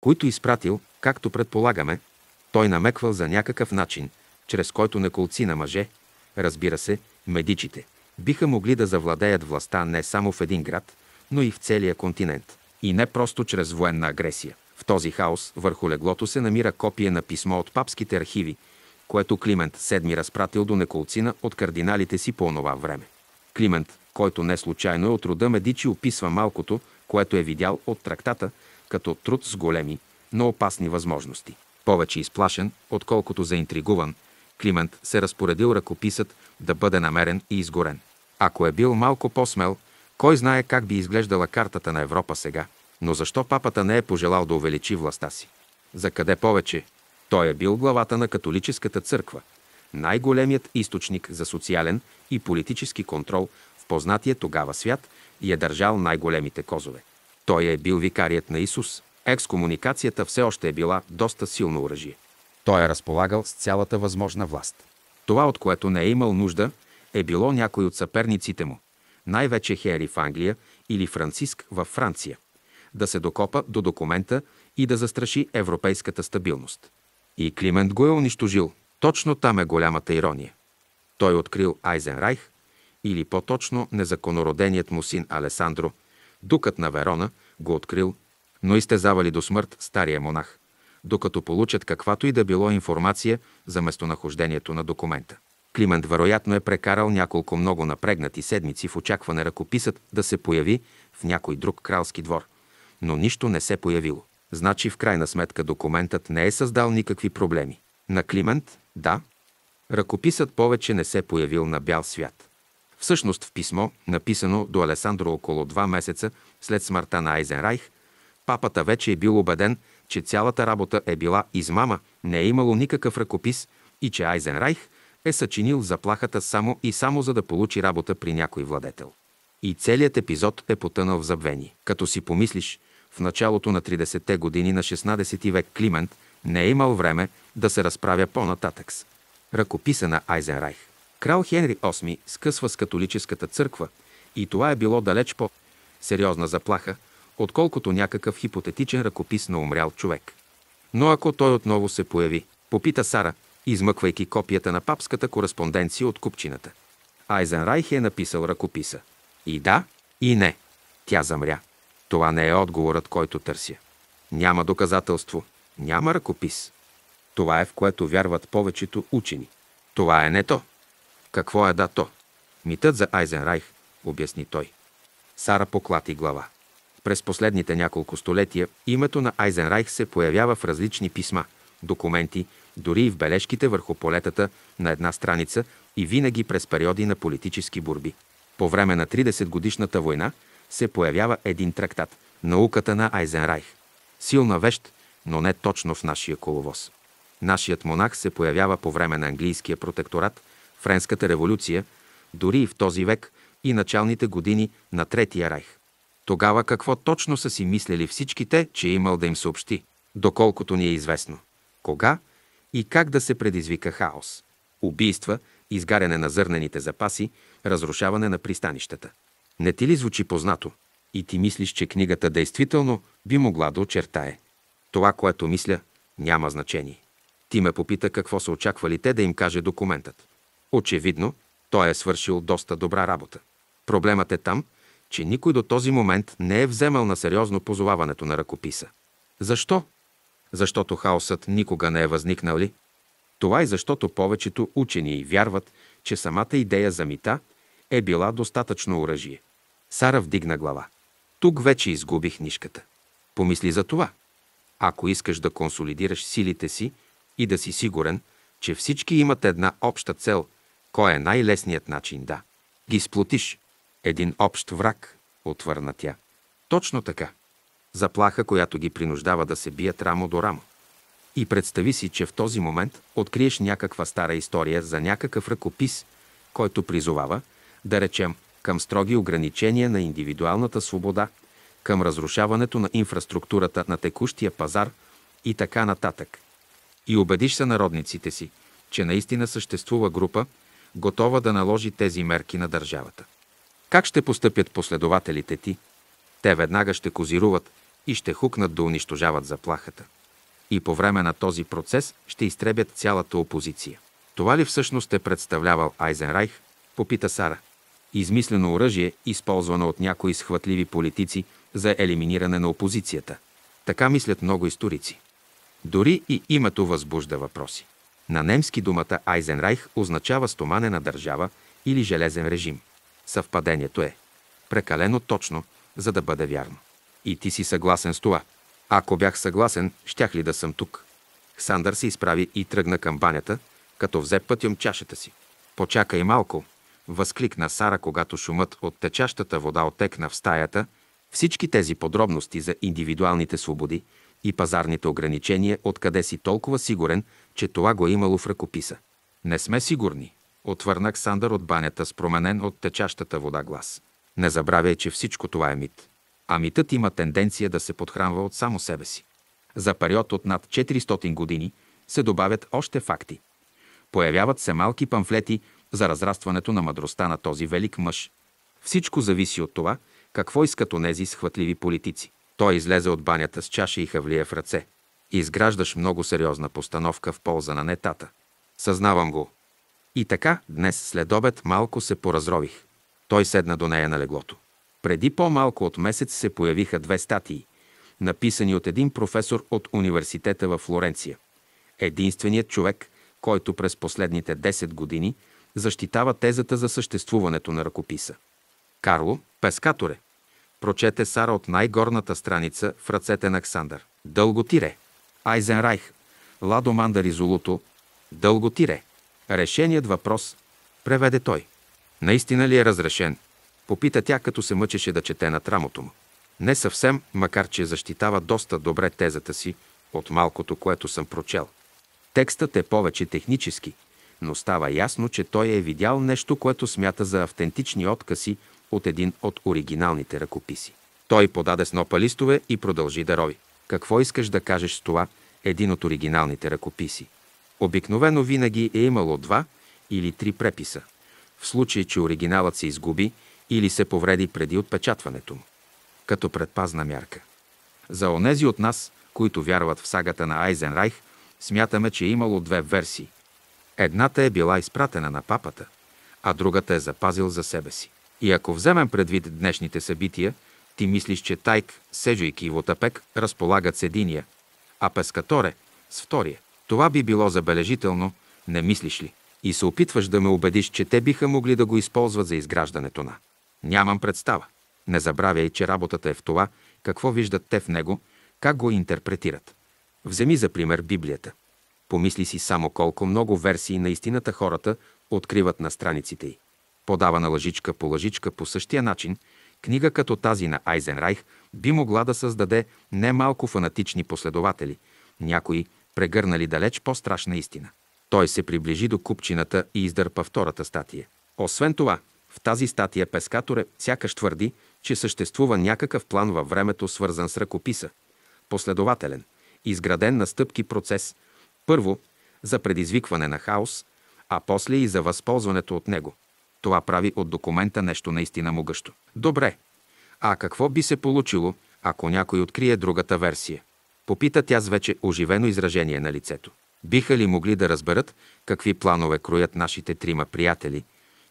които изпратил, както предполагаме, той намеквал за някакъв начин, чрез който неколци на мъже, разбира се, медичите, биха могли да завладеят властта не само в един град, но и в целия континент. И не просто чрез военна агресия. В този хаос върху леглото се намира копие на писмо от папските архиви, което Климент VII разпратил до неколцина от кардиналите си по онова време. Климент, който не случайно е от рода Медичи, описва малкото, което е видял от трактата – като труд с големи, но опасни възможности. Повече изплашен, отколкото заинтригуван, Климент се разпоредил ръкописът да бъде намерен и изгорен. Ако е бил малко по-смел, кой знае как би изглеждала картата на Европа сега. Но защо папата не е пожелал да увеличи властта си? За къде повече? Той е бил главата на католическата църква, най-големият източник за социален и политически контрол в познатия тогава свят и е държал най-големите козове. Той е бил викарият на Исус. Екскомуникацията все още е била доста силно оръжие. Той е разполагал с цялата възможна власт. Това, от което не е имал нужда, е било някой от съперниците му, най-вече Хери в Англия или Франциск във Франция, да се докопа до документа и да застраши европейската стабилност. И Климент го е унищожил. Точно там е голямата ирония. Той открил Айзенрайх, или по-точно незаконороденият му син Алесандро – Дукът на Верона го открил, но изтезавали до смърт стария монах, докато получат каквато и да било информация за местонахождението на документа. Климент вероятно е прекарал няколко много напрегнати седмици в очакване ръкописът да се появи в някой друг кралски двор, но нищо не се появило. Значи в крайна сметка документът не е създал никакви проблеми. На Климент – да. Ръкописът повече не се появил на бял свят. Всъщност в писмо, написано до Алесандро около два месеца след смъртта на Айзенрайх, папата вече е бил убеден, че цялата работа е била измама, не е имало никакъв ръкопис и че Айзенрайх е съчинил заплахата само и само за да получи работа при някой владетел. И целият епизод е потънал в забвение. Като си помислиш, в началото на 30-те години на 16 век Климент не е имал време да се разправя по-нататък с ръкописа на Айзенрайх. Крал Хенри VIII скъсва с католическата църква и това е било далеч по-сериозна заплаха, отколкото някакъв хипотетичен ръкопис на умрял човек. Но ако той отново се появи, попита Сара, измъквайки копията на папската кореспонденция от купчината. Айзенрайх е написал ръкописа. И да, и не. Тя замря. Това не е отговорът, който търся. Няма доказателство, няма ръкопис. Това е в което вярват повечето учени. Това е не то. Какво е да то? Митът за Айзенрайх, обясни той. Сара поклати глава. През последните няколко столетия името на Айзенрайх се появява в различни писма, документи, дори и в бележките върху полетата на една страница и винаги през периоди на политически борби. По време на 30-годишната война се появява един трактат – Науката на Айзенрайх. Силна вещ, но не точно в нашия коловоз. Нашият монах се появява по време на английския протекторат Френската революция, дори и в този век и началните години на Третия райх. Тогава какво точно са си мислили всичките, че е имал да им съобщи, доколкото ни е известно. Кога и как да се предизвика хаос. Убийства, изгаряне на зърнените запаси, разрушаване на пристанищата. Не ти ли звучи познато? И ти мислиш, че книгата действително би могла да очертае. Това, което мисля, няма значение. Ти ме попита какво са очаквали те да им каже документът. Очевидно, той е свършил доста добра работа. Проблемът е там, че никой до този момент не е вземал на сериозно позоваването на ръкописа. Защо? Защото хаосът никога не е възникнал ли? Това и защото повечето учени вярват, че самата идея за мита е била достатъчно оръжие. Сара вдигна глава. Тук вече изгубих нишката. Помисли за това. Ако искаш да консолидираш силите си и да си сигурен, че всички имат една обща цел – кой е най-лесният начин, да? Ги сплотиш. Един общ враг, отвърна тя. Точно така. Заплаха, която ги принуждава да се бият рамо до рамо. И представи си, че в този момент откриеш някаква стара история за някакъв ръкопис, който призовава, да речем, към строги ограничения на индивидуалната свобода, към разрушаването на инфраструктурата на текущия пазар и така нататък. И убедиш се народниците си, че наистина съществува група, готова да наложи тези мерки на държавата. Как ще постъпят последователите ти? Те веднага ще козируват и ще хукнат да унищожават заплахата. И по време на този процес ще изтребят цялата опозиция. Това ли всъщност е представлявал Айзенрайх? Попита Сара. Измислено оръжие, използвано от някои схватливи политици за елиминиране на опозицията. Така мислят много историци. Дори и името възбужда въпроси. На немски думата Айзенрайх означава стоманена държава или железен режим. Съвпадението е прекалено точно, за да бъде вярно. И ти си съгласен с това. Ако бях съгласен, щях ли да съм тук? Сандър се изправи и тръгна към банята, като взе пътям чашата си. Почакай малко, възкликна Сара, когато шумът от течащата вода отекна в стаята. Всички тези подробности за индивидуалните свободи и пазарните ограничения, откъде си толкова сигурен, че това го е имало в ръкописа. Не сме сигурни, отвърна Ксандър от банята с променен от течащата вода глас. Не забравяй, че всичко това е мит. А митът има тенденция да се подхранва от само себе си. За период от над 400 години се добавят още факти. Появяват се малки памфлети за разрастването на мъдростта на този велик мъж. Всичко зависи от това, какво искат онези схватливи политици. Той излезе от банята с чаша и хавлия в ръце – и изграждаш много сериозна постановка в полза на нетата. Съзнавам го. И така, днес след обед малко се поразрових. Той седна до нея на леглото. Преди по-малко от месец се появиха две статии, написани от един професор от университета във Флоренция. Единственият човек, който през последните 10 години защитава тезата за съществуването на ръкописа. Карло, пескаторе, прочете Сара от най-горната страница в ръцете на Ксандър. Дълго тире. Айзенрайх, Ладо Мандари Золото, дълго тире. Решеният въпрос, преведе той. Наистина ли е разрешен? Попита тя, като се мъчеше да чете над рамото му. Не съвсем, макар че защитава доста добре тезата си от малкото, което съм прочел. Текстът е повече технически, но става ясно, че той е видял нещо, което смята за автентични откази от един от оригиналните ръкописи. Той подаде снопа листове и продължи да рови. Какво искаш да кажеш с това, един от оригиналните ръкописи? Обикновено винаги е имало два или три преписа, в случай, че оригиналът се изгуби или се повреди преди отпечатването му, като предпазна мярка. За онези от нас, които вярват в сагата на Айзенрайх, смятаме, че е имало две версии. Едната е била изпратена на папата, а другата е запазил за себе си. И ако вземем предвид днешните събития – ти мислиш, че Тайк, сежуйки и Вотапек разполагат с единия, а Пескаторе с втория. Това би било забележително, не мислиш ли? И се опитваш да ме убедиш, че те биха могли да го използват за изграждането на. Нямам представа. Не забравяй, че работата е в това, какво виждат те в него, как го интерпретират. Вземи за пример Библията. Помисли си само колко много версии на истината хората откриват на страниците й. Подавана лъжичка по лъжичка по същия начин – Книга като тази на Айзенрайх би могла да създаде немалко фанатични последователи, някои прегърнали далеч по-страшна истина. Той се приближи до купчината и издърпа втората статия. Освен това, в тази статия Пескаторе сякаш твърди, че съществува някакъв план във времето, свързан с ръкописа. Последователен, изграден на стъпки процес. Първо, за предизвикване на хаос, а после и за възползването от него – това прави от документа нещо наистина могъщо. Добре. А какво би се получило, ако някой открие другата версия? Попита тя с вече оживено изражение на лицето. Биха ли могли да разберат какви планове кроят нашите трима приятели,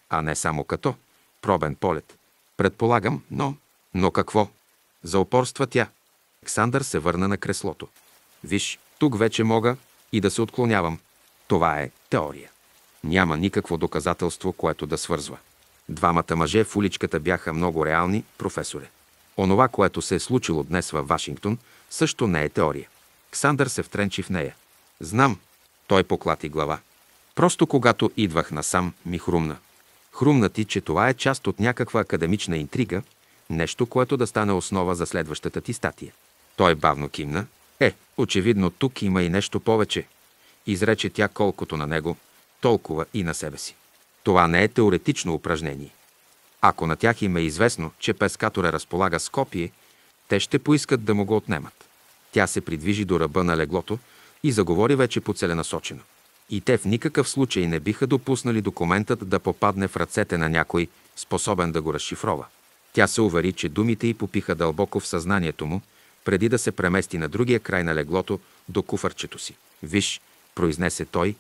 а не само като пробен полет? Предполагам, но... Но какво? За упорства тя. Александър се върна на креслото. Виж, тук вече мога и да се отклонявам. Това е теория. Няма никакво доказателство, което да свързва. Двамата мъже в уличката бяха много реални, професоре. Онова, което се е случило днес във Вашингтон, също не е теория. Ксандър се втренчи в нея. Знам, той поклати глава. Просто когато идвах насам, ми хрумна. Хрумна ти, че това е част от някаква академична интрига, нещо, което да стане основа за следващата ти статия. Той бавно кимна. Е, очевидно тук има и нещо повече. Изрече тя колкото на него, толкова и на себе си. Това не е теоретично упражнение. Ако на тях им е известно, че пескаторе разполага с копие, те ще поискат да му го отнемат. Тя се придвижи до ръба на леглото и заговори вече по целенасочено. И те в никакъв случай не биха допуснали документът да попадне в ръцете на някой, способен да го разшифрова. Тя се увери, че думите й попиха дълбоко в съзнанието му, преди да се премести на другия край на леглото до куфарчето си. Виж, произнесе той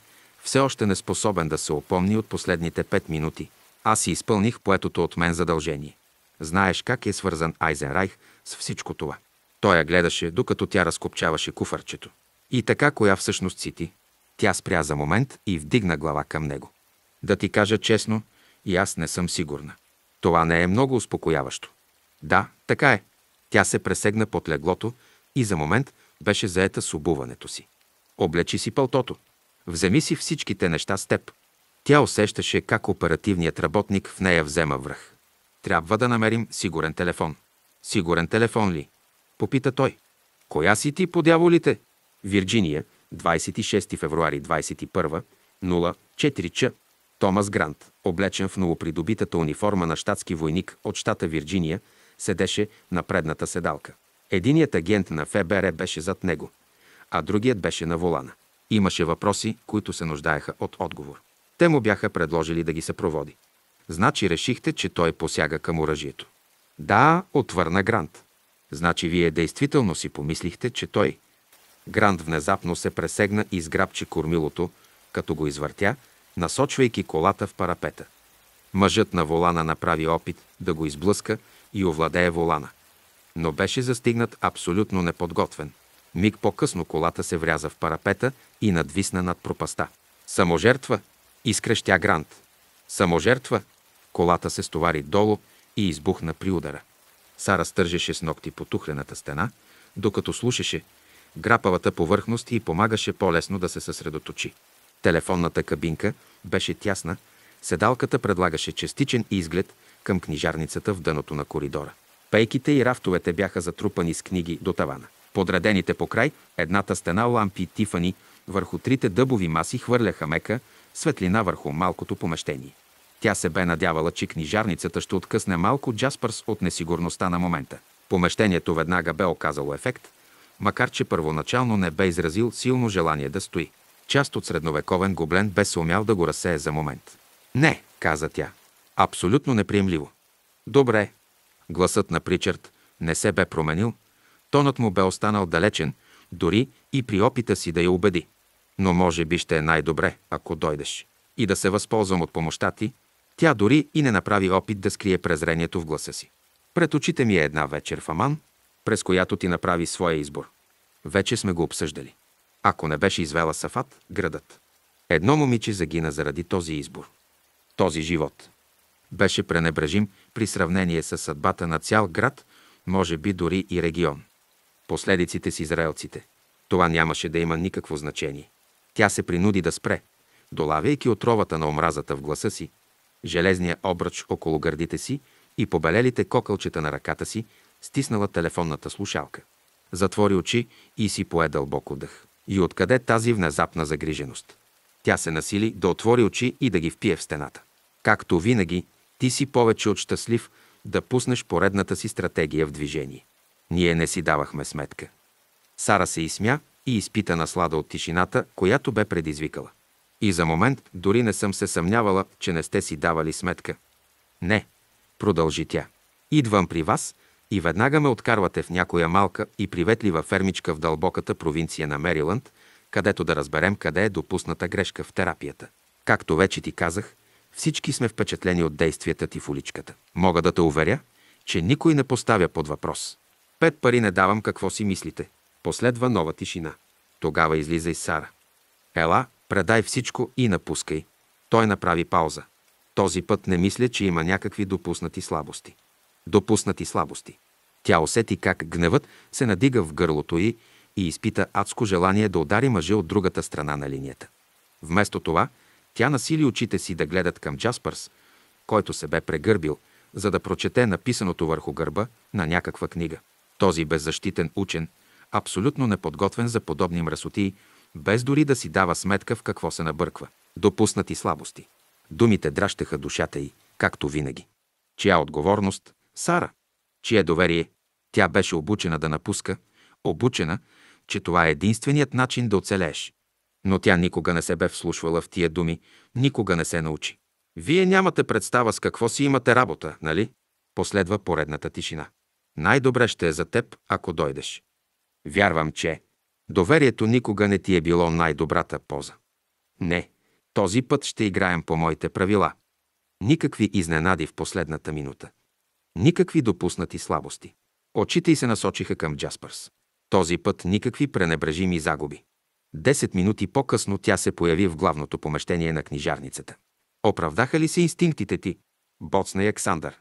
все още не способен да се опомни от последните пет минути. Аз си изпълних поетото от мен задължение. Знаеш как е свързан Айзенрайх с всичко това. Той я гледаше, докато тя разкопчаваше куфарчето. И така, коя всъщност си ти? Тя спря за момент и вдигна глава към него. Да ти кажа честно, и аз не съм сигурна. Това не е много успокояващо. Да, така е. Тя се пресегна под леглото и за момент беше заета с обуването си. Облечи си пълтото. Вземи си всичките неща с теб. Тя усещаше как оперативният работник в нея взема връх. Трябва да намерим сигурен телефон. Сигурен телефон ли? Попита той. Коя си ти по дяволите? Вирджиния, 26 февруари 21, 04 ч. Томас Грант, облечен в новопридобитата униформа на щатски войник от щата Вирджиния, седеше на предната седалка. Единият агент на ФБР беше зад него, а другият беше на волана. Имаше въпроси, които се нуждаеха от отговор. Те му бяха предложили да ги съпроводи. Значи решихте, че той посяга към оръжието. Да, отвърна Грант. Значи вие действително си помислихте, че той... Грант внезапно се пресегна и сграбчи кормилото, като го извъртя, насочвайки колата в парапета. Мъжът на волана направи опит да го изблъска и овладее волана, но беше застигнат абсолютно неподготвен – Миг по-късно колата се вряза в парапета и надвисна над пропаста. Саможертва! Изкръщя Грант. Саможертва! Колата се стовари долу и избухна при удара. Сара стържеше с ногти по тухлената стена, докато слушаше грапавата повърхност и помагаше по-лесно да се съсредоточи. Телефонната кабинка беше тясна, седалката предлагаше частичен изглед към книжарницата в дъното на коридора. Пейките и рафтовете бяха затрупани с книги до тавана. Подредените по край едната стена лампи Тифани върху трите дъбови маси хвърляха мека светлина върху малкото помещение. Тя се бе надявала, че книжарницата ще откъсне малко Джаспърс от несигурността на момента. Помещението веднага бе оказало ефект, макар че първоначално не бе изразил силно желание да стои. Част от средновековен гоблен бе се умял да го разсее за момент. Не, каза тя. Абсолютно неприемливо. Добре. Гласът на Причард не се бе променил, Тонът му бе останал далечен, дори и при опита си да я убеди. Но може би ще е най-добре, ако дойдеш. И да се възползвам от помощта ти, тя дори и не направи опит да скрие презрението в гласа си. Пред очите ми е една вечер в Аман, през която ти направи своя избор. Вече сме го обсъждали. Ако не беше извела Сафат, градът. Едно момиче загина заради този избор. Този живот. Беше пренебрежим при сравнение с съдбата на цял град, може би дори и регион последиците с израелците. Това нямаше да има никакво значение. Тя се принуди да спре, долавяйки отровата на омразата в гласа си, железния обръч около гърдите си и побелелите кокълчета на ръката си, стиснала телефонната слушалка. Затвори очи и си пое дълбоко дъх. И откъде тази внезапна загриженост? Тя се насили да отвори очи и да ги впие в стената. Както винаги, ти си повече от щастлив да пуснеш поредната си стратегия в движение. Ние не си давахме сметка. Сара се изсмя и изпита наслада от тишината, която бе предизвикала. И за момент дори не съм се съмнявала, че не сте си давали сметка. Не, продължи тя. Идвам при вас и веднага ме откарвате в някоя малка и приветлива фермичка в дълбоката провинция на Мериланд, където да разберем къде е допусната грешка в терапията. Както вече ти казах, всички сме впечатлени от действията ти в уличката. Мога да те уверя, че никой не поставя под въпрос. Пет пари не давам, какво си мислите. Последва нова тишина. Тогава излиза и Сара. Ела, предай всичко и напускай. Той направи пауза. Този път не мисля, че има някакви допуснати слабости. Допуснати слабости. Тя усети как гневът се надига в гърлото й и изпита адско желание да удари мъжа от другата страна на линията. Вместо това, тя насили очите си да гледат към Джаспърс, който се бе прегърбил, за да прочете написаното върху гърба на някаква книга. Този беззащитен учен, абсолютно неподготвен за подобни мръсоти, без дори да си дава сметка в какво се набърква. Допуснати слабости. Думите дращаха душата й, както винаги. Чия отговорност? Сара. Чие доверие? Тя беше обучена да напуска, обучена, че това е единственият начин да оцелееш. Но тя никога не се бе вслушвала в тия думи, никога не се научи. Вие нямате представа с какво си имате работа, нали? Последва поредната тишина. Най-добре ще е за теб, ако дойдеш. Вярвам, че доверието никога не ти е било най-добрата поза. Не, този път ще играем по моите правила. Никакви изненади в последната минута. Никакви допуснати слабости. Очите й се насочиха към Джаспърс. Този път никакви пренебрежими загуби. Десет минути по-късно тя се появи в главното помещение на книжарницата. Оправдаха ли се инстинктите ти? Боцна и Александър.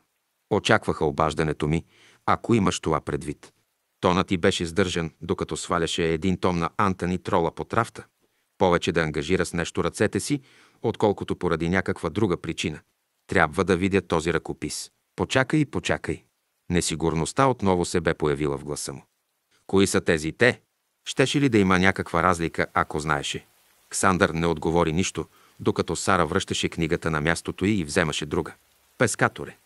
Очакваха обаждането ми ако имаш това предвид. Тонът ти беше сдържан, докато сваляше един том на Антони Трола по трафта. Повече да ангажира с нещо ръцете си, отколкото поради някаква друга причина. Трябва да видя този ръкопис. Почакай, почакай. Несигурността отново се бе появила в гласа му. Кои са тези те? Щеше ли да има някаква разлика, ако знаеше? Ксандър не отговори нищо, докато Сара връщаше книгата на мястото й и вземаше друга. Пескаторе.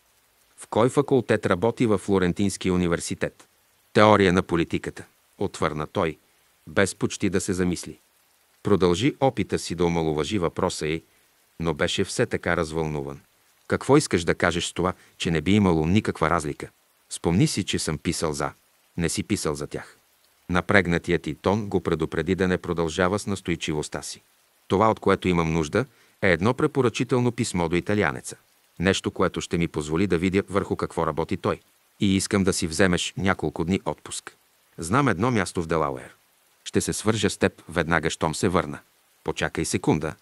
В кой факултет работи във Флорентинския университет? Теория на политиката, отвърна той, без почти да се замисли. Продължи опита си да омалуважи въпроса й, но беше все така развълнуван. Какво искаш да кажеш с това, че не би имало никаква разлика? Спомни си, че съм писал за. Не си писал за тях. Напрегнатият и тон го предупреди да не продължава с настойчивостта си. Това, от което имам нужда, е едно препоръчително писмо до италянеца. Нещо, което ще ми позволи да видя върху какво работи той. И искам да си вземеш няколко дни отпуск. Знам едно място в Делауер. Ще се свържа с теб веднага, щом се върна. Почакай секунда.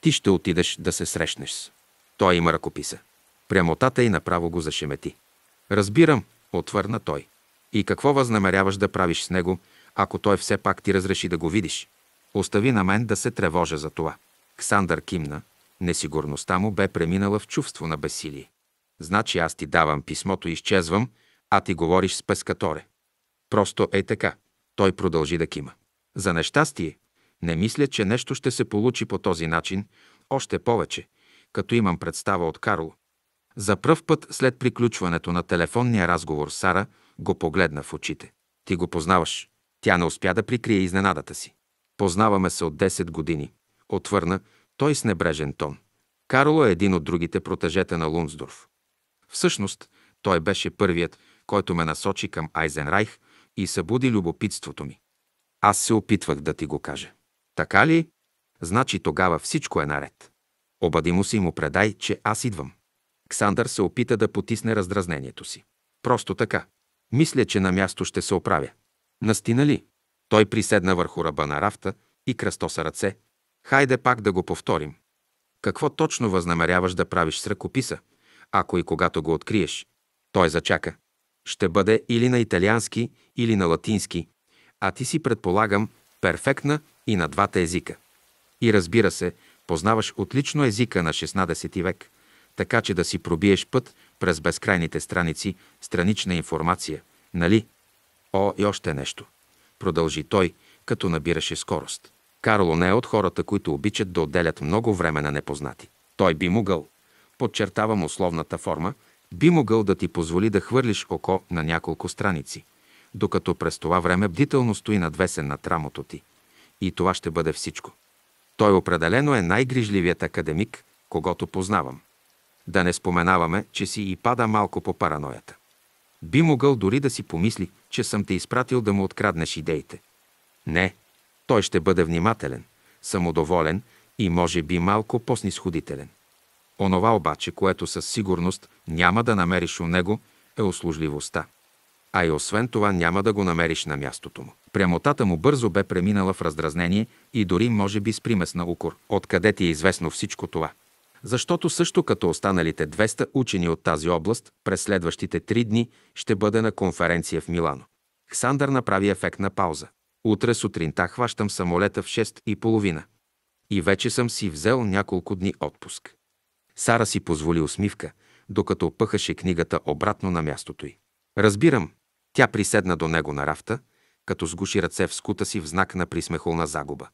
Ти ще отидеш да се срещнеш с. Той има ръкописа. Прямотата и направо го зашемети. Разбирам, отвърна той. И какво възнамеряваш да правиш с него, ако той все пак ти разреши да го видиш? Остави на мен да се тревожа за това. Ксандър кимна, Несигурността му бе преминала в чувство на бесилие. Значи аз ти давам писмото и изчезвам, а ти говориш с пескаторе. Просто е така. Той продължи да кима. За нещастие, не мисля, че нещо ще се получи по този начин, още повече, като имам представа от Карло. За пръв път след приключването на телефонния разговор Сара го погледна в очите. Ти го познаваш. Тя не успя да прикрие изненадата си. Познаваме се от 10 години. Отвърна той с небрежен тон. Карло е един от другите протежета на Лунсдорф. Всъщност, той беше първият, който ме насочи към Айзенрайх и събуди любопитството ми. Аз се опитвах да ти го кажа. Така ли? Значи тогава всичко е наред. Обади му си и му предай, че аз идвам. Ксандър се опита да потисне раздразнението си. Просто така. Мисля, че на място ще се оправя. Настина ли? Той приседна върху ръба на рафта и кръстоса ръце. Хайде пак да го повторим. Какво точно възнамеряваш да правиш с ръкописа, ако и когато го откриеш? Той зачака. Ще бъде или на италиански, или на латински, а ти си, предполагам, перфектна и на двата езика. И разбира се, познаваш отлично езика на 16 век, така че да си пробиеш път през безкрайните страници странична информация, нали? О, и още нещо. Продължи той, като набираше скорост. Карло не е от хората, които обичат да отделят много време на непознати. Той би могъл, подчертавам условната форма, би могъл да ти позволи да хвърлиш око на няколко страници, докато през това време бдително стои надвесен над рамото ти. И това ще бъде всичко. Той определено е най-грижливият академик, когато познавам. Да не споменаваме, че си и пада малко по параноята. Би могъл дори да си помисли, че съм те изпратил да му откраднеш идеите. Не, той ще бъде внимателен, самодоволен и може би малко по-снисходителен. Онова обаче, което със сигурност няма да намериш у него, е услужливостта. А и освен това няма да го намериш на мястото му. Прямотата му бързо бе преминала в раздразнение и дори може би с примес на укор. Откъде ти е известно всичко това? Защото също като останалите 200 учени от тази област, през следващите три дни ще бъде на конференция в Милано. Ксандър направи ефектна пауза. Утре сутринта хващам самолета в 6 и половина. И вече съм си взел няколко дни отпуск. Сара си позволи усмивка, докато опъхаше книгата обратно на мястото й. Разбирам. Тя приседна до него на рафта, като сгуши ръце в скута си в знак на присмехулна загуба.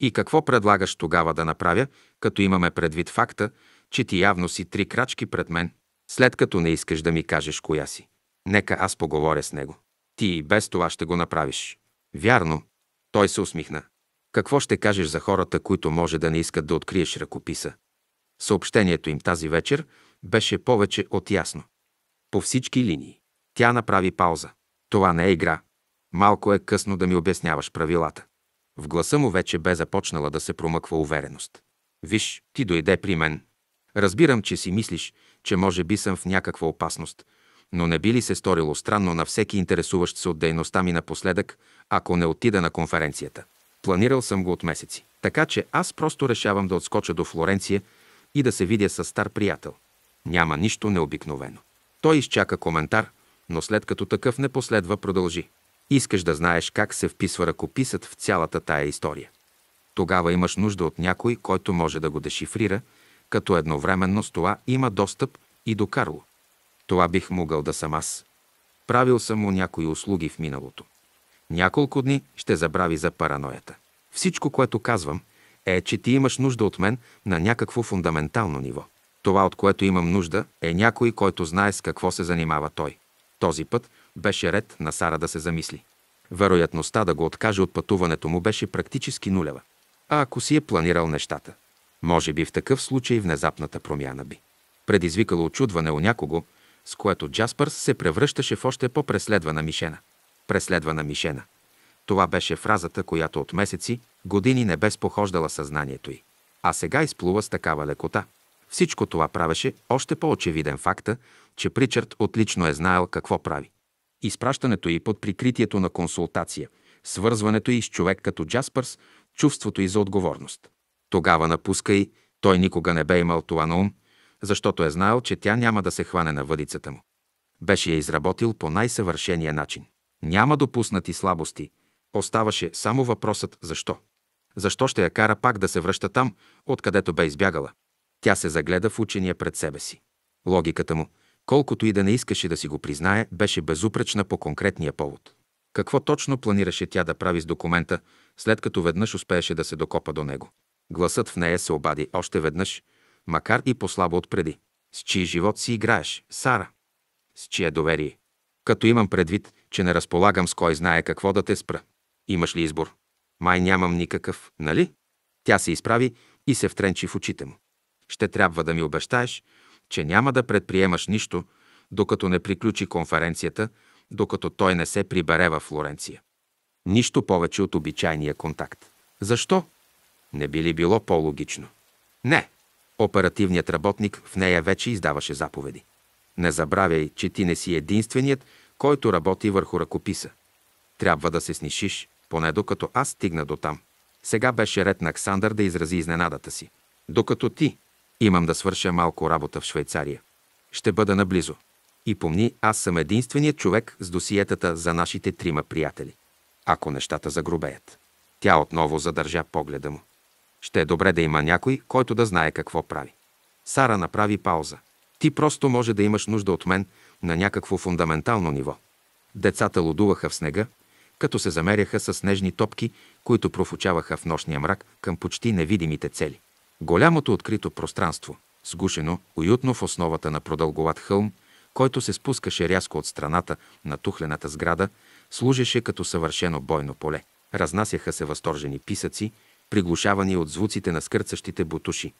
И какво предлагаш тогава да направя, като имаме предвид факта, че ти явно си три крачки пред мен, след като не искаш да ми кажеш коя си? Нека аз поговоря с него. Ти и без това ще го направиш. Вярно, той се усмихна. Какво ще кажеш за хората, които може да не искат да откриеш ръкописа? Съобщението им тази вечер беше повече от ясно. По всички линии. Тя направи пауза. Това не е игра. Малко е късно да ми обясняваш правилата. В гласа му вече бе започнала да се промъква увереност. Виж, ти дойде при мен. Разбирам, че си мислиш, че може би съм в някаква опасност, но не би ли се сторило странно на всеки интересуващ се от дейността ми напоследък, ако не отида на конференцията? Планирал съм го от месеци. Така че аз просто решавам да отскоча до Флоренция и да се видя с стар приятел. Няма нищо необикновено. Той изчака коментар, но след като такъв не последва, продължи. Искаш да знаеш как се вписва ръкописът в цялата тая история. Тогава имаш нужда от някой, който може да го дешифрира, като едновременно с това има достъп и до Карло. Това бих могъл да съм аз. Правил съм му някои услуги в миналото. Няколко дни ще забрави за параноята. Всичко, което казвам, е, че ти имаш нужда от мен на някакво фундаментално ниво. Това, от което имам нужда, е някой, който знае с какво се занимава той. Този път беше ред на Сара да се замисли. Вероятността да го откаже от пътуването му беше практически нулева. А ако си е планирал нещата? Може би в такъв случай внезапната промяна би. Предизвикало очудване у някого – с което Джаспърс се превръщаше в още по-преследвана мишена. Преследвана мишена. Това беше фразата, която от месеци, години не бе спохождала съзнанието й. А сега изплува с такава лекота. Всичко това правеше още по-очевиден факта, че Причард отлично е знаел какво прави. Изпращането й под прикритието на консултация, свързването й с човек като Джаспърс, чувството й за отговорност. Тогава напускай, той никога не бе имал това на ум – защото е знаел, че тя няма да се хване на въдицата му. Беше я изработил по най-съвършения начин. Няма допуснати слабости. Оставаше само въпросът защо. Защо ще я кара пак да се връща там, откъдето бе избягала? Тя се загледа в учения пред себе си. Логиката му, колкото и да не искаше да си го признае, беше безупречна по конкретния повод. Какво точно планираше тя да прави с документа, след като веднъж успееше да се докопа до него? Гласът в нея се обади още веднъж – макар и по-слабо отпреди. С чий живот си играеш, Сара? С чие доверие? Като имам предвид, че не разполагам с кой знае какво да те спра. Имаш ли избор? Май нямам никакъв, нали? Тя се изправи и се втренчи в очите му. Ще трябва да ми обещаеш, че няма да предприемаш нищо, докато не приключи конференцията, докато той не се прибере във Флоренция. Нищо повече от обичайния контакт. Защо? Не би ли било по-логично? Не, Оперативният работник в нея вече издаваше заповеди. Не забравяй, че ти не си единственият, който работи върху ръкописа. Трябва да се снишиш, поне докато аз стигна до там. Сега беше ред на Ксандър да изрази изненадата си. Докато ти, имам да свърша малко работа в Швейцария. Ще бъда наблизо. И помни, аз съм единственият човек с досиетата за нашите трима приятели. Ако нещата загрубеят. Тя отново задържа погледа му. Ще е добре да има някой, който да знае какво прави. Сара направи пауза. Ти просто може да имаш нужда от мен на някакво фундаментално ниво. Децата лодуваха в снега, като се замеряха с нежни топки, които профучаваха в нощния мрак към почти невидимите цели. Голямото открито пространство, сгушено, уютно в основата на продълговат хълм, който се спускаше рязко от страната на тухлената сграда, служеше като съвършено бойно поле. Разнасяха се възторжени писъци, приглушавани от звуците на скърцащите бутуши,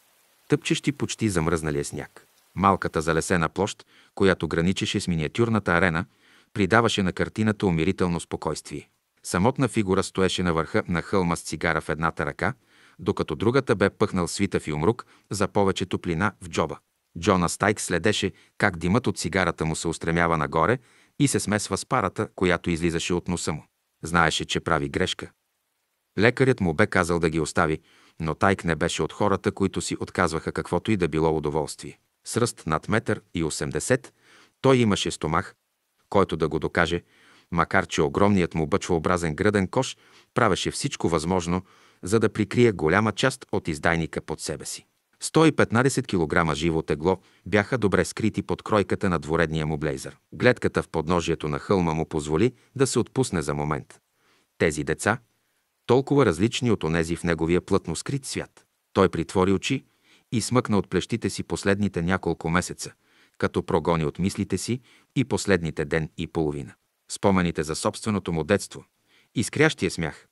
тъпчещи почти замръзналия сняг. Малката залесена площ, която граничеше с миниатюрната арена, придаваше на картината умирително спокойствие. Самотна фигура стоеше на върха на хълма с цигара в едната ръка, докато другата бе пъхнал свита филмрук умрук за повече топлина в джоба. Джона Стайк следеше как димът от цигарата му се устремява нагоре и се смесва с парата, която излизаше от носа му. Знаеше, че прави грешка. Лекарят му бе казал да ги остави, но Тайк не беше от хората, които си отказваха каквото и да било удоволствие. С ръст над метър и 80, той имаше стомах, който да го докаже, макар че огромният му бъчвообразен гръден кош правеше всичко възможно, за да прикрие голяма част от издайника под себе си. 115 кг живо тегло бяха добре скрити под кройката на дворедния му блейзър. Гледката в подножието на хълма му позволи да се отпусне за момент. Тези деца, толкова различни от онези в неговия плътно скрит свят. Той притвори очи и смъкна от плещите си последните няколко месеца, като прогони от мислите си и последните ден и половина. Спомените за собственото му детство, изкрящия смях,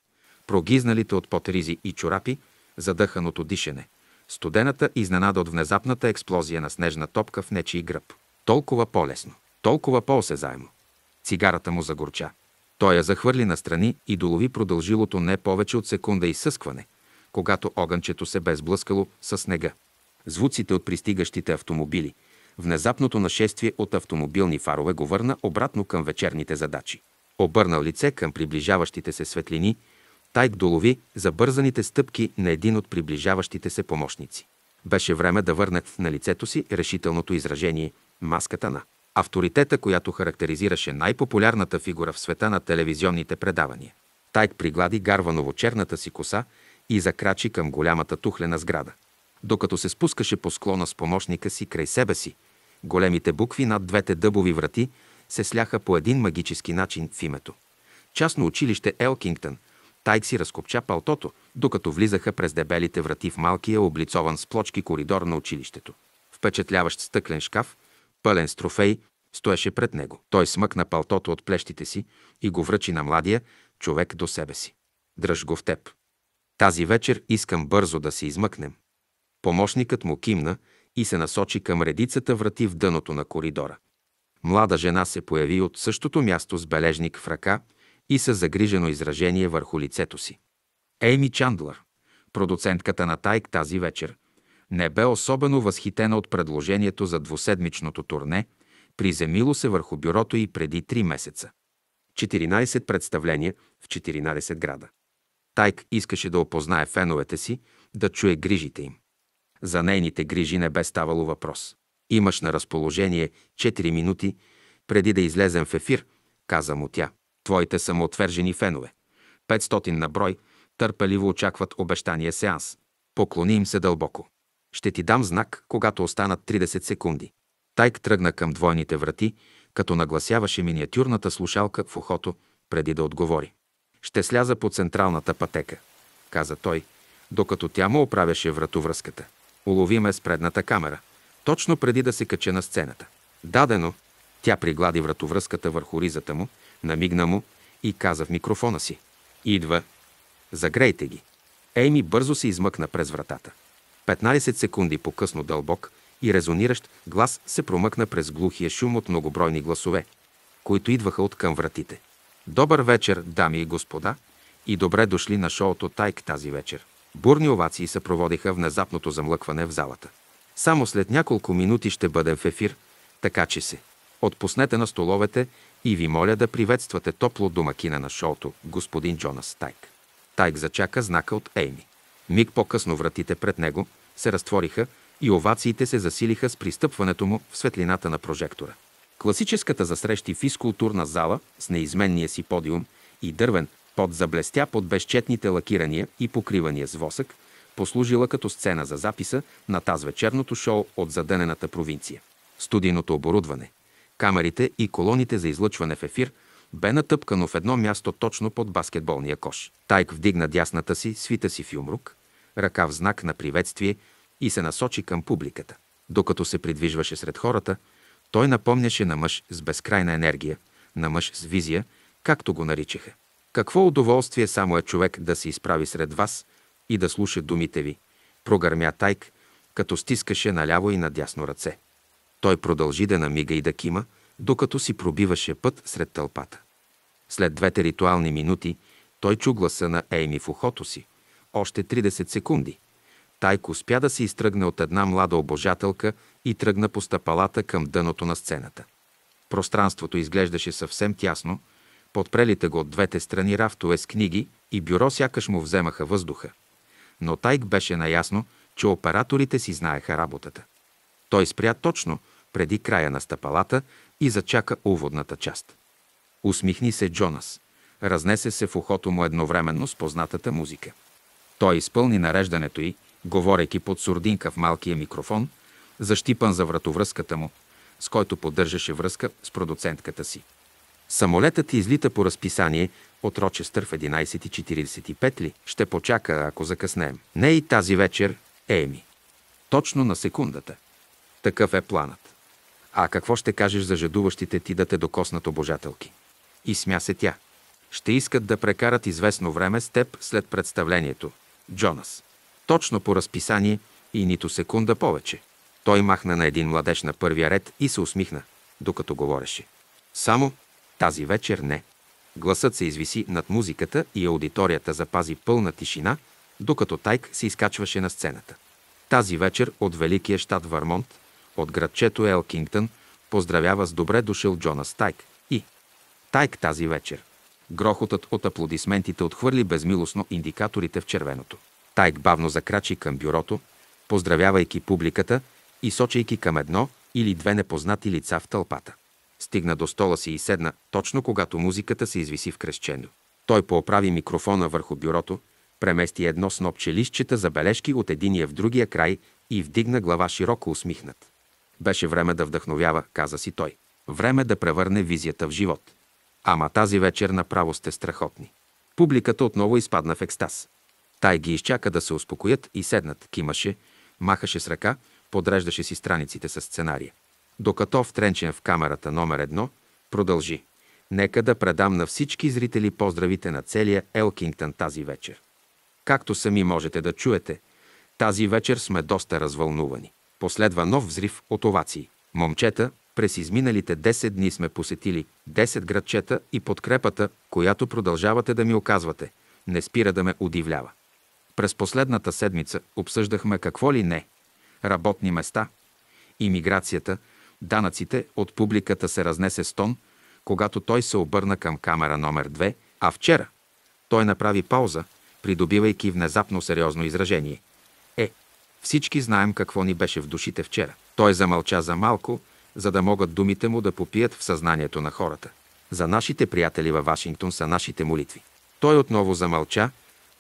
прогизналите от потризи и чорапи, задъханото дишане, студената изненада от внезапната експлозия на снежна топка в нечий гръб. Толкова по-лесно, толкова по-осезаемо. Цигарата му загорча. Той я захвърли настрани и долови продължилото не повече от секунда изсъскване, когато огънчето се бе сблъскало с снега. Звуците от пристигащите автомобили, внезапното нашествие от автомобилни фарове го върна обратно към вечерните задачи. Обърнал лице към приближаващите се светлини, Тайк долови забързаните стъпки на един от приближаващите се помощници. Беше време да върне на лицето си решителното изражение – маската на – авторитета, която характеризираше най-популярната фигура в света на телевизионните предавания. Тайк приглади гарваново черната си коса и закрачи към голямата тухлена сграда. Докато се спускаше по склона с помощника си край себе си, големите букви над двете дъбови врати се сляха по един магически начин в името. Частно училище Елкингтън. Тайк си разкопча палтото, докато влизаха през дебелите врати в малкия облицован с плочки коридор на училището. Впечатляващ стъклен шкаф – пълен с трофей, стоеше пред него. Той смъкна палтото от плещите си и го връчи на младия човек до себе си. Дръж го в теб. Тази вечер искам бързо да се измъкнем. Помощникът му кимна и се насочи към редицата врати в дъното на коридора. Млада жена се появи от същото място с бележник в ръка и с загрижено изражение върху лицето си. Ейми Чандлър, продуцентката на Тайк тази вечер, не бе особено възхитена от предложението за двуседмичното турне, приземило се върху бюрото и преди три месеца. 14 представления в 14 града. Тайк искаше да опознае феновете си, да чуе грижите им. За нейните грижи не бе ставало въпрос. Имаш на разположение 4 минути преди да излезем в ефир, каза му тя. Твоите самоотвержени фенове, 500 на брой, търпеливо очакват обещания сеанс. Поклони им се дълбоко. Ще ти дам знак, когато останат 30 секунди. Тайк тръгна към двойните врати, като нагласяваше миниатюрната слушалка в ухото, преди да отговори. Ще сляза по централната пътека, каза той, докато тя му оправяше вратовръзката. Улови ме с предната камера, точно преди да се кача на сцената. Дадено, тя приглади вратовръзката върху ризата му, намигна му и каза в микрофона си. Идва. Загрейте ги. Ейми бързо се измъкна през вратата. 15 секунди по-късно дълбок и резониращ глас се промъкна през глухия шум от многобройни гласове, които идваха от към вратите. Добър вечер, дами и господа, и добре дошли на шоуто Тайк тази вечер. Бурни овации се проводиха внезапното замлъкване в залата. Само след няколко минути ще бъдем в ефир, така че се. Отпуснете на столовете и ви моля да приветствате топло домакина на шоуто, господин Джонас Тайк. Тайк зачака знака от Ейми. Миг по-късно вратите пред него се разтвориха и овациите се засилиха с пристъпването му в светлината на прожектора. Класическата засрещи физкултурна зала с неизменния си подиум и дървен под заблестя под безчетните лакирания и покривания с восък, послужила като сцена за записа на таз вечерното шоу от задънената провинция. Студийното оборудване, камерите и колоните за излъчване в ефир бе натъпкано в едно място точно под баскетболния кош. Тайк вдигна дясната си, свита си в юмрук ръка в знак на приветствие и се насочи към публиката. Докато се придвижваше сред хората, той напомняше на мъж с безкрайна енергия, на мъж с визия, както го наричаха. Какво удоволствие само е човек да се изправи сред вас и да слуша думите ви, прогърмя Тайк, като стискаше наляво и надясно ръце. Той продължи да намига и да кима, докато си пробиваше път сред тълпата. След двете ритуални минути той чу гласа на Ейми в ухото си още 30 секунди. Тайко успя да се изтръгне от една млада обожателка и тръгна по стъпалата към дъното на сцената. Пространството изглеждаше съвсем тясно, подпрелите го от двете страни рафтове с книги и бюро сякаш му вземаха въздуха. Но Тайк беше наясно, че операторите си знаеха работата. Той спря точно преди края на стъпалата и зачака уводната част. Усмихни се Джонас. Разнесе се в ухото му едновременно с познатата музика. Той изпълни нареждането й, говорейки под сурдинка в малкия микрофон, защипан за вратовръзката му, с който поддържаше връзка с продуцентката си. Самолетът излита по разписание от Рочестър в 11.45 ли? Ще почака, ако закъснеем. Не и тази вечер, Ейми. Точно на секундата. Такъв е планът. А какво ще кажеш за жадуващите ти да те докоснат обожателки? И смя се тя. Ще искат да прекарат известно време с теб след представлението – Джонас. Точно по разписание и нито секунда повече. Той махна на един младеж на първия ред и се усмихна, докато говореше. Само тази вечер не. Гласът се извиси над музиката и аудиторията запази пълна тишина, докато Тайк се изкачваше на сцената. Тази вечер от Великия щат Вармонт, от градчето Елкингтън, поздравява с добре дошъл Джонас Тайк и Тайк тази вечер – Грохотът от аплодисментите отхвърли безмилостно индикаторите в червеното. Тайк бавно закрачи към бюрото, поздравявайки публиката и сочейки към едно или две непознати лица в тълпата. Стигна до стола си и седна, точно когато музиката се извиси в крещено. Той пооправи микрофона върху бюрото, премести едно снопче листчета за бележки от единия в другия край и вдигна глава широко усмихнат. Беше време да вдъхновява, каза си той. Време да превърне визията в живот. Ама тази вечер направо сте страхотни. Публиката отново изпадна в екстаз. Тай ги изчака да се успокоят и седнат, кимаше, махаше с ръка, подреждаше си страниците с сценария. Докато втренчен в камерата номер едно, продължи. Нека да предам на всички зрители поздравите на целия Елкингтън тази вечер. Както сами можете да чуете, тази вечер сме доста развълнувани. Последва нов взрив от овации. Момчета, през изминалите 10 дни сме посетили 10 градчета и подкрепата, която продължавате да ми оказвате, не спира да ме удивлява. През последната седмица обсъждахме какво ли не – работни места, имиграцията, данъците от публиката се разнесе стон, когато той се обърна към камера номер 2, а вчера той направи пауза, придобивайки внезапно сериозно изражение. Е, всички знаем какво ни беше в душите вчера. Той замълча за малко – за да могат думите му да попият в съзнанието на хората. За нашите приятели във Вашингтон са нашите молитви. Той отново замълча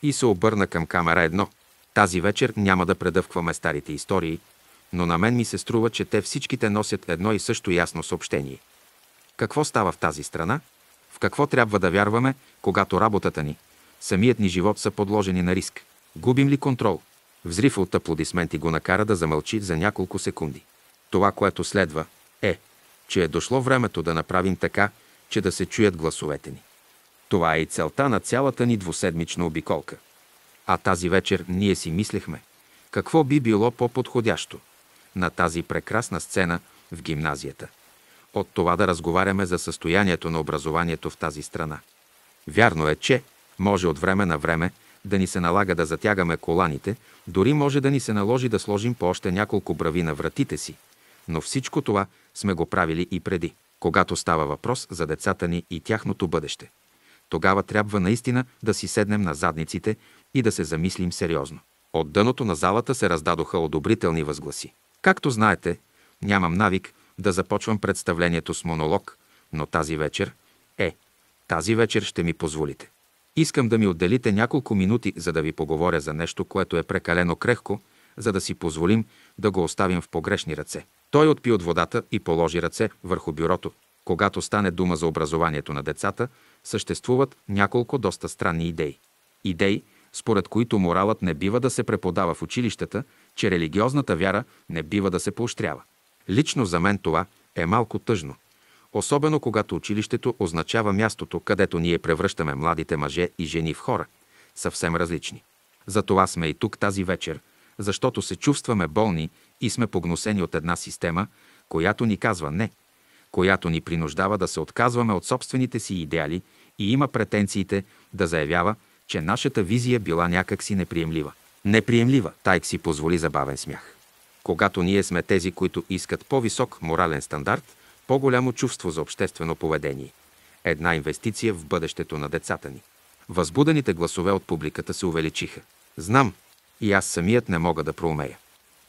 и се обърна към камера едно. Тази вечер няма да предъвкваме старите истории, но на мен ми се струва, че те всичките носят едно и също ясно съобщение. Какво става в тази страна? В какво трябва да вярваме, когато работата ни, самият ни живот са подложени на риск? Губим ли контрол? Взрив от аплодисменти го накара да замълчи за няколко секунди. Това, което следва, е, че е дошло времето да направим така, че да се чуят гласовете ни. Това е и целта на цялата ни двуседмична обиколка. А тази вечер ние си мислехме, какво би било по-подходящо на тази прекрасна сцена в гимназията. От това да разговаряме за състоянието на образованието в тази страна. Вярно е, че може от време на време да ни се налага да затягаме коланите, дори може да ни се наложи да сложим по още няколко брави на вратите си, но всичко това сме го правили и преди, когато става въпрос за децата ни и тяхното бъдеще. Тогава трябва наистина да си седнем на задниците и да се замислим сериозно. От дъното на залата се раздадоха одобрителни възгласи. Както знаете, нямам навик да започвам представлението с монолог, но тази вечер е. Тази вечер ще ми позволите. Искам да ми отделите няколко минути, за да ви поговоря за нещо, което е прекалено крехко, за да си позволим да го оставим в погрешни ръце. Той отпи от водата и положи ръце върху бюрото. Когато стане дума за образованието на децата, съществуват няколко доста странни идеи. Идеи, според които моралът не бива да се преподава в училищата, че религиозната вяра не бива да се поощрява. Лично за мен това е малко тъжно, особено когато училището означава мястото, където ние превръщаме младите мъже и жени в хора, съвсем различни. Затова сме и тук тази вечер, защото се чувстваме болни и сме погносени от една система, която ни казва не, която ни принуждава да се отказваме от собствените си идеали и има претенциите да заявява, че нашата визия била някакси неприемлива. Неприемлива, Тайк си позволи забавен смях. Когато ние сме тези, които искат по-висок морален стандарт, по-голямо чувство за обществено поведение. Една инвестиция в бъдещето на децата ни. Възбудените гласове от публиката се увеличиха. Знам, и аз самият не мога да проумея.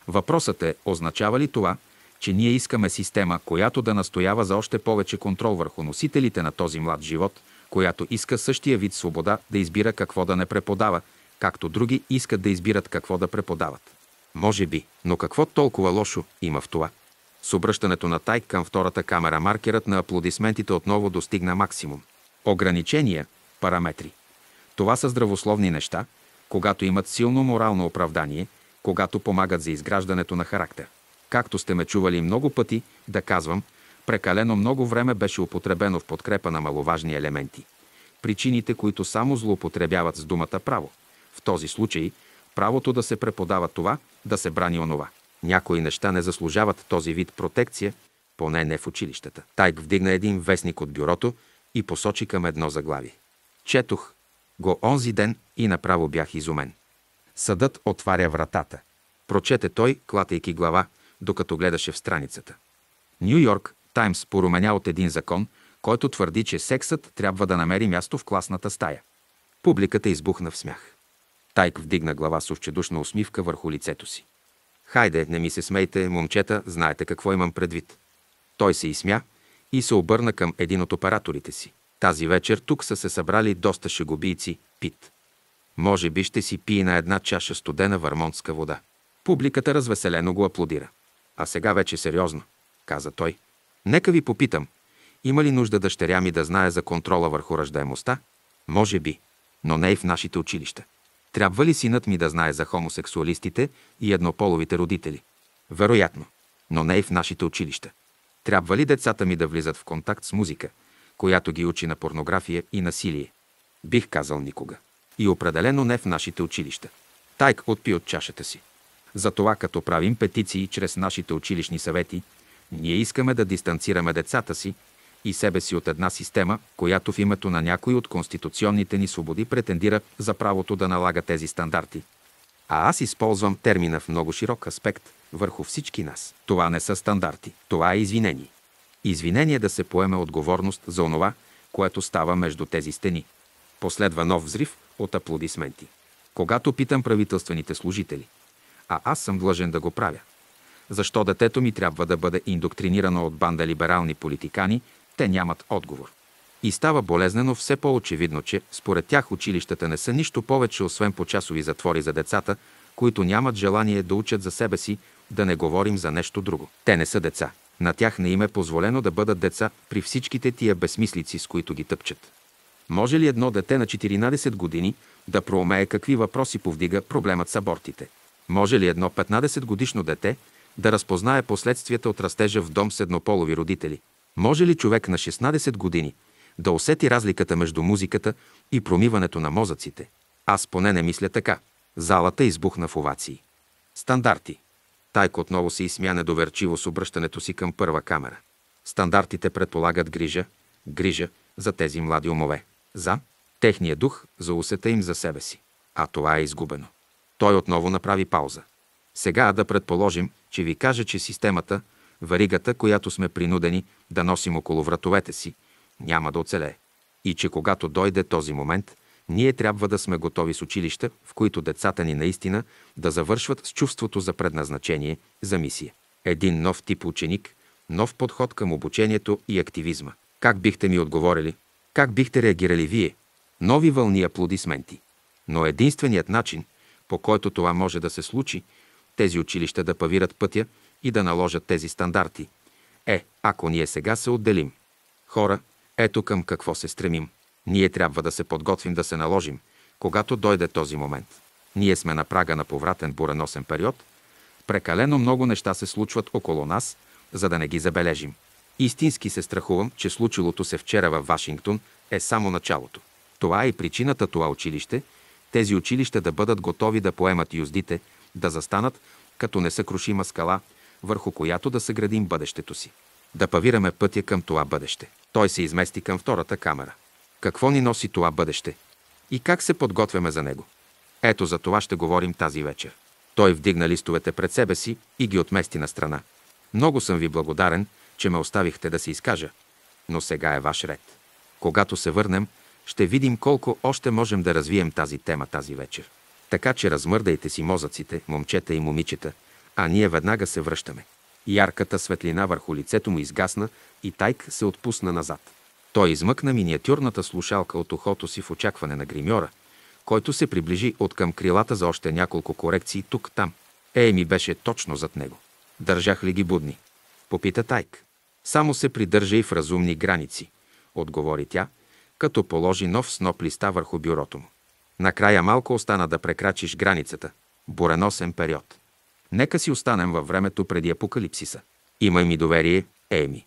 Въпросът е, означава ли това, че ние искаме система, която да настоява за още повече контрол върху носителите на този млад живот, която иска същия вид свобода да избира какво да не преподава, както други искат да избират какво да преподават. Може би, но какво толкова лошо има в това? С обръщането на Тайк към втората камера маркерът на аплодисментите отново достигна максимум. Ограничения, параметри. Това са здравословни неща, когато имат силно морално оправдание когато помагат за изграждането на характер. Както сте ме чували много пъти да казвам, прекалено много време беше употребено в подкрепа на маловажни елементи. Причините, които само злоупотребяват с думата право. В този случай правото да се преподава това, да се брани онова. Някои неща не заслужават този вид протекция, поне не в училищата. Тайк вдигна един вестник от бюрото и посочи към едно заглавие. Четох го онзи ден и направо бях изумен. Съдът отваря вратата. Прочете той, клатейки глава, докато гледаше в страницата. Нью Йорк Таймс поруменя от един закон, който твърди, че сексът трябва да намери място в класната стая. Публиката избухна в смях. Тайк вдигна глава с овчедушна усмивка върху лицето си. Хайде, не ми се смейте, момчета, знаете какво имам предвид. Той се изсмя и се обърна към един от операторите си. Тази вечер тук са се събрали доста шегубийци. Пит. Може би ще си пие на една чаша студена вармонтска вода. Публиката развеселено го аплодира. А сега вече сериозно, каза той. Нека ви попитам, има ли нужда дъщеря ми да знае за контрола върху раждаемостта? Може би, но не и в нашите училища. Трябва ли синът ми да знае за хомосексуалистите и еднополовите родители? Вероятно, но не и в нашите училища. Трябва ли децата ми да влизат в контакт с музика, която ги учи на порнография и насилие? Бих казал никога и определено не в нашите училища. Тайк отпи от чашата си. Затова, като правим петиции чрез нашите училищни съвети, ние искаме да дистанцираме децата си и себе си от една система, която в името на някой от конституционните ни свободи претендира за правото да налага тези стандарти. А аз използвам термина в много широк аспект върху всички нас. Това не са стандарти, това е извинение. Извинение да се поеме отговорност за онова, което става между тези стени. Последва нов взрив, от аплодисменти. Когато питам правителствените служители, а аз съм длъжен да го правя, защо детето ми трябва да бъде индоктринирано от банда либерални политикани, те нямат отговор. И става болезнено все по-очевидно, че според тях училищата не са нищо повече, освен по часови затвори за децата, които нямат желание да учат за себе си, да не говорим за нещо друго. Те не са деца. На тях не им е позволено да бъдат деца при всичките тия безсмислици, с които ги тъпчат. Може ли едно дете на 14 години да проумее какви въпроси повдига проблемът с абортите? Може ли едно 15-годишно дете да разпознае последствията от растежа в дом с еднополови родители? Може ли човек на 16 години да усети разликата между музиката и промиването на мозъците? Аз поне не мисля така. Залата избухна в овации. Стандарти. Тайко отново се изсмя недоверчиво с обръщането си към първа камера. Стандартите предполагат грижа, грижа за тези млади умове за техния дух, за усета им за себе си. А това е изгубено. Той отново направи пауза. Сега да предположим, че ви кажа, че системата, варигата, която сме принудени да носим около вратовете си, няма да оцелее. И че когато дойде този момент, ние трябва да сме готови с училища, в които децата ни наистина да завършват с чувството за предназначение, за мисия. Един нов тип ученик, нов подход към обучението и активизма. Как бихте ми отговорили – как бихте реагирали вие? Нови вълни аплодисменти. Но единственият начин, по който това може да се случи, тези училища да павират пътя и да наложат тези стандарти, е, ако ние сега се отделим. Хора, ето към какво се стремим. Ние трябва да се подготвим да се наложим, когато дойде този момент. Ние сме на прага на повратен буреносен период. Прекалено много неща се случват около нас, за да не ги забележим. Истински се страхувам, че случилото се вчера във Вашингтон е само началото. Това е и причината това училище, тези училища да бъдат готови да поемат юздите, да застанат като несъкрушима скала, върху която да съградим бъдещето си. Да павираме пътя към това бъдеще. Той се измести към втората камера. Какво ни носи това бъдеще? И как се подготвяме за него? Ето за това ще говорим тази вечер. Той вдигна листовете пред себе си и ги отмести на страна. Много съм ви благодарен, че ме оставихте да се изкажа, но сега е ваш ред. Когато се върнем, ще видим колко още можем да развием тази тема тази вечер. Така че размърдайте си мозъците, момчета и момичета, а ние веднага се връщаме. Ярката светлина върху лицето му изгасна и Тайк се отпусна назад. Той измъкна миниатюрната слушалка от ухото си в очакване на гримьора, който се приближи от към крилата за още няколко корекции тук-там. Ей ми беше точно зад него. Държах ли ги будни? Попита Тайк. Само се придържай в разумни граници, отговори тя, като положи нов сноп листа върху бюрото му. Накрая малко остана да прекрачиш границата. Буреносен период. Нека си останем във времето преди апокалипсиса. Имай ми доверие, Еми.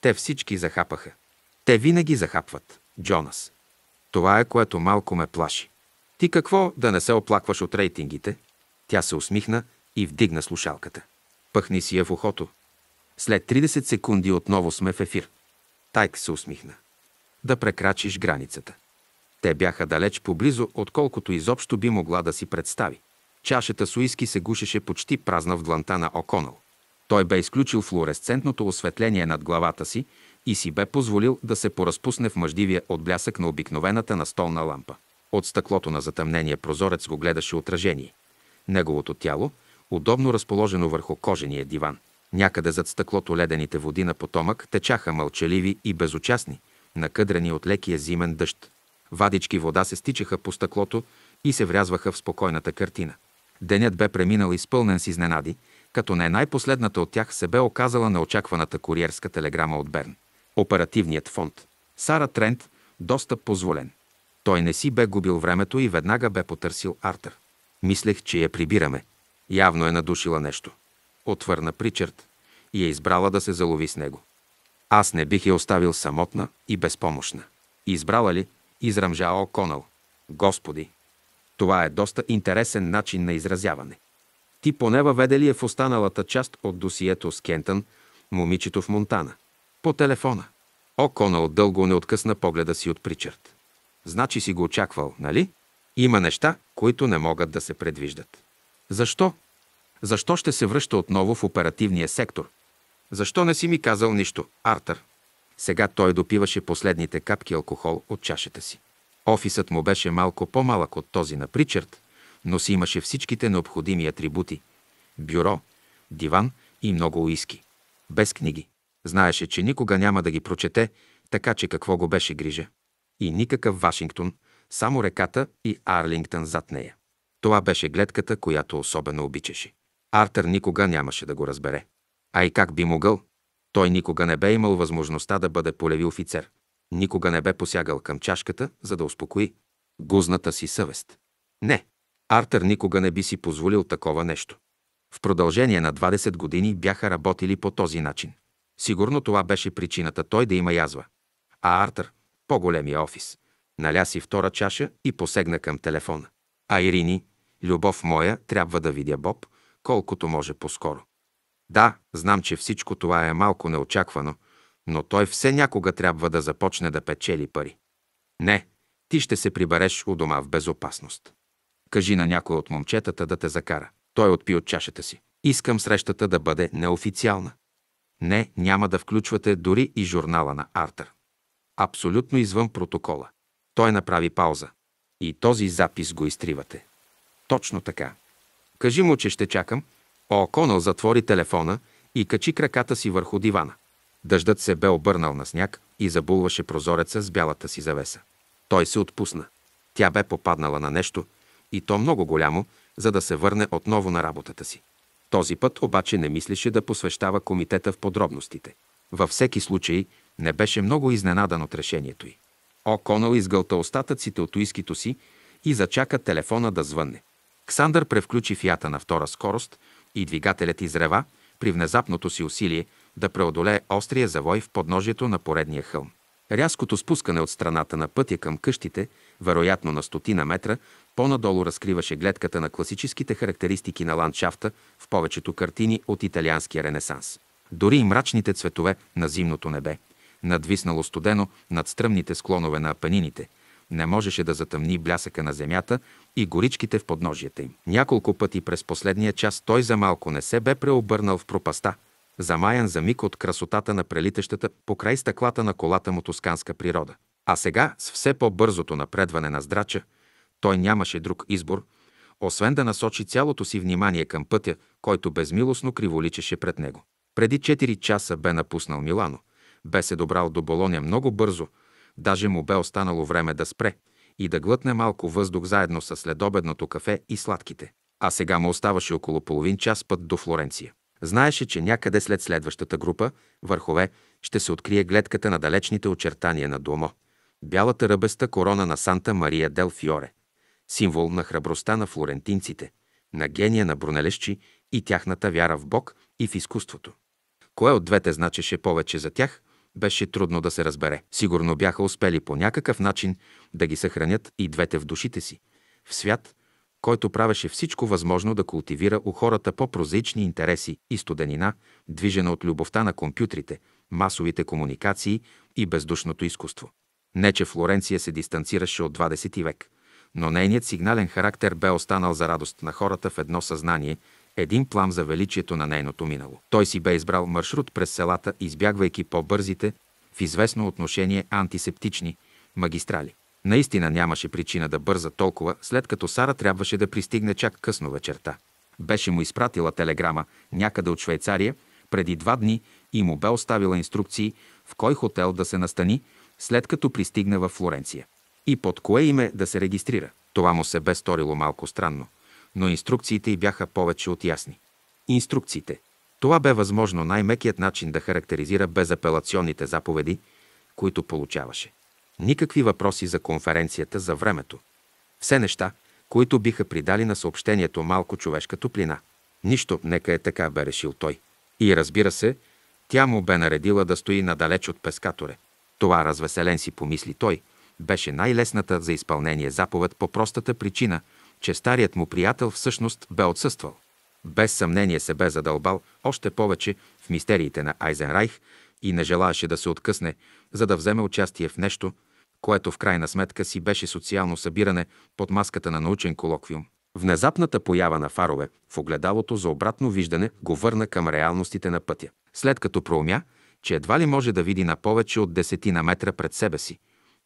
Те всички захапаха. Те винаги захапват. Джонас. Това е, което малко ме плаши. Ти какво да не се оплакваш от рейтингите? Тя се усмихна и вдигна слушалката. Пъхни си я в ухото. След 30 секунди отново сме в ефир. Тайк се усмихна. Да прекрачиш границата. Те бяха далеч поблизо, отколкото изобщо би могла да си представи. Чашата с уиски се гушеше почти празна в дланта на Оконъл. Той бе изключил флуоресцентното осветление над главата си и си бе позволил да се поразпусне в мъждивия отблясък на обикновената настолна лампа. От стъклото на затъмнения прозорец го гледаше отражение. Неговото тяло, удобно разположено върху кожения диван. Някъде зад стъклото ледените води на потомък течаха мълчаливи и безучастни, накъдрени от лекия зимен дъжд. Вадички вода се стичаха по стъклото и се врязваха в спокойната картина. Денят бе преминал изпълнен с изненади, като не най-последната от тях се бе оказала на очакваната куриерска телеграма от Берн. Оперативният фонд. Сара Трент, доста позволен. Той не си бе губил времето и веднага бе потърсил Артер. Мислех, че я прибираме. Явно е надушила нещо отвърна Причард и е избрала да се залови с него. Аз не бих я оставил самотна и безпомощна. Избрала ли? Изръмжа О'Конъл. Господи! Това е доста интересен начин на изразяване. Ти поне въведе ли е в останалата част от досието с Кентън, момичето в Монтана? По телефона. О'Конъл дълго не откъсна погледа си от Причард. Значи си го очаквал, нали? Има неща, които не могат да се предвиждат. Защо? Защо ще се връща отново в оперативния сектор? Защо не си ми казал нищо, Артър? Сега той допиваше последните капки алкохол от чашата си. Офисът му беше малко по-малък от този на Причард, но си имаше всичките необходими атрибути – бюро, диван и много уиски. Без книги. Знаеше, че никога няма да ги прочете, така че какво го беше грижа. И никакъв Вашингтон, само реката и Арлингтън зад нея. Това беше гледката, която особено обичаше. Артер никога нямаше да го разбере. А и как би могъл? Той никога не бе имал възможността да бъде полеви офицер. Никога не бе посягал към чашката, за да успокои гузната си съвест. Не, Артер никога не би си позволил такова нещо. В продължение на 20 години бяха работили по този начин. Сигурно това беше причината той да има язва. А Артер, по-големия офис, наля си втора чаша и посегна към телефона. А Ирини, любов моя, трябва да видя Боб, колкото може по-скоро. Да, знам, че всичко това е малко неочаквано, но той все някога трябва да започне да печели пари. Не, ти ще се прибереш у дома в безопасност. Кажи на някой от момчетата да те закара. Той отпи от чашата си. Искам срещата да бъде неофициална. Не, няма да включвате дори и журнала на Артер. Абсолютно извън протокола. Той направи пауза. И този запис го изтривате. Точно така. Кажи му, че ще чакам. О'Конъл затвори телефона и качи краката си върху дивана. Дъждът се бе обърнал на сняг и забулваше прозореца с бялата си завеса. Той се отпусна. Тя бе попаднала на нещо, и то много голямо, за да се върне отново на работата си. Този път обаче не мислеше да посвещава комитета в подробностите. Във всеки случай не беше много изненадан от решението й. О'Конъл изгълта остатъците от уискито си и зачака телефона да звънне. Ксандър превключи фията на втора скорост и двигателят изрева при внезапното си усилие да преодолее острия завой в подножието на поредния хълм. Рязкото спускане от страната на пътя към къщите, вероятно на стотина метра, по-надолу разкриваше гледката на класическите характеристики на ландшафта в повечето картини от италианския ренесанс. Дори и мрачните цветове на зимното небе, надвиснало студено над стръмните склонове на апанините, не можеше да затъмни блясъка на земята и горичките в подножията им. Няколко пъти през последния час той за малко не се бе преобърнал в пропаста, замаян за миг от красотата на прелитащата покрай стъклата на колата му тосканска природа. А сега, с все по-бързото напредване на здрача, той нямаше друг избор, освен да насочи цялото си внимание към пътя, който безмилостно криволичеше пред него. Преди 4 часа бе напуснал Милано, бе се добрал до Болоня много бързо – Даже му бе останало време да спре и да глътне малко въздух заедно с следобедното кафе и сладките. А сега му оставаше около половин час път до Флоренция. Знаеше, че някъде след следващата група, върхове, ще се открие гледката на далечните очертания на домо. Бялата ръбеста корона на Санта Мария дел Фиоре. Символ на храбростта на флорентинците, на гения на брунелещи и тяхната вяра в Бог и в изкуството. Кое от двете значеше повече за тях, беше трудно да се разбере. Сигурно бяха успели по някакъв начин да ги съхранят и двете в душите си. В свят, който правеше всичко възможно да култивира у хората по-прозаични интереси и студенина, движена от любовта на компютрите, масовите комуникации и бездушното изкуство. Не, че Флоренция се дистанцираше от 20 век, но нейният сигнален характер бе останал за радост на хората в едно съзнание – един план за величието на нейното минало. Той си бе избрал маршрут през селата, избягвайки по-бързите, в известно отношение антисептични, магистрали. Наистина нямаше причина да бърза толкова, след като Сара трябваше да пристигне чак късно вечерта. Беше му изпратила телеграма някъде от Швейцария преди два дни и му бе оставила инструкции в кой хотел да се настани, след като пристигне във Флоренция. И под кое име да се регистрира. Това му се бе сторило малко странно но инструкциите й бяха повече от ясни. Инструкциите. Това бе възможно най-мекият начин да характеризира безапелационните заповеди, които получаваше. Никакви въпроси за конференцията, за времето. Все неща, които биха придали на съобщението малко човешка топлина. Нищо, нека е така, бе решил той. И разбира се, тя му бе наредила да стои надалеч от пескаторе. Това развеселен си помисли той, беше най-лесната за изпълнение заповед по простата причина – че старият му приятел всъщност бе отсъствал. Без съмнение се бе задълбал още повече в мистериите на Айзенрайх и не желаеше да се откъсне, за да вземе участие в нещо, което в крайна сметка си беше социално събиране под маската на научен колоквиум. Внезапната поява на фарове в огледалото за обратно виждане го върна към реалностите на пътя. След като проумя, че едва ли може да види на повече от десетина метра пред себе си,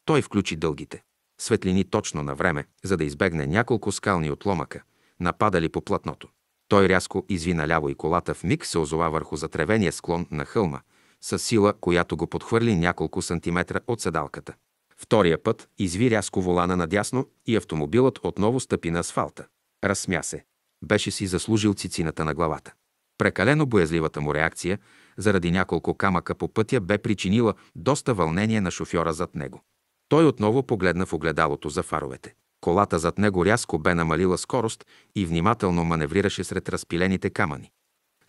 той включи дългите светлини точно на време, за да избегне няколко скални отломъка, нападали по платното. Той рязко изви наляво и колата в миг се озова върху затревения склон на хълма, с сила, която го подхвърли няколко сантиметра от седалката. Втория път изви рязко волана надясно и автомобилът отново стъпи на асфалта. Разсмя се. Беше си заслужил цицината на главата. Прекалено боязливата му реакция заради няколко камъка по пътя бе причинила доста вълнение на шофьора зад него. Той отново погледна в огледалото за фаровете. Колата зад него рязко бе намалила скорост и внимателно маневрираше сред разпилените камъни.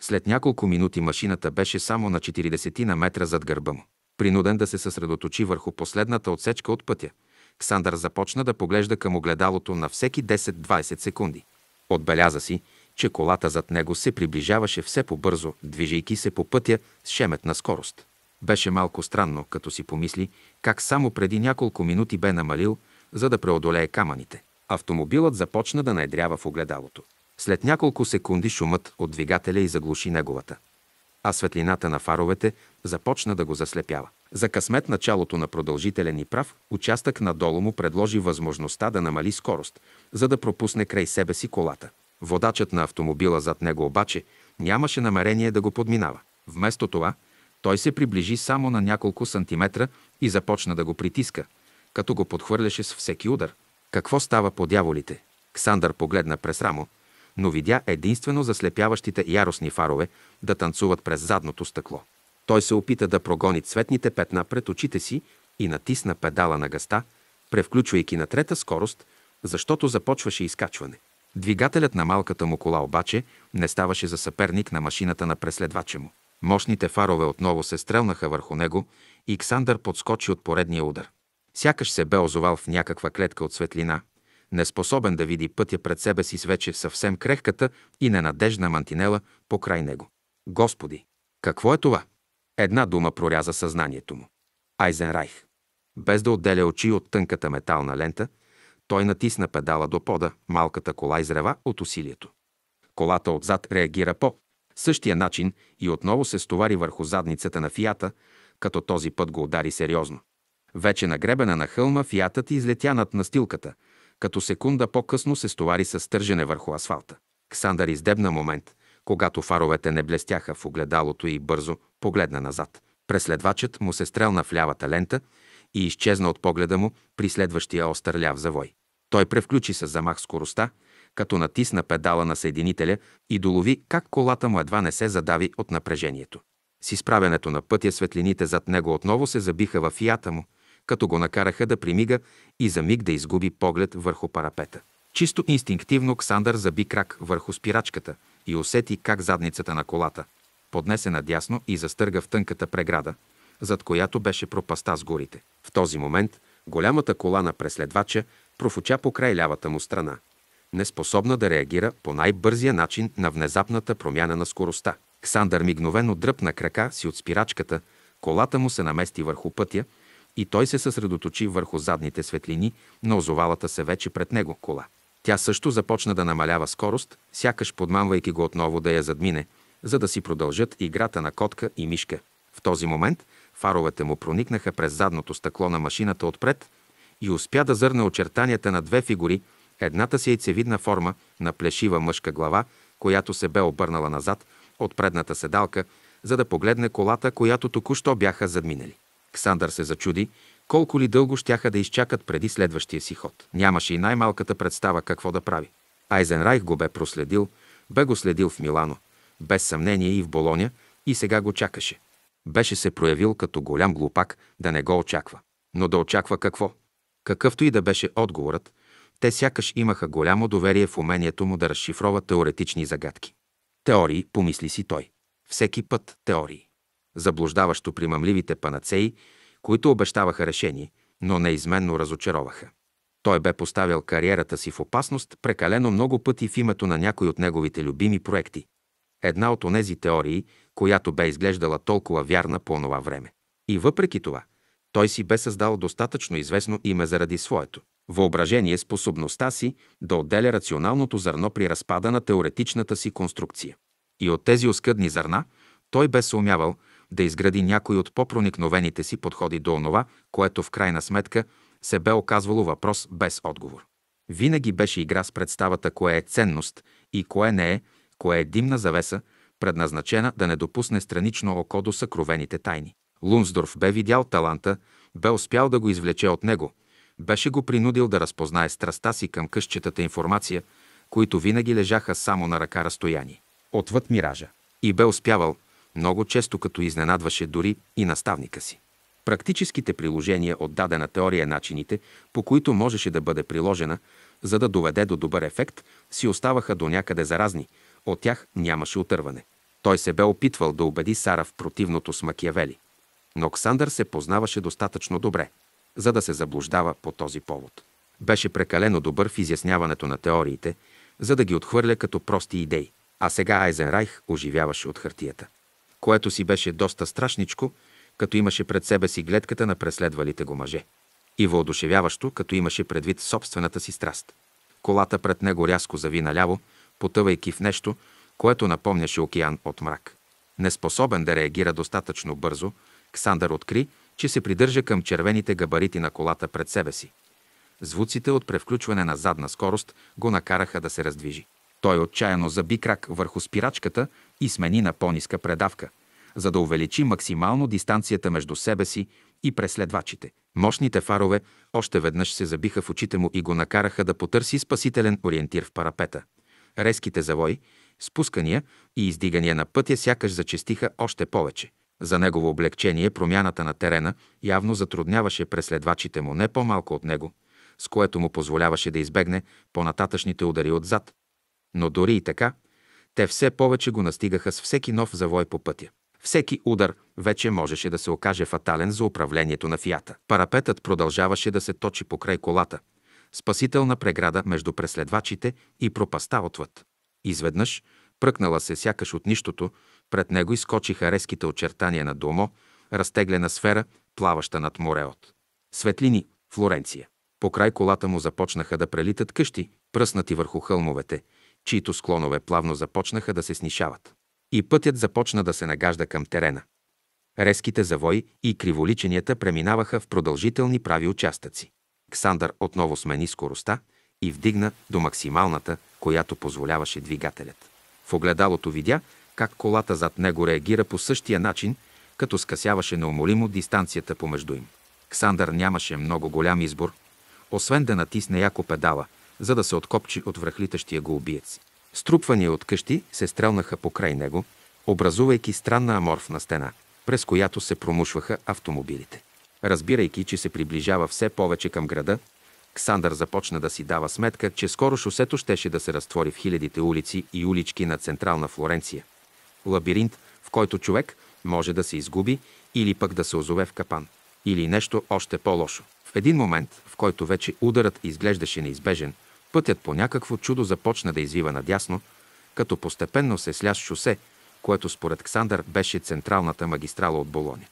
След няколко минути машината беше само на 40 на метра зад гърба му. Принуден да се съсредоточи върху последната отсечка от пътя, Ксандър започна да поглежда към огледалото на всеки 10-20 секунди. Отбеляза си, че колата зад него се приближаваше все по-бързо, движейки се по пътя с шеметна скорост. Беше малко странно, като си помисли как само преди няколко минути бе намалил, за да преодолее камъните. Автомобилът започна да наедрява в огледалото. След няколко секунди шумът от двигателя и заглуши неговата, а светлината на фаровете започна да го заслепява. За късмет началото на продължителен и прав, участък надолу му предложи възможността да намали скорост, за да пропусне край себе си колата. Водачът на автомобила зад него обаче нямаше намерение да го подминава. Вместо това, той се приближи само на няколко сантиметра и започна да го притиска, като го подхвърляше с всеки удар. Какво става по дяволите? Ксандър погледна през рамо, но видя единствено заслепяващите яростни фарове да танцуват през задното стъкло. Той се опита да прогони цветните петна пред очите си и натисна педала на гъста, превключвайки на трета скорост, защото започваше изкачване. Двигателят на малката му кола обаче не ставаше за съперник на машината на преследвача му. Мощните фарове отново се стрелнаха върху него и Ксандър подскочи от поредния удар. Сякаш се бе озовал в някаква клетка от светлина, неспособен да види пътя пред себе си с вече съвсем крехката и ненадежна мантинела покрай него. Господи, какво е това? Една дума проряза съзнанието му. Айзенрайх. Без да отделя очи от тънката метална лента, той натисна педала до пода, малката кола изрева от усилието. Колата отзад реагира по Същия начин и отново се стовари върху задницата на фията, като този път го удари сериозно. Вече на гребена на хълма фиатът излетя над настилката, като секунда по-късно се стовари с стържене върху асфалта. Ксандър издебна момент, когато фаровете не блестяха в огледалото и бързо погледна назад. Преследвачът му се стрелна в лявата лента и изчезна от погледа му при следващия остър ляв завой. Той превключи с замах скоростта като натисна педала на съединителя и долови как колата му едва не се задави от напрежението. С изправянето на пътя светлините зад него отново се забиха в ията му, като го накараха да примига и за миг да изгуби поглед върху парапета. Чисто инстинктивно Ксандър заби крак върху спирачката и усети как задницата на колата поднесе надясно и застърга в тънката преграда, зад която беше пропаста с горите. В този момент голямата кола на преследвача профуча покрай лявата му страна неспособна да реагира по най-бързия начин на внезапната промяна на скоростта. Ксандър мигновено дръпна крака си от спирачката, колата му се намести върху пътя и той се съсредоточи върху задните светлини на озовалата се вече пред него кола. Тя също започна да намалява скорост, сякаш подмамвайки го отново да я задмине, за да си продължат играта на котка и мишка. В този момент фаровете му проникнаха през задното стъкло на машината отпред и успя да зърне очертанията на две фигури – Едната си яйцевидна форма на плешива мъжка глава, която се бе обърнала назад от предната седалка, за да погледне колата, която току-що бяха задминали. Ксандър се зачуди, колко ли дълго щяха да изчакат преди следващия си ход. Нямаше и най-малката представа какво да прави. Айзенрайх го бе проследил, бе го следил в Милано, без съмнение и в Болоня, и сега го чакаше. Беше се проявил като голям глупак да не го очаква. Но да очаква какво? Какъвто и да беше отговорът, те сякаш имаха голямо доверие в умението му да разшифрова теоретични загадки. Теории, помисли си той. Всеки път теории. Заблуждаващо примамливите панацеи, които обещаваха решение, но неизменно разочароваха. Той бе поставил кариерата си в опасност прекалено много пъти в името на някой от неговите любими проекти. Една от онези теории, която бе изглеждала толкова вярна по онова време. И въпреки това, той си бе създал достатъчно известно име заради своето въображение способността си да отделя рационалното зърно при разпада на теоретичната си конструкция. И от тези оскъдни зърна той бе умявал да изгради някой от по-проникновените си подходи до онова, което в крайна сметка се бе оказвало въпрос без отговор. Винаги беше игра с представата кое е ценност и кое не е, кое е димна завеса, предназначена да не допусне странично око до съкровените тайни. Лунсдорф бе видял таланта, бе успял да го извлече от него – беше го принудил да разпознае страстта си към къщетата информация, които винаги лежаха само на ръка разстояние, отвъд миража. И бе успявал, много често като изненадваше дори и наставника си. Практическите приложения от дадена теория начините, по които можеше да бъде приложена, за да доведе до добър ефект, си оставаха до някъде заразни, от тях нямаше отърване. Той се бе опитвал да убеди Сара в противното с Макиявели. Но Ксандър се познаваше достатъчно добре за да се заблуждава по този повод. Беше прекалено добър в изясняването на теориите, за да ги отхвърля като прости идеи. А сега Айзенрайх оживяваше от хартията, което си беше доста страшничко, като имаше пред себе си гледката на преследвалите го мъже. И въодушевяващо, като имаше предвид собствената си страст. Колата пред него рязко зави наляво, потъвайки в нещо, което напомняше океан от мрак. Неспособен да реагира достатъчно бързо, Ксандър откри, че се придържа към червените габарити на колата пред себе си. Звуците от превключване на задна скорост го накараха да се раздвижи. Той отчаяно заби крак върху спирачката и смени на по-ниска предавка, за да увеличи максимално дистанцията между себе си и преследвачите. Мощните фарове още веднъж се забиха в очите му и го накараха да потърси спасителен ориентир в парапета. Резките завои, спускания и издигания на пътя сякаш зачестиха още повече – за негово облегчение промяната на терена явно затрудняваше преследвачите му не по-малко от него, с което му позволяваше да избегне по-нататъчните удари отзад. Но дори и така, те все повече го настигаха с всеки нов завой по пътя. Всеки удар вече можеше да се окаже фатален за управлението на фията. Парапетът продължаваше да се точи покрай колата, спасителна преграда между преследвачите и пропаста отвъд. Изведнъж, пръкнала се сякаш от нищото, пред него изкочиха резките очертания на домо, разтеглена сфера, плаваща над мореот. Светлини, Флоренция. По край колата му започнаха да прелитат къщи, пръснати върху хълмовете, чието склонове плавно започнаха да се снишават. И пътят започна да се нагажда към терена. Резките завои и криволиченията преминаваха в продължителни прави участъци. Ксандър отново смени скоростта и вдигна до максималната, която позволяваше двигателят. В огледалото видя, как колата зад него реагира по същия начин, като скъсяваше неумолимо дистанцията помежду им. Ксандър нямаше много голям избор, освен да натисне яко педала, за да се откопчи от връхлитащия го убиец. Струпвания от къщи се стрелнаха покрай него, образувайки странна аморфна стена, през която се промушваха автомобилите. Разбирайки, че се приближава все повече към града, Ксандър започна да си дава сметка, че скоро шосето щеше да се разтвори в хилядите улици и улички на Централна Флоренция лабиринт, в който човек може да се изгуби или пък да се озове в капан. Или нещо още по-лошо. В един момент, в който вече ударът изглеждаше неизбежен, пътят по някакво чудо започна да извива надясно, като постепенно се сля с шосе, което според Ксандър беше централната магистрала от Болоня.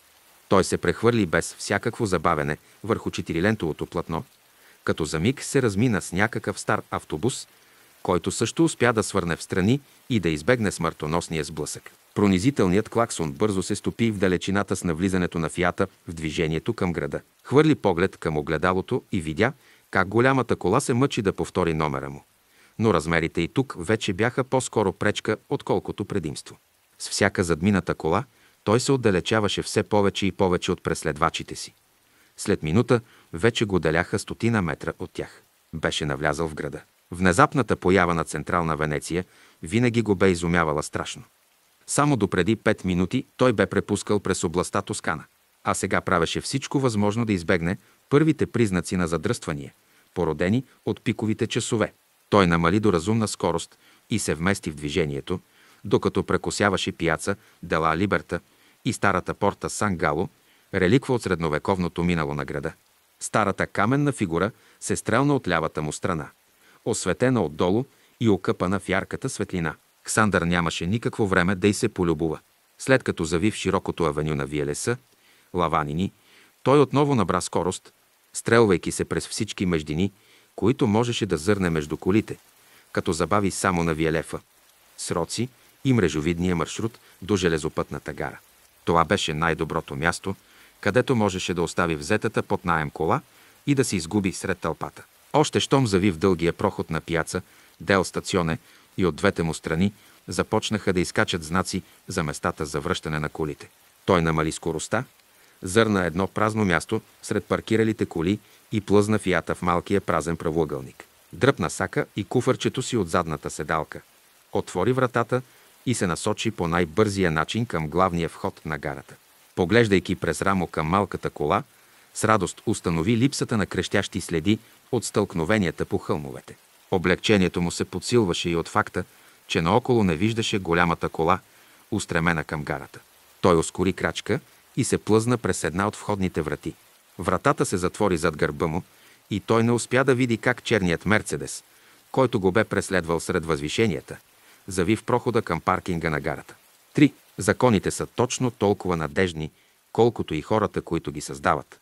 Той се прехвърли без всякакво забавене върху четирилентовото платно, като за миг се размина с някакъв стар автобус – който също успя да свърне в страни и да избегне смъртоносния сблъсък. Пронизителният клаксон бързо се стопи в далечината с навлизането на фията в движението към града. Хвърли поглед към огледалото и видя как голямата кола се мъчи да повтори номера му. Но размерите и тук вече бяха по-скоро пречка, отколкото предимство. С всяка задмината кола той се отдалечаваше все повече и повече от преследвачите си. След минута вече го деляха стотина метра от тях. Беше навлязъл в града. Внезапната поява на Централна Венеция винаги го бе изумявала страшно. Само допреди 5 минути той бе препускал през областта Тоскана, а сега правеше всичко възможно да избегне първите признаци на задръствания, породени от пиковите часове. Той намали до разумна скорост и се вмести в движението, докато прекосяваше пияца Дела Либерта и старата порта Сан Гало, реликва от средновековното минало на града. Старата каменна фигура се стрелна от лявата му страна осветена отдолу и окъпана в ярката светлина. Ксандър нямаше никакво време да й се полюбува. След като зави в широкото авеню на Виелеса, Лаванини, той отново набра скорост, стрелвайки се през всички междини, които можеше да зърне между колите, като забави само на Виелефа, Сроци и мрежовидния маршрут до железопътната гара. Това беше най-доброто място, където можеше да остави взетата под найем кола и да се изгуби сред тълпата. Още щом зави в дългия проход на пияца, дел стационе и от двете му страни започнаха да изкачат знаци за местата за връщане на колите. Той намали скоростта, зърна едно празно място сред паркиралите коли и плъзна фията в малкия празен правоъгълник. Дръпна сака и куфърчето си от задната седалка. Отвори вратата и се насочи по най-бързия начин към главния вход на гарата. Поглеждайки през рамо към малката кола, с радост установи липсата на крещящи следи от стълкновенията по хълмовете. Облегчението му се подсилваше и от факта, че наоколо не виждаше голямата кола, устремена към гарата. Той ускори крачка и се плъзна през една от входните врати. Вратата се затвори зад гърба му и той не успя да види как черният Мерцедес, който го бе преследвал сред възвишенията, зави в прохода към паркинга на гарата. 3. Законите са точно толкова надежни, колкото и хората, които ги създават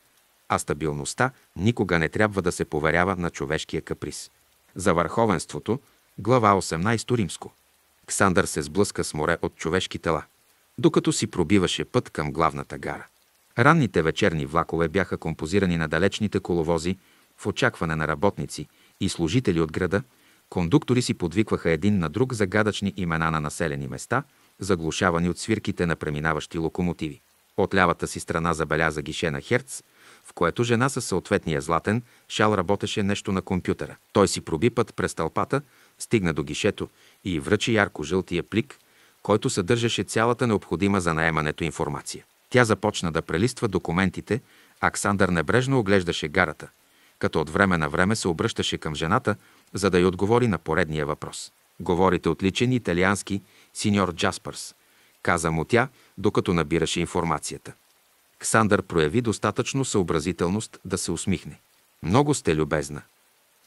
а стабилността никога не трябва да се поверява на човешкия каприз. За върховенството, глава 18 Римско. Ксандър се сблъска с море от човешки тела, докато си пробиваше път към главната гара. Ранните вечерни влакове бяха композирани на далечните коловози в очакване на работници и служители от града, кондуктори си подвикваха един на друг загадъчни имена на населени места, заглушавани от свирките на преминаващи локомотиви. От лявата си страна забеляза гише на Херц – в което жена със съответния златен шал работеше нещо на компютъра. Той си проби път през тълпата, стигна до гишето и връчи ярко-жълтия плик, който съдържаше цялата необходима за наемането информация. Тя започна да прелиства документите, Аксандър небрежно оглеждаше гарата, като от време на време се обръщаше към жената, за да й отговори на поредния въпрос. Говорите отличен италиански, синьор Джаспърс, каза му тя, докато набираше информацията. Ксандър прояви достатъчно съобразителност да се усмихне. Много сте любезна.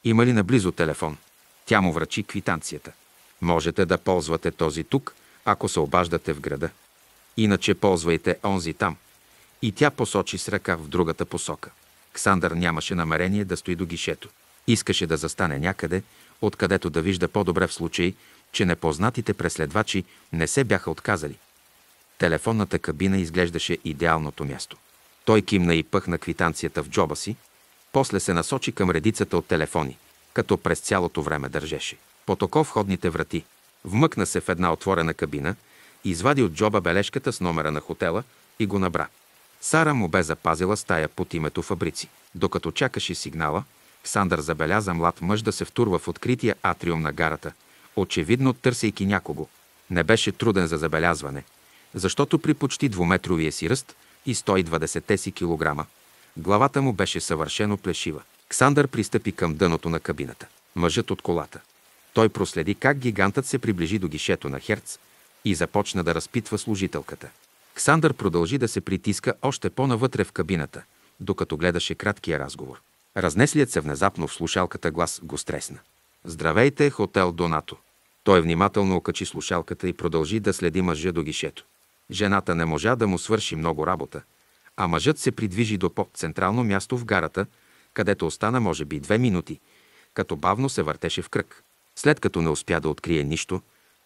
Има ли наблизо телефон? Тя му връчи квитанцията. Можете да ползвате този тук, ако се обаждате в града. Иначе ползвайте онзи там. И тя посочи с ръка в другата посока. Ксандър нямаше намерение да стои до гишето. Искаше да застане някъде, откъдето да вижда по-добре в случай, че непознатите преследвачи не се бяха отказали. Телефонната кабина изглеждаше идеалното място. Той кимна и пъхна квитанцията в джоба си, после се насочи към редицата от телефони, като през цялото време държеше. Потоко входните врати. Вмъкна се в една отворена кабина, извади от джоба бележката с номера на хотела и го набра. Сара му бе запазила стая под името Фабрици. Докато чакаше сигнала, Сандър забеляза млад мъж да се втурва в открития атриум на гарата, очевидно търсейки някого. Не беше труден за забелязване защото при почти двуметровия си ръст и 120 си килограма, главата му беше съвършено плешива. Ксандър пристъпи към дъното на кабината. Мъжът от колата. Той проследи как гигантът се приближи до гишето на Херц и започна да разпитва служителката. Ксандър продължи да се притиска още по-навътре в кабината, докато гледаше краткия разговор. Разнеслият се внезапно в слушалката глас го стресна. «Здравейте, хотел Донато!» Той внимателно окачи слушалката и продължи да следи мъжа до гишето. Жената не можа да му свърши много работа, а мъжът се придвижи до по-централно място в гарата, където остана може би две минути, като бавно се въртеше в кръг. След като не успя да открие нищо,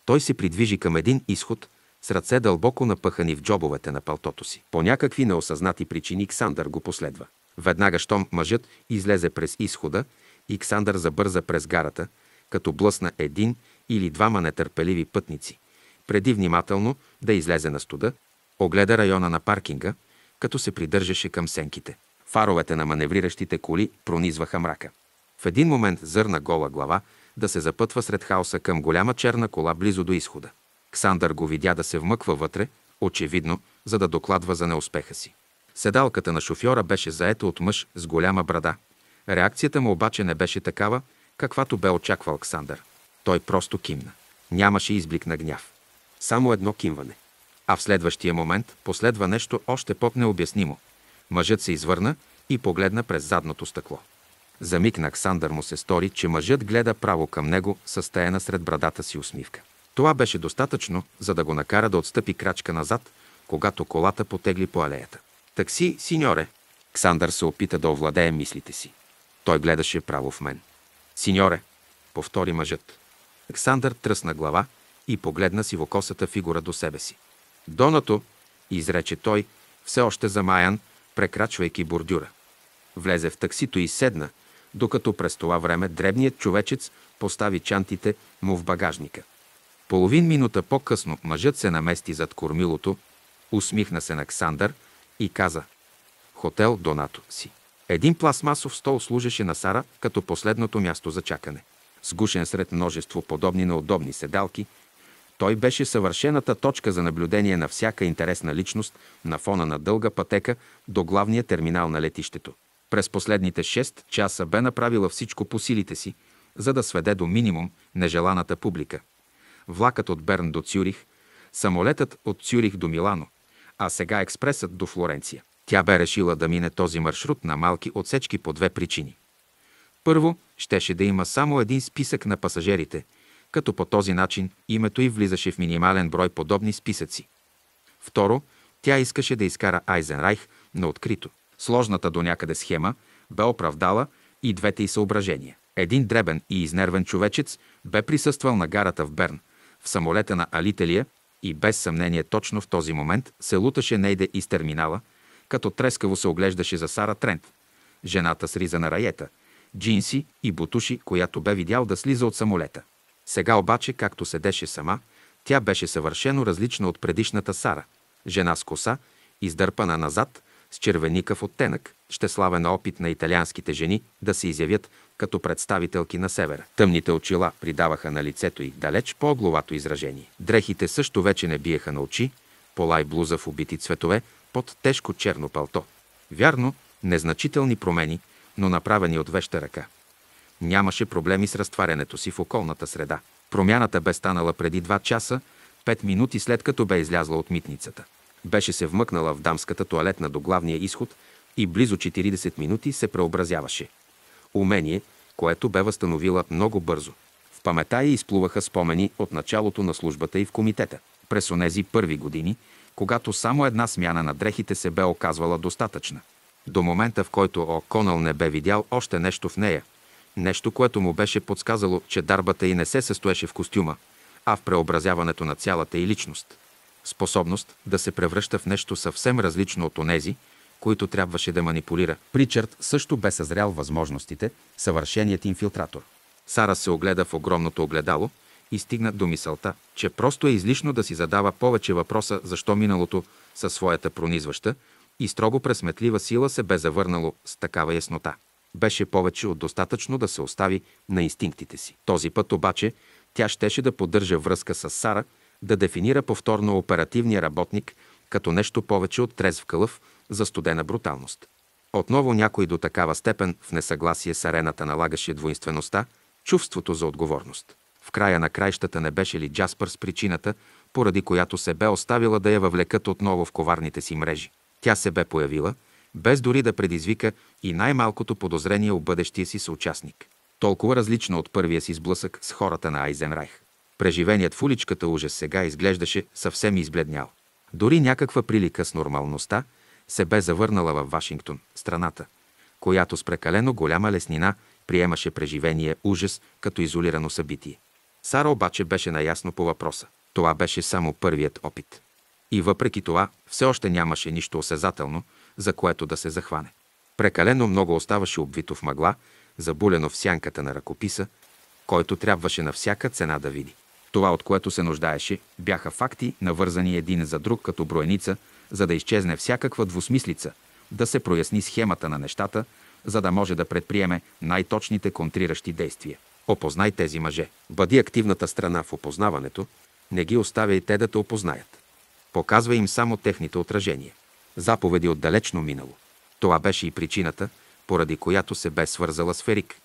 той се придвижи към един изход с ръце дълбоко напъхани в джобовете на палтото си. По някакви неосъзнати причини Ксандър го последва. Веднага щом мъжът излезе през изхода, и Ксандър забърза през гарата, като блъсна един или двама нетърпеливи пътници преди внимателно да излезе на студа, огледа района на паркинга, като се придържаше към сенките. Фаровете на маневриращите коли пронизваха мрака. В един момент зърна гола глава да се запътва сред хаоса към голяма черна кола близо до изхода. Ксандър го видя да се вмъква вътре, очевидно, за да докладва за неуспеха си. Седалката на шофьора беше заета от мъж с голяма брада. Реакцията му обаче не беше такава, каквато бе очаквал Ксандър. Той просто кимна. Нямаше изблик на гняв. Само едно кимване. А в следващия момент последва нещо още по-необяснимо. Мъжът се извърна и погледна през задното стъкло. За миг на Ксандър му се стори, че мъжът гледа право към него с стаяна сред брадата си усмивка. Това беше достатъчно, за да го накара да отстъпи крачка назад, когато колата потегли по алеята. Такси, синьоре! Ксандър се опита да овладее мислите си. Той гледаше право в мен. Синьоре, повтори мъжът. Ксандър тръсна глава и погледна сивокосата фигура до себе си. Донато, изрече той, все още замаян, прекрачвайки бордюра. Влезе в таксито и седна, докато през това време дребният човечец постави чантите му в багажника. Половин минута по-късно мъжът се намести зад кормилото, усмихна се на Ксандър и каза «Хотел Донато си». Един пластмасов стол служеше на Сара като последното място за чакане. Сгушен сред множество подобни на удобни седалки, той беше съвършената точка за наблюдение на всяка интересна личност на фона на дълга пътека до главния терминал на летището. През последните 6 часа бе направила всичко по силите си, за да сведе до минимум нежеланата публика. Влакът от Берн до Цюрих, самолетът от Цюрих до Милано, а сега експресът до Флоренция. Тя бе решила да мине този маршрут на малки отсечки по две причини. Първо, щеше да има само един списък на пасажерите като по този начин името й влизаше в минимален брой подобни списъци. Второ, тя искаше да изкара Айзенрайх на открито. Сложната до някъде схема бе оправдала и двете й съображения. Един дребен и изнервен човечец бе присъствал на гарата в Берн, в самолета на Алителия и без съмнение точно в този момент се луташе Нейде из терминала, като трескаво се оглеждаше за Сара Трент, жената с риза на раета, джинси и бутуши, която бе видял да слиза от самолета. Сега обаче, както седеше сама, тя беше съвършено различна от предишната Сара. Жена с коса, издърпана назад, с червеникав оттенък, на опит на италианските жени да се изявят като представителки на севера. Тъмните очила придаваха на лицето й далеч по-огловато изражение. Дрехите също вече не биеха на очи, полай блуза в убити цветове под тежко черно палто. Вярно, незначителни промени, но направени от веща ръка. Нямаше проблеми с разтварянето си в околната среда. Промяната бе станала преди 2 часа, 5 минути след като бе излязла от митницата. Беше се вмъкнала в дамската туалетна до главния изход и близо 40 минути се преобразяваше. Умение, което бе възстановила много бързо. В памета й изплуваха спомени от началото на службата и в комитета. През онези първи години, когато само една смяна на дрехите се бе оказвала достатъчна. До момента, в който Оконъл не бе видял още нещо в нея – Нещо, което му беше подсказало, че дарбата и не се състоеше в костюма, а в преобразяването на цялата и личност. Способност да се превръща в нещо съвсем различно от онези, които трябваше да манипулира. Причард също бе съзрял възможностите, съвършеният инфилтратор. Сара се огледа в огромното огледало и стигна до мисълта, че просто е излишно да си задава повече въпроса защо миналото със своята пронизваща и строго пресметлива сила се бе завърнало с такава яснота беше повече от достатъчно да се остави на инстинктите си. Този път обаче тя щеше да поддържа връзка с Сара, да дефинира повторно оперативния работник като нещо повече от трезв кълъв за студена бруталност. Отново някой до такава степен в несъгласие с арената налагаше двойствеността, чувството за отговорност. В края на краищата не беше ли Джаспър с причината, поради която се бе оставила да я въвлекат отново в коварните си мрежи. Тя се бе появила – без дори да предизвика и най-малкото подозрение у бъдещия си съучастник. Толкова различно от първия си сблъсък с хората на Айзенрайх. Преживеният в уличката ужас сега изглеждаше съвсем избледнял. Дори някаква прилика с нормалността се бе завърнала във Вашингтон, страната, която с прекалено голяма леснина приемаше преживения ужас като изолирано събитие. Сара обаче беше наясно по въпроса. Това беше само първият опит. И въпреки това, все още нямаше нищо осезателно, за което да се захване. Прекалено много оставаше обвито в мъгла, забулено в сянката на ръкописа, който трябваше на всяка цена да види. Това, от което се нуждаеше, бяха факти, навързани един за друг като броеница, за да изчезне всякаква двусмислица, да се проясни схемата на нещата, за да може да предприеме най-точните контриращи действия. Опознай тези мъже. Бъди активната страна в опознаването, не ги оставяй те да те опознаят. Показва им само техните отражения заповеди от далечно минало. Това беше и причината, поради която се бе свързала с Ферик.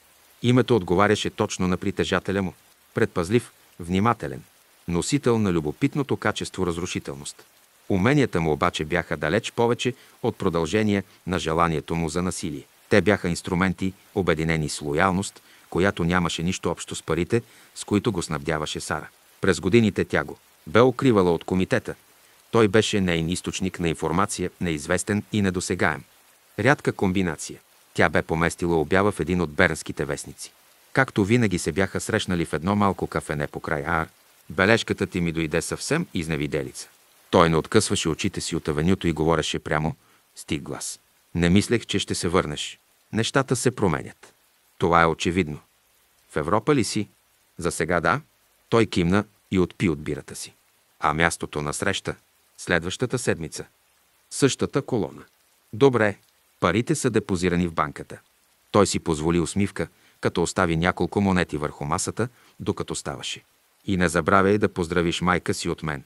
Името отговаряше точно на притежателя му. Предпазлив, внимателен, носител на любопитното качество разрушителност. Уменията му обаче бяха далеч повече от продължение на желанието му за насилие. Те бяха инструменти, обединени с лоялност, която нямаше нищо общо с парите, с които го снабдяваше Сара. През годините тя го бе укривала от комитета, той беше нейн източник на информация, неизвестен и недосегаем. Рядка комбинация. Тя бе поместила обява в един от бернските вестници. Както винаги се бяха срещнали в едно малко кафене по край Ар, бележката ти ми дойде съвсем изневиделица. Той не откъсваше очите си от авенюто и говореше прямо, с тих глас. Не мислех, че ще се върнеш. Нещата се променят. Това е очевидно. В Европа ли си? За сега да. Той кимна и отпи от бирата си. А мястото на среща Следващата седмица. Същата колона. Добре, парите са депозирани в банката. Той си позволи усмивка, като остави няколко монети върху масата, докато ставаше. И не забравяй да поздравиш майка си от мен.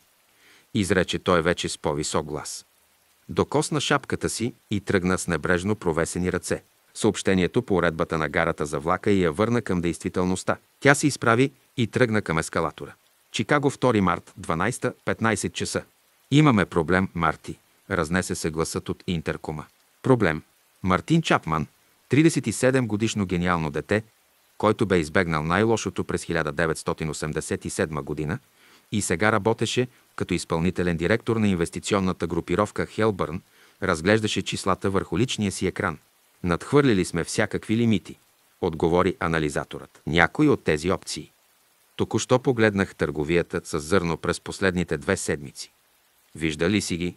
Изрече той вече с по-висок глас. Докосна шапката си и тръгна с небрежно провесени ръце. Съобщението по уредбата на гарата за влака и я върна към действителността. Тя се изправи и тръгна към ескалатора. Чикаго, 2 март, 12-15 часа. Имаме проблем, Марти, разнесе се гласът от интеркома. Проблем. Мартин Чапман, 37 годишно гениално дете, който бе избегнал най-лошото през 1987 година и сега работеше като изпълнителен директор на инвестиционната групировка Хелбърн, разглеждаше числата върху личния си екран. Надхвърлили сме всякакви лимити, отговори анализаторът. Някои от тези опции. Току-що погледнах търговията с зърно през последните две седмици. Вижда ли си ги?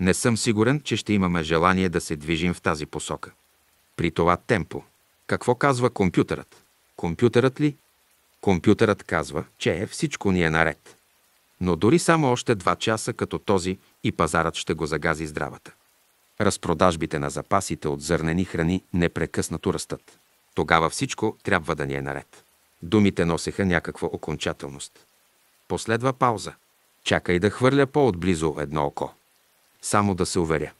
Не съм сигурен, че ще имаме желание да се движим в тази посока. При това темпо. Какво казва компютърът? Компютърът ли? Компютърът казва, че е всичко ни е наред. Но дори само още два часа като този и пазарът ще го загази здравата. Разпродажбите на запасите от зърнени храни непрекъснато растат. Тогава всичко трябва да ни е наред. Думите носеха някаква окончателност. Последва пауза. Чакай да хвърля по-отблизо едно око. Само да се уверя.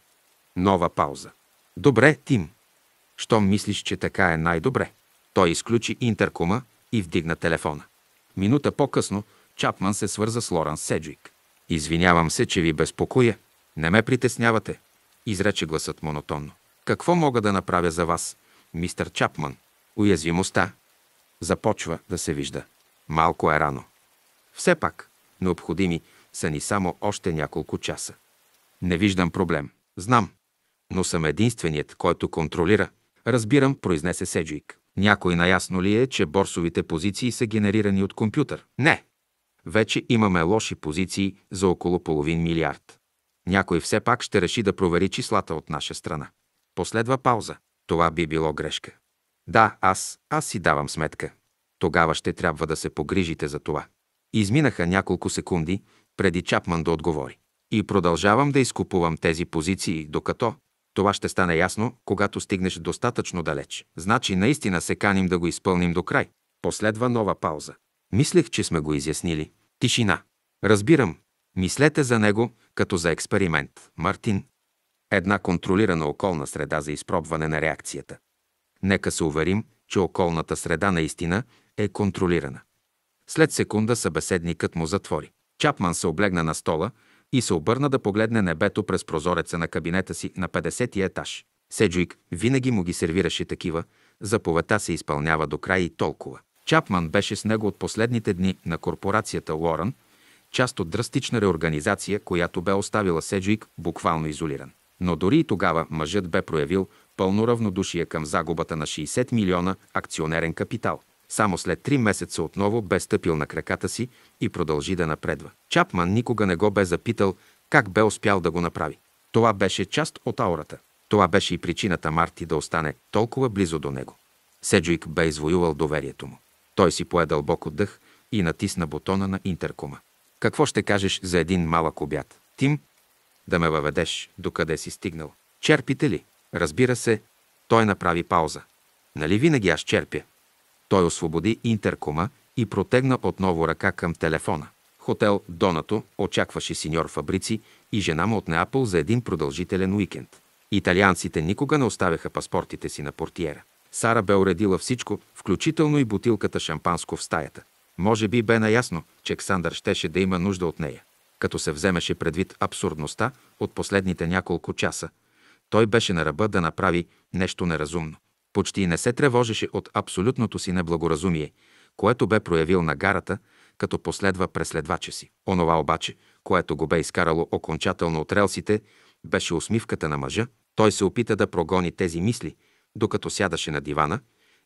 Нова пауза. Добре, Тим. Щом мислиш, че така е най-добре. Той изключи интеркума и вдигна телефона. Минута по-късно Чапман се свърза с Лоран Седжик. Извинявам се, че ви безпокоя. Не ме притеснявате, изрече гласът монотонно. Какво мога да направя за вас, мистър Чапман? Уязвимостта започва да се вижда. Малко е рано. Все пак, Необходими са ни само още няколко часа. Не виждам проблем. Знам. Но съм единственият, който контролира. Разбирам, произнесе Седжуик. Някой наясно ли е, че борсовите позиции са генерирани от компютър? Не. Вече имаме лоши позиции за около половин милиард. Някой все пак ще реши да провери числата от наша страна. Последва пауза. Това би било грешка. Да, аз, аз си давам сметка. Тогава ще трябва да се погрижите за това. Изминаха няколко секунди, преди Чапман да отговори. И продължавам да изкупувам тези позиции, докато това ще стане ясно, когато стигнеш достатъчно далеч. Значи наистина се каним да го изпълним до край. Последва нова пауза. Мислех, че сме го изяснили. Тишина. Разбирам. Мислете за него като за експеримент. Мартин. Една контролирана околна среда за изпробване на реакцията. Нека се уверим, че околната среда наистина е контролирана. След секунда събеседникът му затвори. Чапман се облегна на стола и се обърна да погледне небето през прозореца на кабинета си на 50-ти етаж. Седжуик винаги му ги сервираше такива, заповедта се изпълнява до край и толкова. Чапман беше с него от последните дни на корпорацията Лоран, част от драстична реорганизация, която бе оставила Седжуик буквално изолиран. Но дори и тогава мъжът бе проявил пълно равнодушие към загубата на 60 милиона акционерен капитал. Само след три месеца отново бе стъпил на краката си и продължи да напредва. Чапман никога не го бе запитал как бе успял да го направи. Това беше част от аурата. Това беше и причината Марти да остане толкова близо до него. Седжуик бе извоювал доверието му. Той си пое дълбоко дъх и натисна бутона на интеркума. Какво ще кажеш за един малък обяд? Тим, да ме въведеш, докъде си стигнал. Черпите ли? Разбира се, той направи пауза. Нали винаги аз черпя? Той освободи интеркома и протегна отново ръка към телефона. Хотел Донато очакваше синьор Фабрици и жена му от Неапол за един продължителен уикенд. Италианците никога не оставяха паспортите си на портиера. Сара бе уредила всичко, включително и бутилката шампанско в стаята. Може би бе наясно, че Ксандър щеше да има нужда от нея. Като се вземеше предвид абсурдността от последните няколко часа, той беше на ръба да направи нещо неразумно. Почти не се тревожеше от абсолютното си неблагоразумие, което бе проявил на гарата, като последва преследвача си. Онова обаче, което го бе изкарало окончателно от релсите, беше усмивката на мъжа. Той се опита да прогони тези мисли, докато сядаше на дивана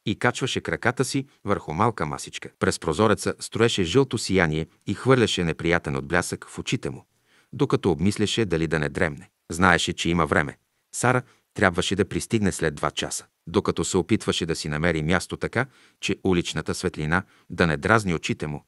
и качваше краката си върху малка масичка. През прозореца строеше жълто сияние и хвърляше неприятен отблясък в очите му, докато обмисляше дали да не дремне. Знаеше, че има време. Сара трябваше да пристигне след два часа докато се опитваше да си намери място така, че уличната светлина да не дразни очите му.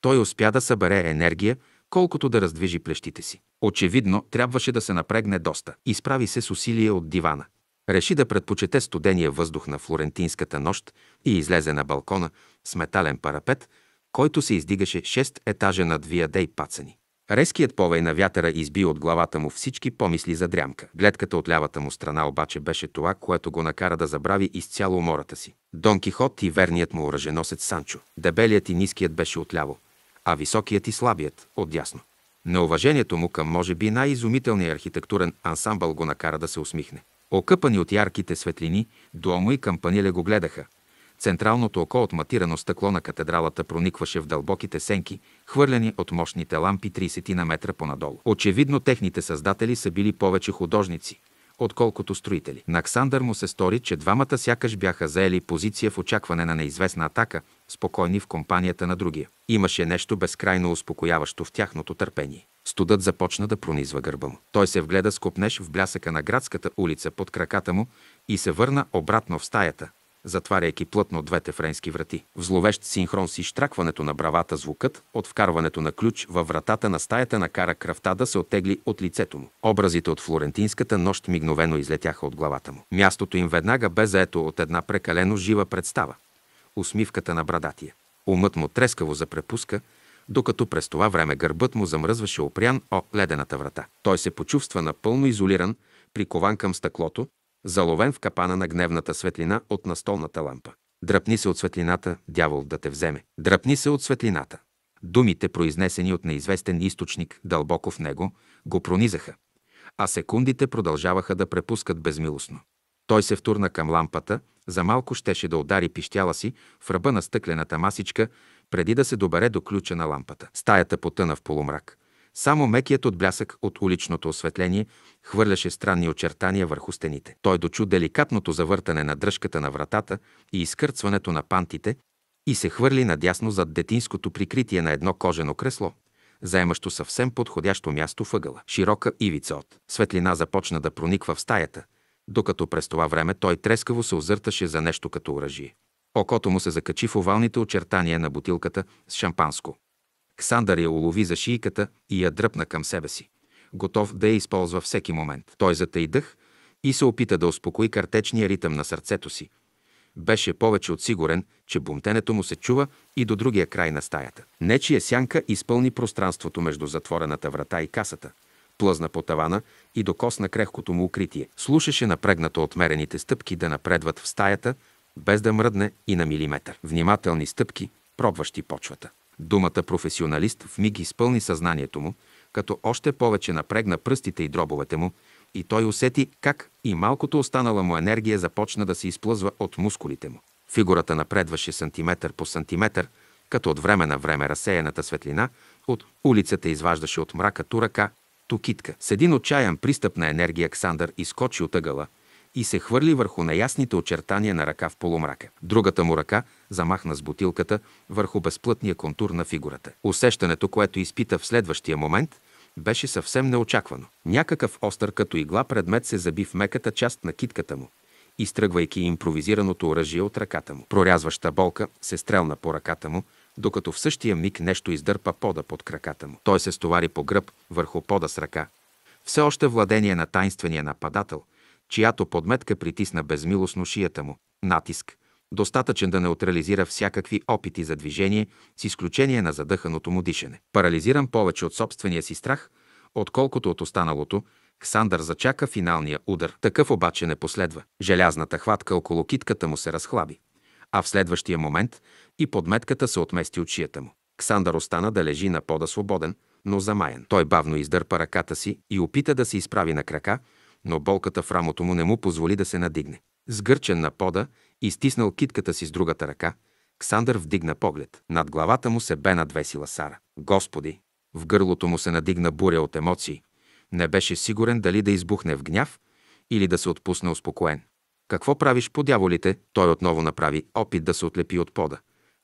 Той успя да събере енергия, колкото да раздвижи плещите си. Очевидно, трябваше да се напрегне доста. Изправи се с усилие от дивана. Реши да предпочете студения въздух на флорентинската нощ и излезе на балкона с метален парапет, който се издигаше 6 етажа над Виадей Пацани. Резкият повей на вятъра изби от главата му всички помисли за дрямка. Гледката от лявата му страна обаче беше това, което го накара да забрави изцяло умората си. Дон Кихот и верният му оръженосец Санчо. Дебелият и ниският беше отляво, а високият и слабият – отдясно. Неуважението му към може би най-изумителния архитектурен ансамбъл го накара да се усмихне. Окъпани от ярките светлини, дуомо и кампаниле го гледаха – Централното око от матирано стъкло на катедралата проникваше в дълбоките сенки, хвърляни от мощните лампи 30 на метра понадолу. Очевидно техните създатели са били повече художници, отколкото строители. На Ксандър му се стори, че двамата сякаш бяха заели позиция в очакване на неизвестна атака, спокойни в компанията на другия. Имаше нещо безкрайно успокояващо в тяхното търпение. Студът започна да пронизва гърба му. Той се вгледа скопнеш в блясъка на градската улица под краката му и се върна обратно в стаята, затваряйки плътно двете френски врати. В зловещ синхрон с изтракването на бравата звукът от вкарването на ключ във вратата на стаята накара кръвта да се оттегли от лицето му. Образите от флорентинската нощ мигновено излетяха от главата му. Мястото им веднага бе заето от една прекалено жива представа – усмивката на брадатия. Умът му трескаво запрепуска, докато през това време гърбът му замръзваше опрян о ледената врата. Той се почувства напълно изолиран, прикован към стъклото, заловен в капана на гневната светлина от настолната лампа. Дръпни се от светлината, дявол да те вземе. Дръпни се от светлината. Думите, произнесени от неизвестен източник дълбоко в него, го пронизаха, а секундите продължаваха да препускат безмилостно. Той се втурна към лампата, за малко щеше да удари пищяла си в ръба на стъклената масичка, преди да се добере до ключа на лампата. Стаята потъна в полумрак. Само мекият от блясък от уличното осветление хвърляше странни очертания върху стените. Той дочу деликатното завъртане на дръжката на вратата и изкърцването на пантите и се хвърли надясно зад детинското прикритие на едно кожено кресло, заемащо съвсем подходящо място въгъла. Широка ивица от светлина започна да прониква в стаята, докато през това време той трескаво се озърташе за нещо като оръжие. Окото му се закачи в овалните очертания на бутилката с шампанско. Ксандър я улови за шийката и я дръпна към себе си, готов да я използва всеки момент. Той затъй дъх и се опита да успокои картечния ритъм на сърцето си. Беше повече от сигурен, че бумтенето му се чува и до другия край на стаята. Нечия сянка изпълни пространството между затворената врата и касата, плъзна по тавана и докосна крехкото му укритие. Слушаше напрегнато отмерените стъпки да напредват в стаята, без да мръдне и на милиметър. Внимателни стъпки, пробващи почвата. Думата професионалист в миг изпълни съзнанието му, като още повече напрегна пръстите и дробовете му, и той усети как и малкото останала му енергия започна да се изплъзва от мускулите му. Фигурата напредваше сантиметър по сантиметър, като от време на време разсеяната светлина от улицата изваждаше от мрака ту ръка, ту китка. С един отчаян пристъп на енергия Ксандър изкочи от ъгъла – и се хвърли върху неясните очертания на ръка в полумрака. Другата му ръка замахна с бутилката върху безплътния контур на фигурата. Усещането, което изпита в следващия момент, беше съвсем неочаквано. Някакъв остър като игла предмет се заби в меката част на китката му, изтръгвайки импровизираното оръжие от ръката му. Прорязваща болка се стрелна по ръката му, докато в същия миг нещо издърпа пода под краката му. Той се стовари по гръб върху пода с ръка. Все още владение на таинствения нападател, чиято подметка притисна безмилостно шията му. Натиск, достатъчен да неутрализира всякакви опити за движение, с изключение на задъханото му дишане. Парализиран повече от собствения си страх, отколкото от останалото, Ксандър зачака финалния удар. Такъв обаче не последва. Желязната хватка около китката му се разхлаби, а в следващия момент и подметката се отмести от шията му. Ксандър остана да лежи на пода свободен, но замаян. Той бавно издърпа ръката си и опита да се изправи на крака, но болката в рамото му не му позволи да се надигне. Сгърчен на пода и стиснал китката си с другата ръка, Ксандър вдигна поглед. Над главата му се бе надвесила Сара. Господи! В гърлото му се надигна буря от емоции. Не беше сигурен дали да избухне в гняв или да се отпусне успокоен. Какво правиш по дяволите? Той отново направи опит да се отлепи от пода,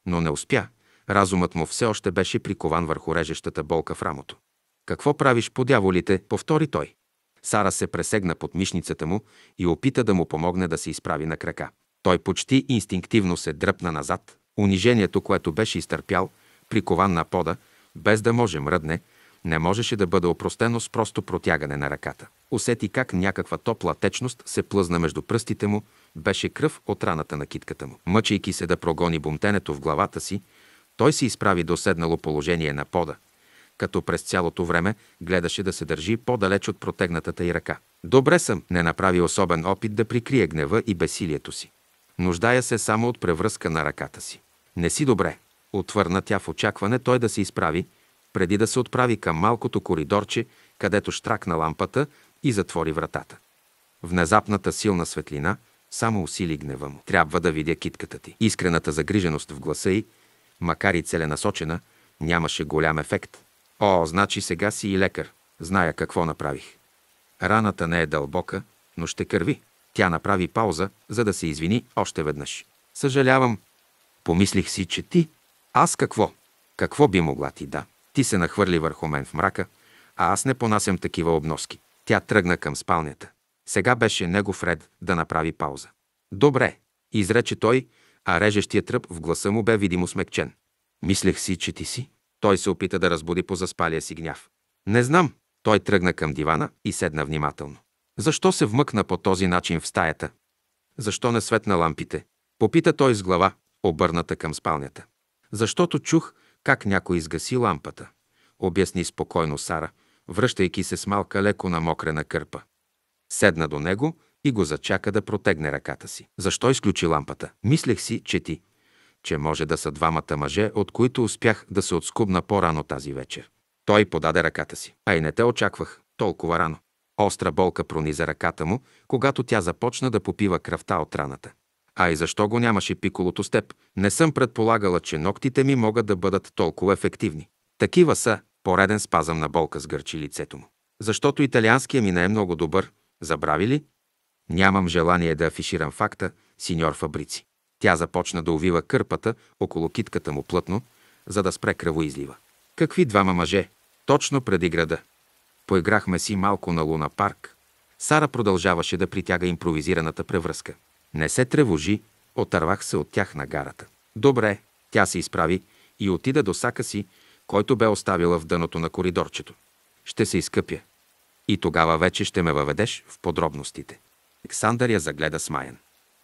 но не успя. Разумът му все още беше прикован върху режещата болка в рамото. Какво правиш по дяволите? повтори той. Сара се пресегна под мишницата му и опита да му помогне да се изправи на крака. Той почти инстинктивно се дръпна назад. Унижението, което беше изтърпял, прикован на пода, без да може мръдне, не можеше да бъде опростено с просто протягане на ръката. Усети как някаква топла течност се плъзна между пръстите му, беше кръв от раната на китката му. Мъчейки се да прогони бумтенето в главата си, той се изправи до седнало положение на пода – като през цялото време гледаше да се държи по-далеч от протегнатата й ръка. Добре съм, не направи особен опит да прикрие гнева и бесилието си. Нуждая се само от превръзка на ръката си. Не си добре, отвърна тя в очакване той да се изправи, преди да се отправи към малкото коридорче, където штракна лампата и затвори вратата. Внезапната силна светлина само усили гнева му. Трябва да видя китката ти. Искрената загриженост в гласа й, макар и целенасочена, нямаше голям ефект. О, значи сега си и лекар. Зная какво направих. Раната не е дълбока, но ще кърви. Тя направи пауза, за да се извини още веднъж. Съжалявам. Помислих си, че ти... Аз какво? Какво би могла ти да? Ти се нахвърли върху мен в мрака, а аз не понасям такива обноски. Тя тръгна към спалнята. Сега беше негов ред да направи пауза. Добре, изрече той, а режещия тръп в гласа му бе видимо смекчен. Мислех си, че ти си. Той се опита да разбуди по заспалия си гняв. Не знам. Той тръгна към дивана и седна внимателно. Защо се вмъкна по този начин в стаята? Защо не светна лампите? Попита той с глава, обърната към спалнята. Защото чух как някой изгаси лампата, обясни спокойно Сара, връщайки се с малка леко на мокрена кърпа. Седна до него и го зачака да протегне ръката си. Защо изключи лампата? Мислех си, че ти, че може да са двамата мъже, от които успях да се отскубна по-рано тази вечер. Той подаде ръката си. А и не те очаквах толкова рано. Остра болка прониза ръката му, когато тя започна да попива кръвта от раната. А и защо го нямаше пиколото с теб? Не съм предполагала, че ногтите ми могат да бъдат толкова ефективни. Такива са, пореден спазъм на болка сгърчи лицето му. Защото италианския ми не е много добър. Забрави ли? Нямам желание да афиширам факта, синьор Фабрици. Тя започна да увива кърпата около китката му плътно, за да спре кръвоизлива. Какви двама мъже? Точно преди града. Поиграхме си малко на Луна парк. Сара продължаваше да притяга импровизираната превръзка. Не се тревожи, отървах се от тях на гарата. Добре, тя се изправи и отида до сака си, който бе оставила в дъното на коридорчето. Ще се изкъпя. И тогава вече ще ме въведеш в подробностите. Александър я загледа смаян.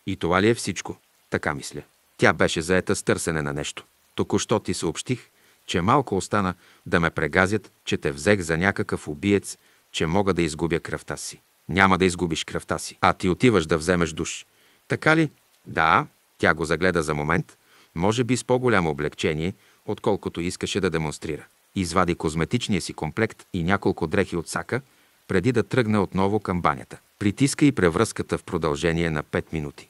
И това ли е всичко? Така мисля. Тя беше заета с търсене на нещо. Току-що ти съобщих, че малко остана да ме прегазят, че те взех за някакъв убиец, че мога да изгубя кръвта си. Няма да изгубиш кръвта си, а ти отиваш да вземеш душ. Така ли? Да, тя го загледа за момент, може би с по-голямо облегчение, отколкото искаше да демонстрира. Извади козметичния си комплект и няколко дрехи от сака, преди да тръгне отново към банята. Притиска и превръзката в продължение на 5 минути.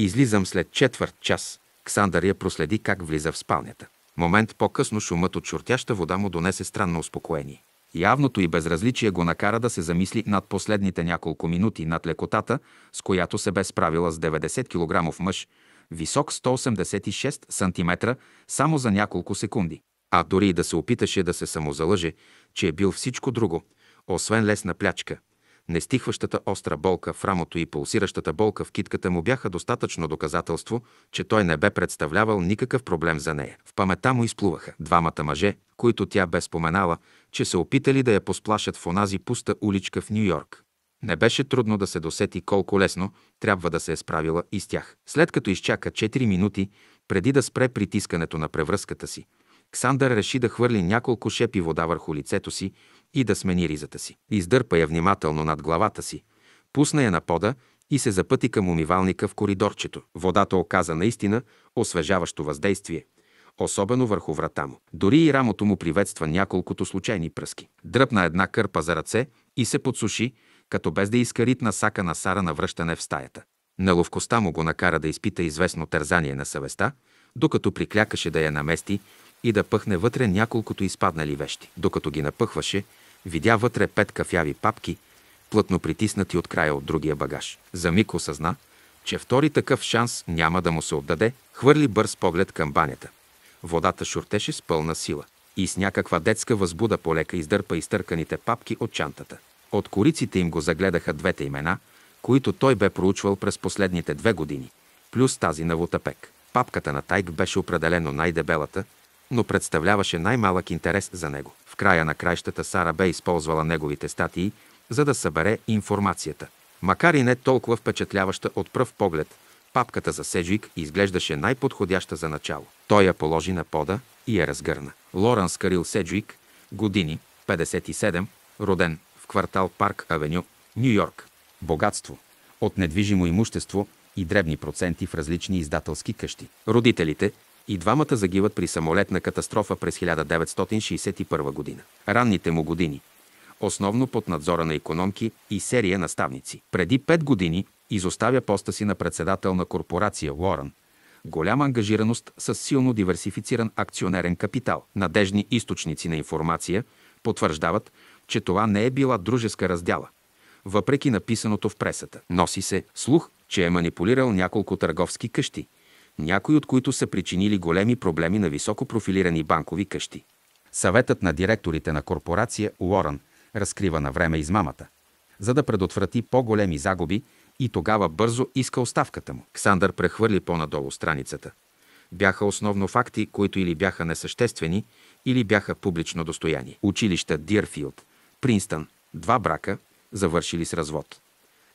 Излизам след четвърт час. Ксандър я проследи как влиза в спалнята. Момент по-късно шумът от шуртяща вода му донесе странно успокоение. Явното и безразличие го накара да се замисли над последните няколко минути, над лекотата, с която се бе справила с 90 кг мъж, висок 186 см, само за няколко секунди. А дори и да се опиташе да се самозалъже, че е бил всичко друго, освен лесна плячка – Нестихващата остра болка в рамото и пулсиращата болка в китката му бяха достатъчно доказателство, че той не бе представлявал никакъв проблем за нея. В памета му изплуваха двамата мъже, които тя бе споменала, че се опитали да я посплашат в онази пуста уличка в Нью-Йорк. Не беше трудно да се досети колко лесно трябва да се е справила и с тях. След като изчака 4 минути, преди да спре притискането на превръзката си, Ксандър реши да хвърли няколко шепи вода върху лицето си и да смени ризата си. Издърпа я внимателно над главата си, пусна я на пода и се запъти към умивалника в коридорчето. Водата оказа наистина освежаващо въздействие, особено върху врата му. Дори и рамото му приветства няколкото случайни пръски. Дръпна една кърпа за ръце и се подсуши, като без да иска ритна сака на Сара на връщане в стаята. Неловкостта му го накара да изпита известно тързание на съвестта, докато приклякаше да я намести и да пъхне вътре няколкото изпаднали вещи. Докато ги напъхваше, Видя вътре пет кафяви папки, плътно притиснати от края от другия багаж. За миг осъзна, че втори такъв шанс няма да му се отдаде, хвърли бърз поглед към банята. Водата шуртеше с пълна сила и с някаква детска възбуда полека издърпа изтърканите папки от чантата. От кориците им го загледаха двете имена, които той бе проучвал през последните две години, плюс тази на Вутапек. Папката на Тайк беше определено най-дебелата, но представляваше най-малък интерес за него края на краищата Сара бе използвала неговите статии, за да събере информацията. Макар и не толкова впечатляваща от пръв поглед, папката за Седжик изглеждаше най-подходяща за начало. Той я положи на пода и я разгърна. Лоренс Карил Седжик, години 57, роден в квартал Парк Авеню, Нью Йорк. Богатство от недвижимо имущество и дребни проценти в различни издателски къщи. Родителите – и двамата загиват при самолетна катастрофа през 1961 година. Ранните му години основно под надзора на економки и серия наставници. Преди пет години изоставя поста си на председател на корпорация Уорън. Голяма ангажираност с силно диверсифициран акционерен капитал. Надежни източници на информация потвърждават, че това не е била дружеска раздяла, въпреки написаното в пресата. Носи се слух, че е манипулирал няколко търговски къщи – някои от които са причинили големи проблеми на високо профилирани банкови къщи. Съветът на директорите на корпорация Уорън разкрива на време измамата, за да предотврати по-големи загуби и тогава бързо иска оставката му. Ксандър прехвърли по-надолу страницата. Бяха основно факти, които или бяха несъществени, или бяха публично достояние. Училища Дирфилд, Принстън, два брака, завършили с развод.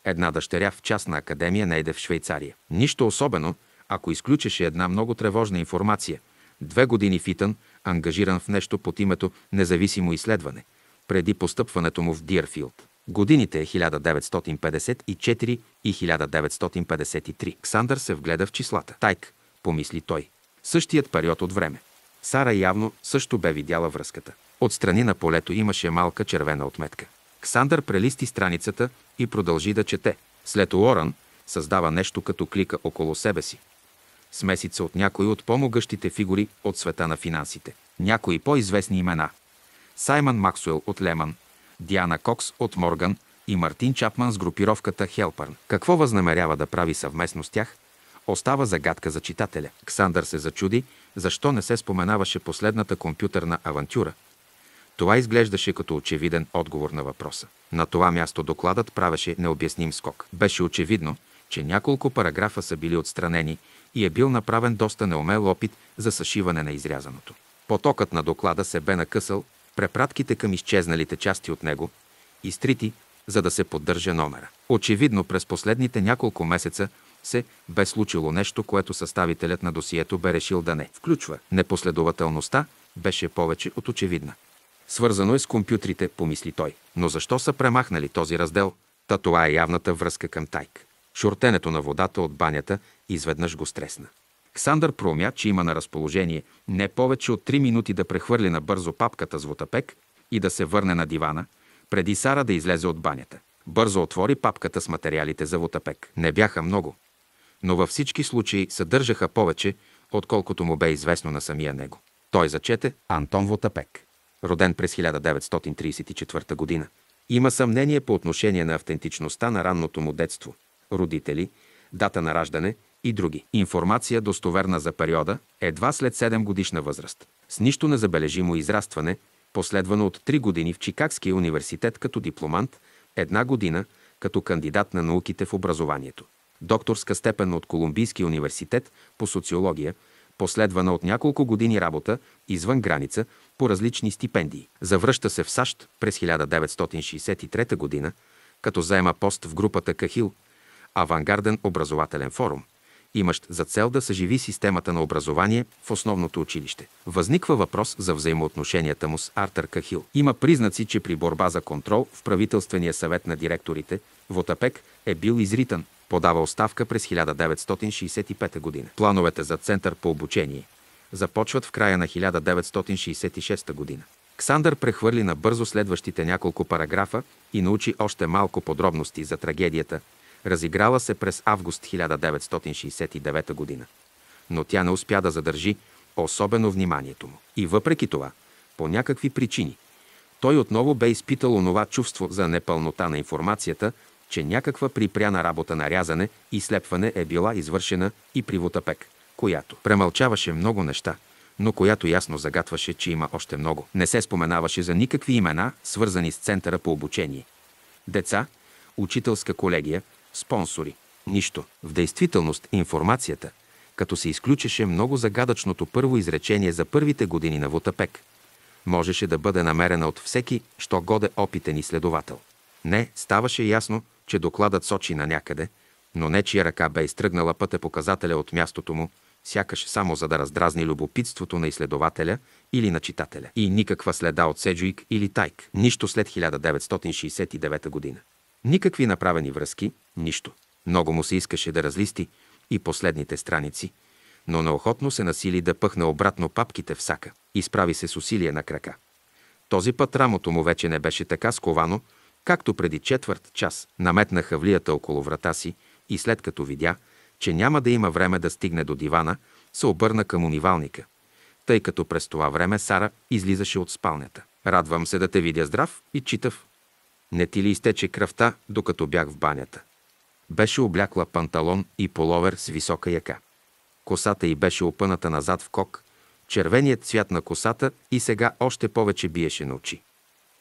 Една дъщеря в частна академия найде в Швейцария. Нищо особено, ако изключеше една много тревожна информация, две години фитън, ангажиран в нещо под името независимо изследване, преди постъпването му в Диерфилд. Годините е 1954 и 1953. Ксандър се вгледа в числата. Тайк, помисли той. Същият период от време. Сара явно също бе видяла връзката. От страни на полето имаше малка червена отметка. Ксандър прелисти страницата и продължи да чете. След Уоран създава нещо като клика около себе си смесица от някои от по-могъщите фигури от света на финансите. Някои по-известни имена – Саймън Максуел от Леман, Диана Кокс от Морган и Мартин Чапман с групировката Хелпърн. Какво възнамерява да прави съвместно с тях, остава загадка за читателя. Ксандър се зачуди, защо не се споменаваше последната компютърна авантюра. Това изглеждаше като очевиден отговор на въпроса. На това място докладът правеше необясним скок. Беше очевидно, че няколко параграфа са били отстранени и е бил направен доста неумел опит за съшиване на изрязаното. Потокът на доклада се бе накъсал, препратките към изчезналите части от него, изтрити, за да се поддържа номера. Очевидно през последните няколко месеца се бе случило нещо, което съставителят на досието бе решил да не включва. Непоследователността беше повече от очевидна. Свързано е с компютрите, помисли той. Но защо са премахнали този раздел? Та това е явната връзка към Тайк. Шуртенето на водата от банята изведнъж го стресна. Ксандър проумя, че има на разположение не повече от 3 минути да прехвърли набързо папката с вотапек и да се върне на дивана, преди Сара да излезе от банята. Бързо отвори папката с материалите за вотапек. Не бяха много, но във всички случаи съдържаха повече, отколкото му бе известно на самия него. Той зачете Антон Вотапек, роден през 1934 година. Има съмнение по отношение на автентичността на ранното му детство – родители, дата на раждане и други. Информация достоверна за периода едва след 7 годишна възраст. С нищо незабележимо израстване, последвано от 3 години в Чикагския университет като дипломант, една година като кандидат на науките в образованието. Докторска степен от Колумбийския университет по социология – последвана от няколко години работа извън граница по различни стипендии. Завръща се в САЩ през 1963 г., като заема пост в групата Кахил, авангарден образователен форум, имащ за цел да съживи системата на образование в основното училище. Възниква въпрос за взаимоотношенията му с Артър Кахил. Има признаци, че при борба за контрол в правителствения съвет на директорите Вотапек е бил изритан. Подава оставка през 1965 година. Плановете за център по обучение започват в края на 1966 година. Ксандър прехвърли набързо следващите няколко параграфа и научи още малко подробности за трагедията – разиграла се през август 1969 година. Но тя не успя да задържи особено вниманието му. И въпреки това, по някакви причини, той отново бе изпитал онова чувство за непълнота на информацията, че някаква припряна работа на рязане и слепване е била извършена и при Вутапек, която премълчаваше много неща, но която ясно загатваше, че има още много. Не се споменаваше за никакви имена, свързани с центъра по обучение. Деца, учителска колегия, спонсори. Нищо. В действителност информацията, като се изключеше много загадъчното първо изречение за първите години на Вутапек, можеше да бъде намерена от всеки, що годе опитен изследовател. Не, ставаше ясно, че докладът сочи на някъде, но нечия ръка бе изтръгнала пътя показателя от мястото му, сякаш само за да раздразни любопитството на изследователя или на читателя. И никаква следа от Седжуик или Тайк. Нищо след 1969 година. Никакви направени връзки, нищо. Много му се искаше да разлисти и последните страници, но неохотно се насили да пъхне обратно папките в сака. Изправи се с усилие на крака. Този път рамото му вече не беше така сковано, както преди четвърт час наметна хавлията около врата си и след като видя, че няма да има време да стигне до дивана, се обърна към унивалника, тъй като през това време Сара излизаше от спалнята. Радвам се да те видя здрав и читав, не ти ли изтече кръвта, докато бях в банята? Беше облякла панталон и половер с висока яка. Косата й беше опъната назад в кок, червеният цвят на косата и сега още повече биеше на очи.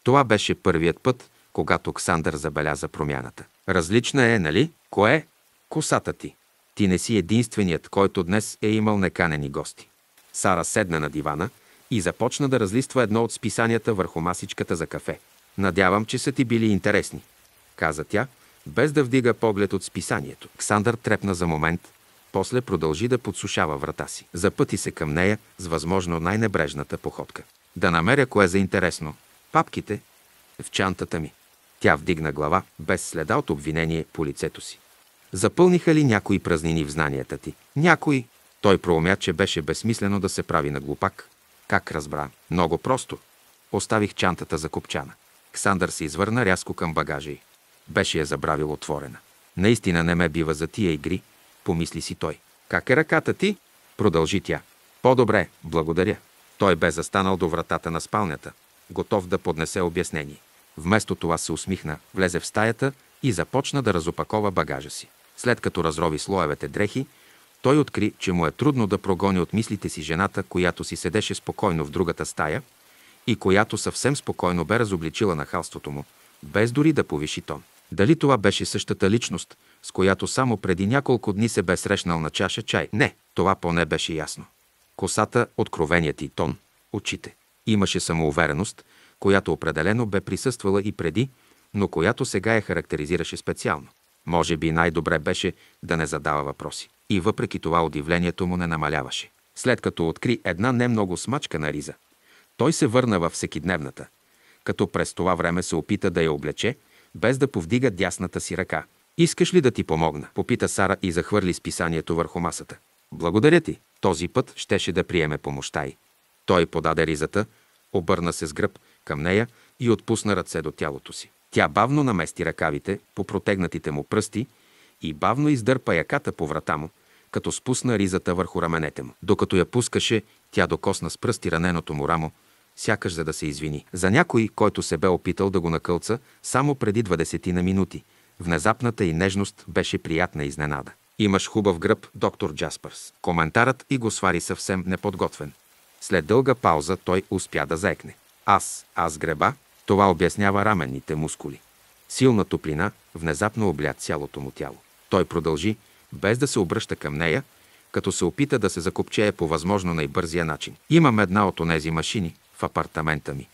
Това беше първият път, когато Ксандър забеляза промяната. Различна е, нали? Кое? Косата ти. Ти не си единственият, който днес е имал неканени гости. Сара седна на дивана и започна да разлиства едно от списанията върху масичката за кафе – Надявам, че са ти били интересни, каза тя, без да вдига поглед от списанието. Ксандър трепна за момент, после продължи да подсушава врата си. Запъти се към нея с възможно най-небрежната походка. Да намеря кое за интересно. Папките в чантата ми. Тя вдигна глава, без следа от обвинение по лицето си. Запълниха ли някои празнини в знанията ти? Някои. Той проумя, че беше безсмислено да се прави на глупак. Как разбра? Много просто. Оставих чантата за копчана. Ксандър се извърна рязко към багажа й. Беше я забравил отворена. Наистина не ме бива за тия игри, помисли си той. Как е ръката ти? Продължи тя. По-добре, благодаря. Той бе застанал до вратата на спалнята, готов да поднесе обяснение. Вместо това се усмихна, влезе в стаята и започна да разопакова багажа си. След като разрови слоевете дрехи, той откри, че му е трудно да прогони от мислите си жената, която си седеше спокойно в другата стая, и която съвсем спокойно бе разобличила нахалството му, без дори да повиши тон. Дали това беше същата личност, с която само преди няколко дни се бе срещнал на чаша чай? Не, това поне беше ясно. Косата, откровеният и тон, очите. Имаше самоувереност, която определено бе присъствала и преди, но която сега я характеризираше специално. Може би най-добре беше да не задава въпроси. И въпреки това удивлението му не намаляваше. След като откри една не много смачка на риза, той се върна във всекидневната, като през това време се опита да я облече, без да повдига дясната си ръка. «Искаш ли да ти помогна?» попита Сара и захвърли списанието върху масата. «Благодаря ти!» Този път щеше да приеме помощта й. Той подаде ризата, обърна се с гръб към нея и отпусна ръце до тялото си. Тя бавно намести ръкавите по протегнатите му пръсти и бавно издърпа яката по врата му, като спусна ризата върху раменете му. Докато я пускаше, тя докосна с пръсти раненото му рамо, сякаш за да се извини. За някой, който се бе опитал да го накълца само преди 20 на минути, внезапната и нежност беше приятна изненада. Имаш хубав гръб, доктор Джаспърс. Коментарът и го свари съвсем неподготвен. След дълга пауза той успя да заекне. Аз, аз греба, това обяснява раменните мускули. Силна топлина внезапно обля цялото му тяло. Той продължи, без да се обръща към нея, като се опита да се закопчее по възможно най-бързия начин. Имам една от онези машини, в апартамента ми.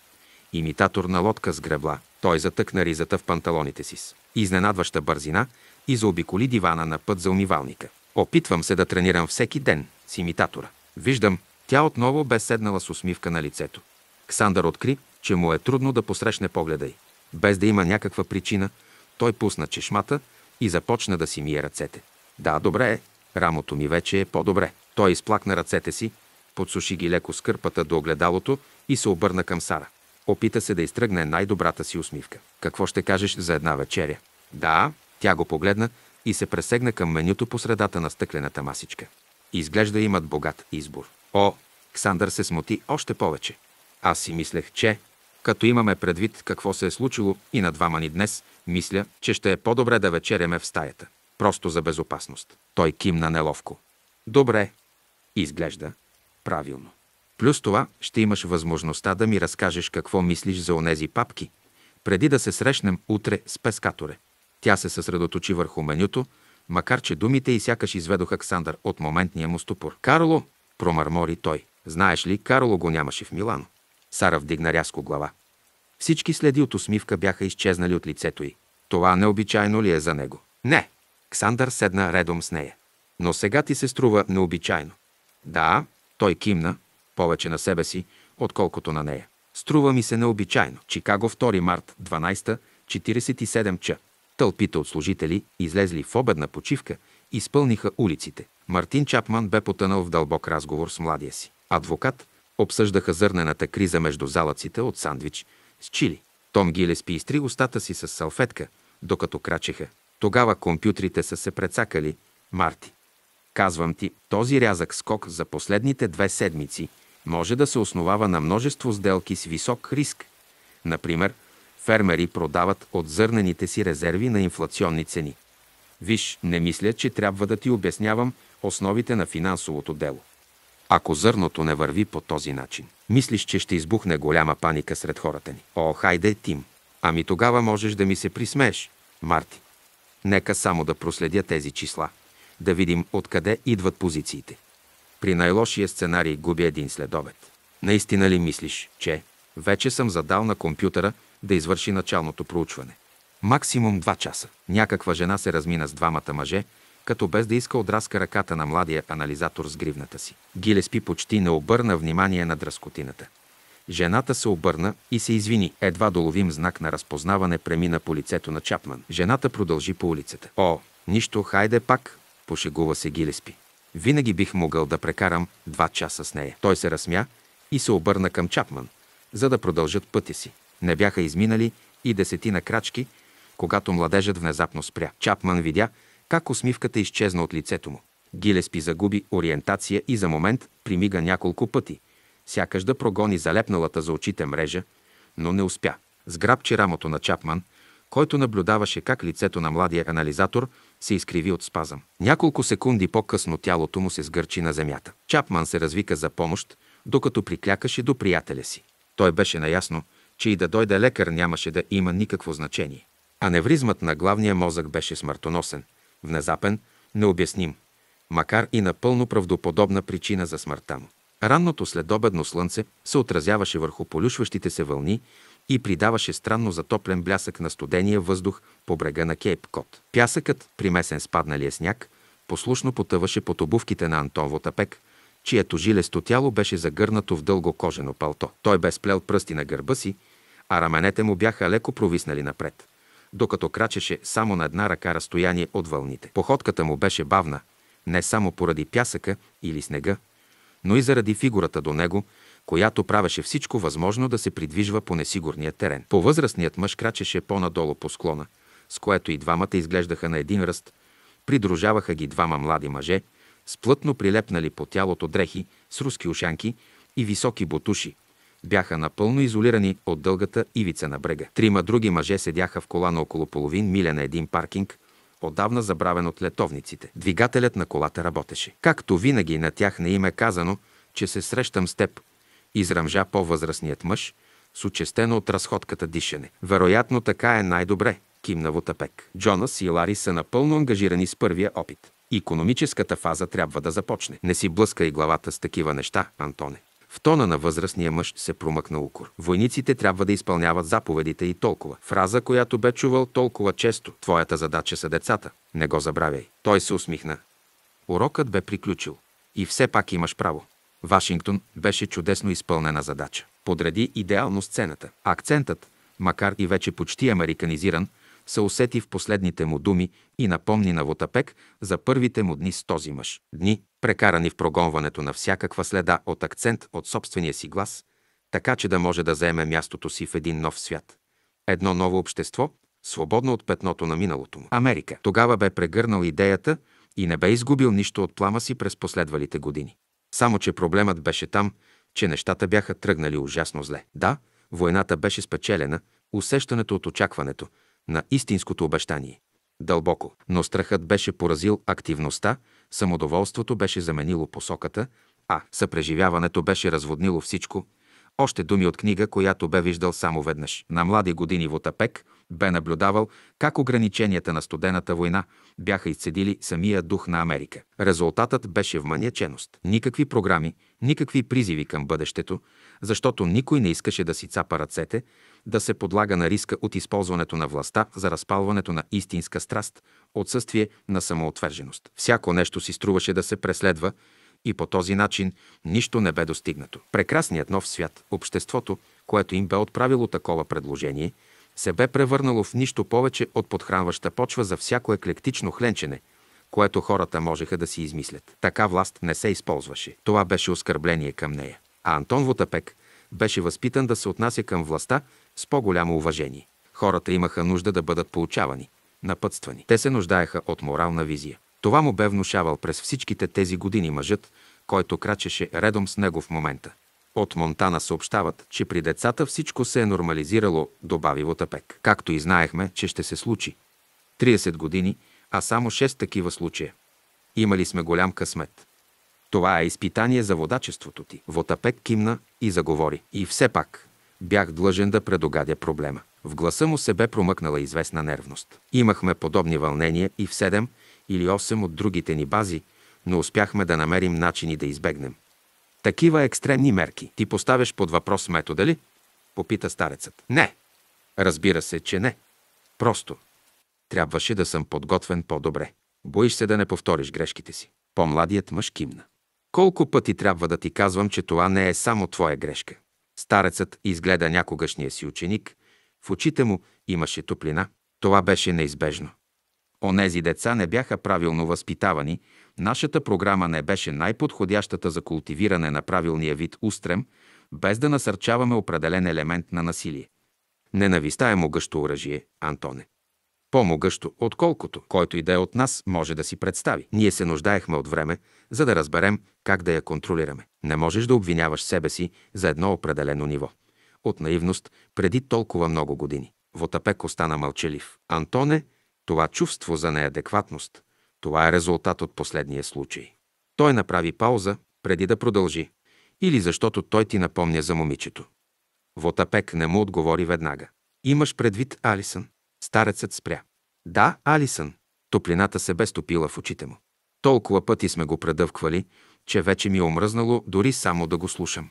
Имитатор на лодка с гребла, той затъкна ризата в панталоните си с изненадваща бързина и заобиколи дивана на път за умивалника. Опитвам се да тренирам всеки ден с имитатора. Виждам, тя отново бе седнала с усмивка на лицето. Ксандър откри, че му е трудно да посрещне погледа й. Без да има някаква причина, той пусна чешмата и започна да си мие ръцете. Да, добре е. Рамото ми вече е по-добре. Той изплакна ръцете си, подсуши ги леко с кърпата до огледалото и се обърна към Сара. Опита се да изтръгне най-добрата си усмивка. Какво ще кажеш за една вечеря? Да, тя го погледна и се пресегна към менюто по средата на стъклената масичка. Изглежда имат богат избор. О, Ксандър се смути още повече. Аз си мислех, че, като имаме предвид какво се е случило и на двама ни днес, мисля, че ще е по-добре да вечеряме в стаята. Просто за безопасност. Той кимна неловко. Добре. Изглежда правилно. Плюс това ще имаш възможността да ми разкажеш какво мислиш за онези папки, преди да се срещнем утре с пескаторе. Тя се съсредоточи върху менюто, макар че думите и сякаш изведоха Ксандър от моментния му ступор. «Карло!» – промърмори той. «Знаеш ли, Карло го нямаше в Милано». Сара вдигна рязко глава. Всички следи от усмивка бяха изчезнали от лицето й. Това необичайно ли е за него? Не. Ксандър седна редом с нея. Но сега ти се струва необичайно. Да, той кимна, повече на себе си, отколкото на нея. Струва ми се необичайно. Чикаго, 2 март, 12, 47 ч. Тълпите от служители, излезли в обедна почивка, и изпълниха улиците. Мартин Чапман бе потънал в дълбок разговор с младия си. Адвокат обсъждаха зърнената криза между залъците от сандвич с чили. Том Гилеспи изтри устата си с салфетка, докато крачеха. Тогава компютрите са се прецакали. Марти. Казвам ти, този рязък скок за последните две седмици – може да се основава на множество сделки с висок риск. Например, фермери продават от зърнените си резерви на инфлационни цени. Виж, не мисля, че трябва да ти обяснявам основите на финансовото дело. Ако зърното не върви по този начин, мислиш, че ще избухне голяма паника сред хората ни. О, хайде, Тим! Ами тогава можеш да ми се присмееш, Марти. Нека само да проследя тези числа, да видим откъде идват позициите. При най-лошия сценарий губи един следобед. Наистина ли мислиш, че вече съм задал на компютъра да извърши началното проучване? Максимум два часа. Някаква жена се размина с двамата мъже, като без да иска отраска ръката на младия анализатор с гривната си. Гилеспи почти не обърна внимание на дръскотината. Жената се обърна и се извини. Едва доловим знак на разпознаване премина по лицето на Чапман. Жената продължи по улицата. О, нищо, хайде пак, пошегува се Гилеспи. Винаги бих могъл да прекарам два часа с нея. Той се разсмя и се обърна към Чапман, за да продължат пътя си. Не бяха изминали и десетина крачки, когато младежът внезапно спря. Чапман видя как усмивката изчезна от лицето му. Гилеспи загуби ориентация и за момент примига няколко пъти, сякаш да прогони залепналата за очите мрежа, но не успя. Сграбчи рамото на Чапман, който наблюдаваше как лицето на младия анализатор се изкриви от спазъм. Няколко секунди по-късно тялото му се сгърчи на земята. Чапман се развика за помощ, докато приклякаше до приятеля си. Той беше наясно, че и да дойде лекар нямаше да има никакво значение. Аневризмът на главния мозък беше смъртоносен, внезапен, необясним, макар и напълно правдоподобна причина за смъртта му. Ранното следобедно слънце се отразяваше върху полюшващите се вълни и придаваше странно затоплен блясък на студения въздух по брега на Кейп Кот. Пясъкът, примесен с падналия сняг, послушно потъваше под обувките на Антон Вотапек, чието жилесто тяло беше загърнато в дълго кожено палто. Той бе сплел пръсти на гърба си, а раменете му бяха леко провиснали напред, докато крачеше само на една ръка разстояние от вълните. Походката му беше бавна, не само поради пясъка или снега, но и заради фигурата до него, която правеше всичко възможно да се придвижва по несигурния терен. По възрастният мъж крачеше по-надолу по склона, с което и двамата изглеждаха на един ръст, придружаваха ги двама млади мъже, с плътно прилепнали по тялото дрехи с руски ушанки и високи бутуши. Бяха напълно изолирани от дългата ивица на брега. Трима други мъже седяха в кола на около половин миля на един паркинг, отдавна забравен от летовниците. Двигателят на колата работеше. Както винаги на тях не им е казано, че се срещам с теб, изръмжа по-възрастният мъж, с учестено от разходката дишане. Вероятно така е най-добре, кимна Вотапек. Джонас и Лари са напълно ангажирани с първия опит. Икономическата фаза трябва да започне. Не си блъскай главата с такива неща, Антоне. В тона на възрастния мъж се промъкна укор. Войниците трябва да изпълняват заповедите и толкова. Фраза, която бе чувал толкова често. Твоята задача са децата. Не го забравяй. Той се усмихна. Урокът бе приключил. И все пак имаш право. Вашингтон беше чудесно изпълнена задача. Подреди идеално сцената. Акцентът, макар и вече почти американизиран, се усети в последните му думи и напомни на Вотапек за първите му дни с този мъж. Дни, прекарани в прогонването на всякаква следа от акцент от собствения си глас, така че да може да заеме мястото си в един нов свят. Едно ново общество, свободно от петното на миналото му. Америка. Тогава бе прегърнал идеята и не бе изгубил нищо от плама си през последвалите години. Само, че проблемът беше там, че нещата бяха тръгнали ужасно зле. Да, войната беше спечелена, усещането от очакването на истинското обещание. Дълбоко. Но страхът беше поразил активността, самодоволството беше заменило посоката, а съпреживяването беше разводнило всичко. Още думи от книга, която бе виждал само веднъж. На млади години в Отапек – бе наблюдавал как ограниченията на студената война бяха изцедили самия дух на Америка. Резултатът беше в вманяченост. Никакви програми, никакви призиви към бъдещето, защото никой не искаше да си цапа ръцете, да се подлага на риска от използването на властта за разпалването на истинска страст, отсъствие на самоотверженост. Всяко нещо си струваше да се преследва, и по този начин нищо не бе достигнато. Прекрасният нов свят, обществото, което им бе отправило такова предложение – се бе превърнало в нищо повече от подхранваща почва за всяко еклектично хленчене, което хората можеха да си измислят. Така власт не се използваше. Това беше оскърбление към нея. А Антон Вотапек беше възпитан да се отнася към властта с по-голямо уважение. Хората имаха нужда да бъдат получавани, напътствани. Те се нуждаеха от морална визия. Това му бе внушавал през всичките тези години мъжът, който крачеше редом с него в момента. От Монтана съобщават, че при децата всичко се е нормализирало, добави Вотапек. Както и знаехме, че ще се случи. 30 години, а само 6 такива случая. Имали сме голям късмет. Това е изпитание за водачеството ти. Вотапек кимна и заговори. И все пак, бях длъжен да предогадя проблема. В гласа му се бе промъкнала известна нервност. Имахме подобни вълнения и в 7 или 8 от другите ни бази, но успяхме да намерим начини да избегнем. Такива екстремни мерки. Ти поставяш под въпрос метода ли? Попита старецът. Не. Разбира се, че не. Просто. Трябваше да съм подготвен по-добре. Боиш се да не повториш грешките си. По-младият мъж кимна. Колко пъти трябва да ти казвам, че това не е само твоя грешка? Старецът изгледа някогашния си ученик. В очите му имаше топлина. Това беше неизбежно. Онези деца не бяха правилно възпитавани, нашата програма не беше най-подходящата за култивиране на правилния вид устрем, без да насърчаваме определен елемент на насилие. Ненависта е могъщо оръжие, Антоне. По-могъщо, отколкото, който и да е от нас, може да си представи. Ние се нуждаехме от време, за да разберем как да я контролираме. Не можеш да обвиняваш себе си за едно определено ниво. От наивност преди толкова много години. Вотапек остана мълчалив. Антоне това чувство за неадекватност, това е резултат от последния случай. Той направи пауза, преди да продължи, или защото той ти напомня за момичето. Вотапек не му отговори веднага. Имаш предвид Алисън? Старецът спря. Да, Алисън. Топлината се бе стопила в очите му. Толкова пъти сме го предъвквали, че вече ми е омръзнало дори само да го слушам.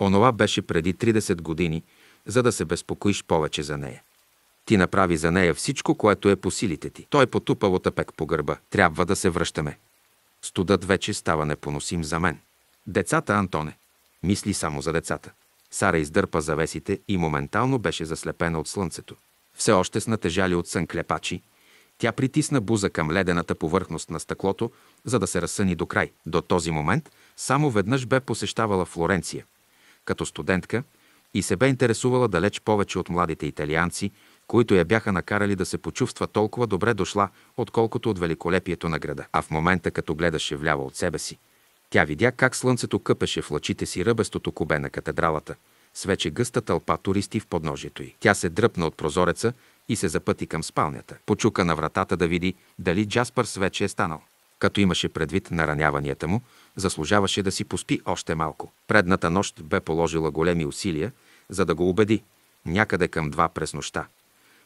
Онова беше преди 30 години, за да се безпокоиш повече за нея. Ти направи за нея всичко, което е по силите ти. Той потупа Лотапек по гърба. Трябва да се връщаме. Студът вече става непоносим за мен. Децата, Антоне. Мисли само за децата. Сара издърпа завесите и моментално беше заслепена от слънцето. Все още с натежали от сън клепачи, тя притисна буза към ледената повърхност на стъклото, за да се разсъни до край. До този момент само веднъж бе посещавала Флоренция, като студентка, и се бе интересувала далеч повече от младите италианци, които я бяха накарали да се почувства толкова добре дошла, отколкото от великолепието на града. А в момента, като гледаше вляво от себе си, тя видя как слънцето къпеше в лъчите си ръбестото кубе на катедралата, с вече гъста тълпа туристи в подножието й. Тя се дръпна от прозореца и се запъти към спалнята. Почука на вратата да види дали Джаспърс вече е станал. Като имаше предвид нараняванията му, заслужаваше да си поспи още малко. Предната нощ бе положила големи усилия, за да го убеди някъде към два през нощта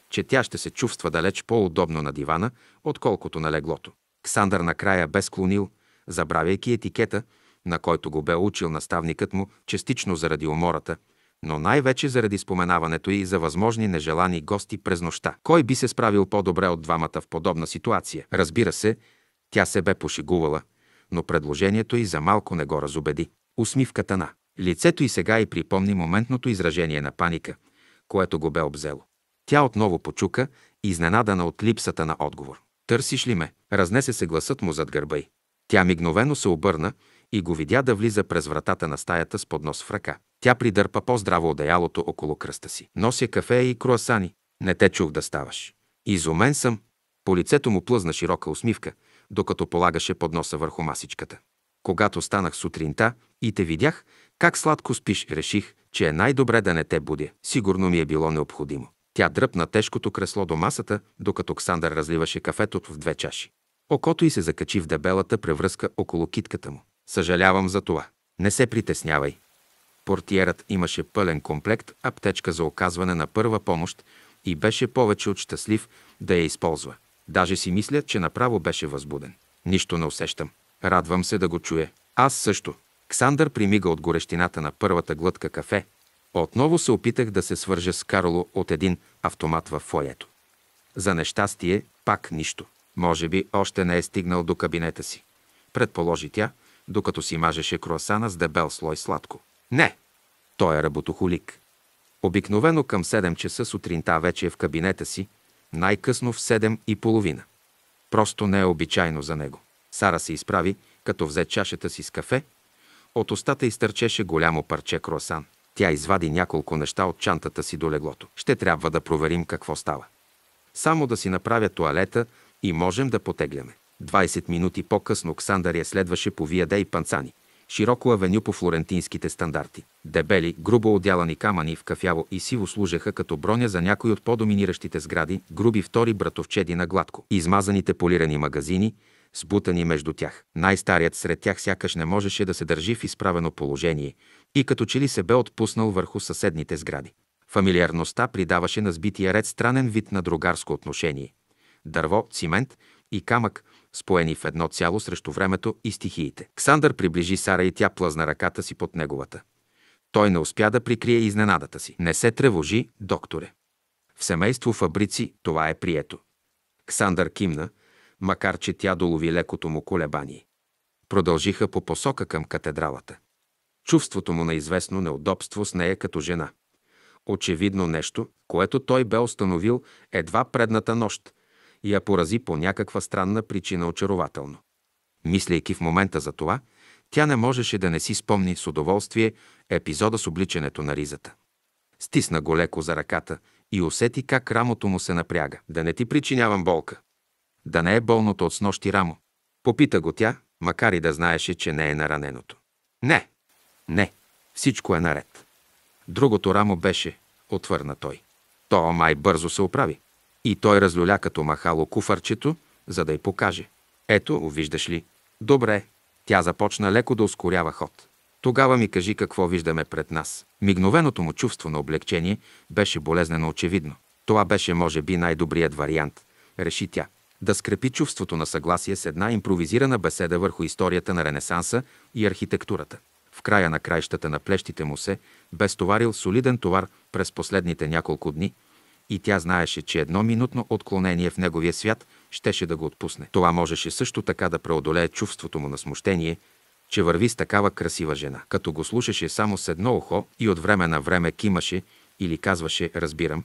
че тя ще се чувства далеч по-удобно на дивана, отколкото на леглото. Ксандър накрая бе склонил, забравяйки етикета, на който го бе учил наставникът му, частично заради умората, но най-вече заради споменаването и за възможни нежелани гости през нощта. Кой би се справил по-добре от двамата в подобна ситуация? Разбира се, тя се бе пошегувала, но предложението и за малко не го разобеди. Усмивката на лицето и сега и припомни моментното изражение на паника, което го бе обзело. Тя отново почука, изненадана от липсата на отговор. Търсиш ли ме? Разнесе се гласът му зад гърба й. Тя мигновено се обърна и го видя да влиза през вратата на стаята с поднос в ръка. Тя придърпа по-здраво одеялото около кръста си. Нося кафе и круасани. Не те чух да ставаш. Изумен съм. По лицето му плъзна широка усмивка, докато полагаше подноса върху масичката. Когато станах сутринта и те видях, как сладко спиш, реших, че е най-добре да не те будя. Сигурно ми е било необходимо. Тя дръпна тежкото кресло до масата, докато Ксандър разливаше кафето в две чаши. Окото й се закачи в дебелата превръзка около китката му. Съжалявам за това. Не се притеснявай. Портиерът имаше пълен комплект аптечка за оказване на първа помощ и беше повече от щастлив да я използва. Даже си мисля, че направо беше възбуден. Нищо не усещам. Радвам се да го чуя. Аз също. Ксандър примига от горещината на първата глътка кафе, отново се опитах да се свържа с Карло от един автомат в фоето. За нещастие пак нищо. Може би още не е стигнал до кабинета си. Предположи тя, докато си мажеше круасана с дебел слой сладко. Не! Той е работохолик. Обикновено към 7 часа сутринта вече е в кабинета си, най-късно в 7 и половина. Просто не е обичайно за него. Сара се изправи, като взе чашата си с кафе. От устата изтърчеше голямо парче круасан. Тя извади няколко неща от чантата си до леглото. Ще трябва да проверим какво става. Само да си направя туалета и можем да потегляме. 20 минути по-късно Ксандър я следваше по и Панцани, широко авеню по флорентинските стандарти. Дебели, грубо отдялани камъни в кафяво и сиво служеха като броня за някои от по-доминиращите сгради, груби втори братовчеди на гладко, измазаните полирани магазини, сбутани между тях. Най-старият сред тях сякаш не можеше да се държи в изправено положение – и като че ли се бе отпуснал върху съседните сгради. Фамилиарността придаваше на сбития ред странен вид на другарско отношение. Дърво, цимент и камък, споени в едно цяло срещу времето и стихиите. Ксандър приближи Сара и тя плъзна ръката си под неговата. Той не успя да прикрие изненадата си. Не се тревожи, докторе. В семейство фабрици това е прието. Ксандър кимна, макар че тя долови лекото му колебание. Продължиха по посока към катедралата чувството му на известно неудобство с нея като жена. Очевидно нещо, което той бе установил едва предната нощ и я порази по някаква странна причина очарователно. Мислейки в момента за това, тя не можеше да не си спомни с удоволствие епизода с обличането на ризата. Стисна го леко за ръката и усети как рамото му се напряга. Да не ти причинявам болка. Да не е болното от снощи рамо. Попита го тя, макар и да знаеше, че не е нараненото. Не, не, всичко е наред. Другото рамо беше, отвърна той. То май бързо се оправи. И той разлюля като махало куфарчето, за да й покаже. Ето, виждаш ли. Добре. Тя започна леко да ускорява ход. Тогава ми кажи какво виждаме пред нас. Мигновеното му чувство на облегчение беше болезнено очевидно. Това беше, може би, най-добрият вариант, реши тя. Да скрепи чувството на съгласие с една импровизирана беседа върху историята на Ренесанса и архитектурата. В края на краищата на плещите му се бе стоварил солиден товар през последните няколко дни и тя знаеше, че едно минутно отклонение в неговия свят щеше да го отпусне. Това можеше също така да преодолее чувството му на смущение, че върви с такава красива жена. Като го слушаше само с едно ухо и от време на време кимаше или казваше «разбирам»,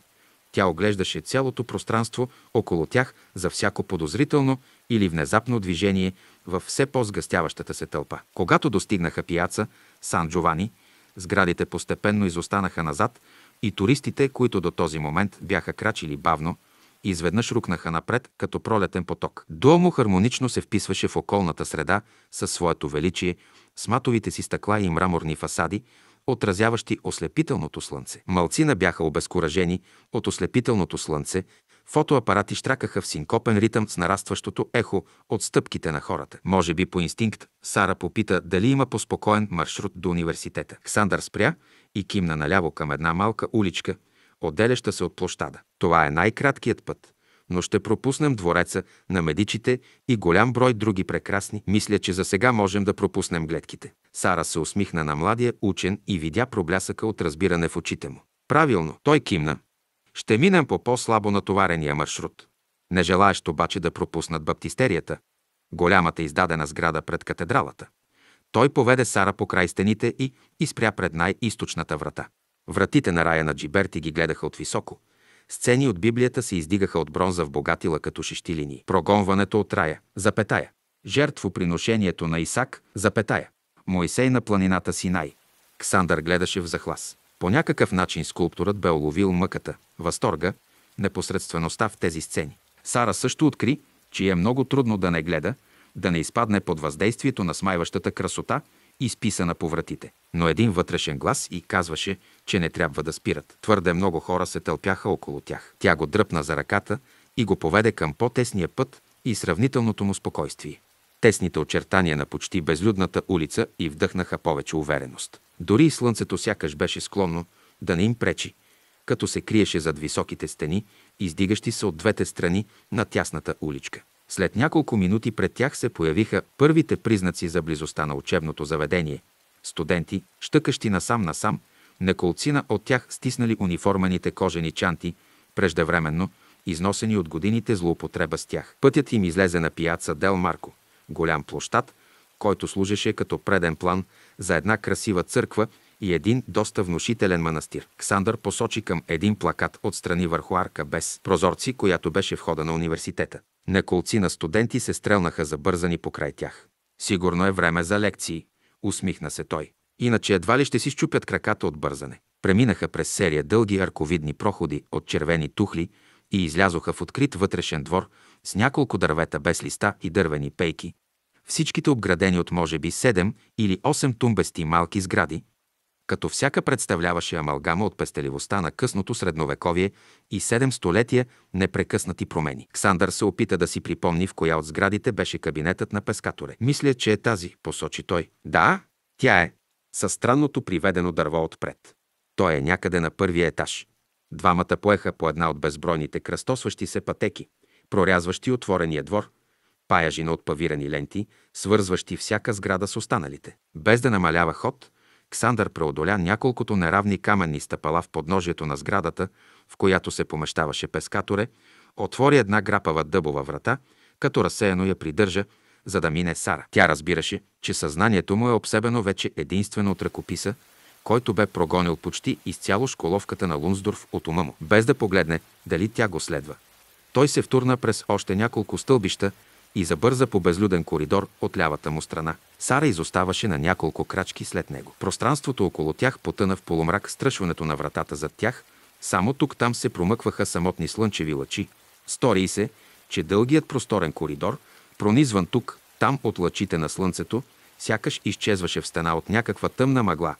тя оглеждаше цялото пространство около тях за всяко подозрително или внезапно движение във все по-сгъстяващата се тълпа. Когато достигнаха пияца Сан Джовани, сградите постепенно изостанаха назад и туристите, които до този момент бяха крачили бавно, изведнъж рукнаха напред като пролетен поток. Дуомо хармонично се вписваше в околната среда със своето величие, с матовите си стъкла и мраморни фасади, отразяващи ослепителното слънце. Малцина бяха обезкуражени от ослепителното слънце Фотоапарати штракаха в синкопен ритъм с нарастващото ехо от стъпките на хората. Може би по инстинкт Сара попита дали има поспокоен маршрут до университета. Ксандър спря и кимна наляво към една малка уличка, отделяща се от площада. Това е най-краткият път, но ще пропуснем двореца на медичите и голям брой други прекрасни. Мисля, че за сега можем да пропуснем гледките. Сара се усмихна на младия учен и видя проблясъка от разбиране в очите му. Правилно, той кимна, ще минем по по-слабо натоварения маршрут. Не желаещ обаче да пропуснат баптистерията, голямата издадена сграда пред катедралата. Той поведе Сара по край стените и изпря пред най-източната врата. Вратите на рая на Джиберти ги гледаха от високо. Сцени от Библията се издигаха от бронза в богатила като шещилини. Прогонването от рая, запетая. Жертвоприношението на Исак, запетая. Моисей на планината Синай. Ксандър гледаше в захлас. По някакъв начин скулпторът бе уловил мъката, възторга, непосредствеността в тези сцени. Сара също откри, че е много трудно да не гледа, да не изпадне под въздействието на смайващата красота, изписана по вратите. Но един вътрешен глас и казваше, че не трябва да спират. Твърде много хора се тълпяха около тях. Тя го дръпна за ръката и го поведе към по-тесния път и сравнителното му спокойствие. Тесните очертания на почти безлюдната улица и вдъхнаха повече увереност. Дори и слънцето сякаш беше склонно да не им пречи, като се криеше зад високите стени, издигащи се от двете страни на тясната уличка. След няколко минути пред тях се появиха първите признаци за близостта на учебното заведение. Студенти, щъкащи насам-насам, неколцина от тях стиснали униформените кожени чанти, преждевременно, износени от годините злоупотреба с тях. Пътят им излезе на пияца Дел Марко, голям площад – който служеше като преден план за една красива църква и един доста внушителен манастир. Ксандър посочи към един плакат отстрани върху арка без прозорци, която беше входа на университета. Неколци на студенти се стрелнаха забързани покрай тях. Сигурно е време за лекции, усмихна се той. Иначе едва ли ще си щупят краката от бързане. Преминаха през серия дълги арковидни проходи от червени тухли и излязоха в открит вътрешен двор с няколко дървета без листа и дървени пейки, всичките обградени от може би 7 или 8 тумбести малки сгради, като всяка представляваше амалгама от пестеливостта на късното средновековие и 7 столетия непрекъснати промени. Ксандър се опита да си припомни в коя от сградите беше кабинетът на пескаторе. Мисля, че е тази, посочи той. Да, тя е. Със странното приведено дърво отпред. Той е някъде на първия етаж. Двамата поеха по една от безбройните кръстосващи се пътеки, прорязващи отворения двор – паяжи от павирани ленти, свързващи всяка сграда с останалите. Без да намалява ход, Ксандър преодоля няколкото неравни каменни стъпала в подножието на сградата, в която се помещаваше пескаторе, отвори една грапава дъбова врата, като разсеяно я придържа, за да мине Сара. Тя разбираше, че съзнанието му е обсебено вече единствено от ръкописа, който бе прогонил почти изцяло школовката на Лунсдорф от ума му, без да погледне дали тя го следва. Той се втурна през още няколко стълбища, и забърза по безлюден коридор от лявата му страна. Сара изоставаше на няколко крачки след него. Пространството около тях потъна в полумрак стръшването на вратата зад тях, само тук-там се промъкваха самотни слънчеви лъчи. Стори се, че дългият просторен коридор, пронизван тук, там от лъчите на слънцето, сякаш изчезваше в стена от някаква тъмна мъгла,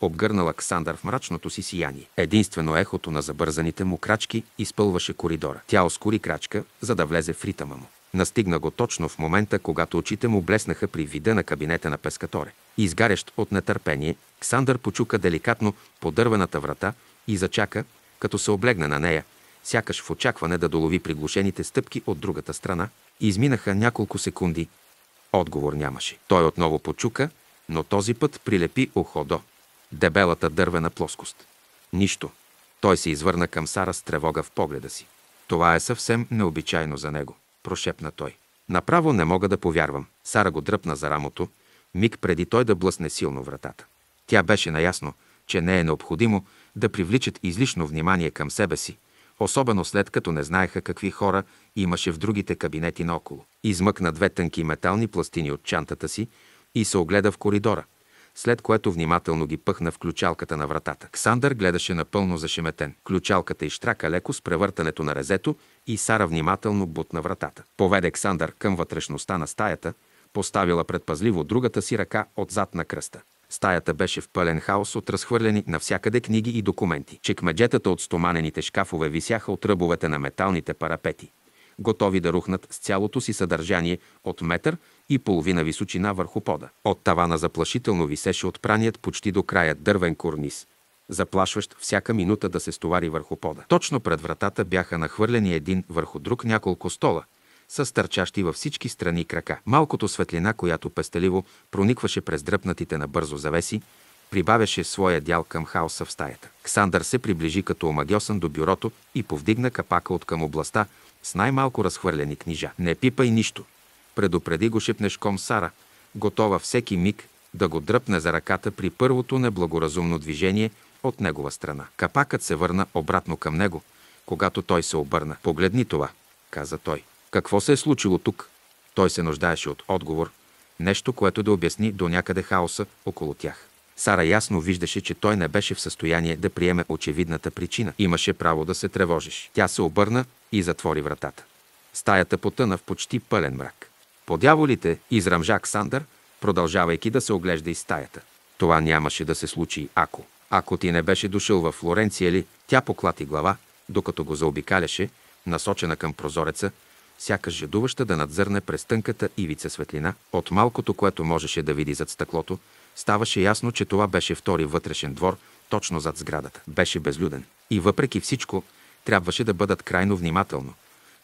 обгърнала Ксандър в мрачното си сияние. Единствено ехото на забързаните му крачки изпълваше коридора. Тя ускори крачка, за да влезе в ритъма му. Настигна го точно в момента, когато очите му блеснаха при вида на кабинета на Пескаторе. Изгарящ от нетърпение, Ксандър почука деликатно по дървената врата и зачака, като се облегна на нея, сякаш в очакване да долови приглушените стъпки от другата страна. Изминаха няколко секунди. Отговор нямаше. Той отново почука, но този път прилепи ухо до дебелата дървена плоскост. Нищо. Той се извърна към Сара с тревога в погледа си. Това е съвсем необичайно за него прошепна той. Направо не мога да повярвам. Сара го дръпна за рамото, миг преди той да блъсне силно вратата. Тя беше наясно, че не е необходимо да привличат излишно внимание към себе си, особено след като не знаеха какви хора имаше в другите кабинети наоколо. Измъкна две тънки метални пластини от чантата си и се огледа в коридора – след което внимателно ги пъхна в ключалката на вратата. Ксандър гледаше напълно зашеметен. Ключалката изтрака леко с превъртането на резето и Сара внимателно бутна вратата. Поведе Ксандър към вътрешността на стаята, поставила предпазливо другата си ръка отзад на кръста. Стаята беше в пълен хаос от разхвърлени навсякъде книги и документи. Чекмеджетата от стоманените шкафове висяха от ръбовете на металните парапети, готови да рухнат с цялото си съдържание от метър и половина височина върху пода. От тавана заплашително висеше от праният почти до края дървен корниз, заплашващ всяка минута да се стовари върху пода. Точно пред вратата бяха нахвърлени един върху друг няколко стола, с търчащи във всички страни крака. Малкото светлина, която пестеливо проникваше през дръпнатите на бързо завеси, прибавяше своя дял към хаоса в стаята. Ксандър се приближи като омагьосан до бюрото и повдигна капака от към областта с най-малко разхвърлени книжа. Не пипай нищо, предупреди го шепнешком Сара, готова всеки миг да го дръпне за ръката при първото неблагоразумно движение от негова страна. Капакът се върна обратно към него, когато той се обърна. Погледни това, каза той. Какво се е случило тук? Той се нуждаеше от отговор, нещо, което да обясни до някъде хаоса около тях. Сара ясно виждаше, че той не беше в състояние да приеме очевидната причина. Имаше право да се тревожиш. Тя се обърна и затвори вратата. Стаята потъна в почти пълен мрак. По дяволите изръмжа Ксандър, продължавайки да се оглежда из стаята. Това нямаше да се случи, ако. Ако ти не беше дошъл във Флоренция ли, тя поклати глава, докато го заобикаляше, насочена към прозореца, сякаш жадуваща да надзърне през тънката ивица светлина. От малкото, което можеше да види зад стъклото, ставаше ясно, че това беше втори вътрешен двор, точно зад сградата. Беше безлюден. И въпреки всичко, трябваше да бъдат крайно внимателно,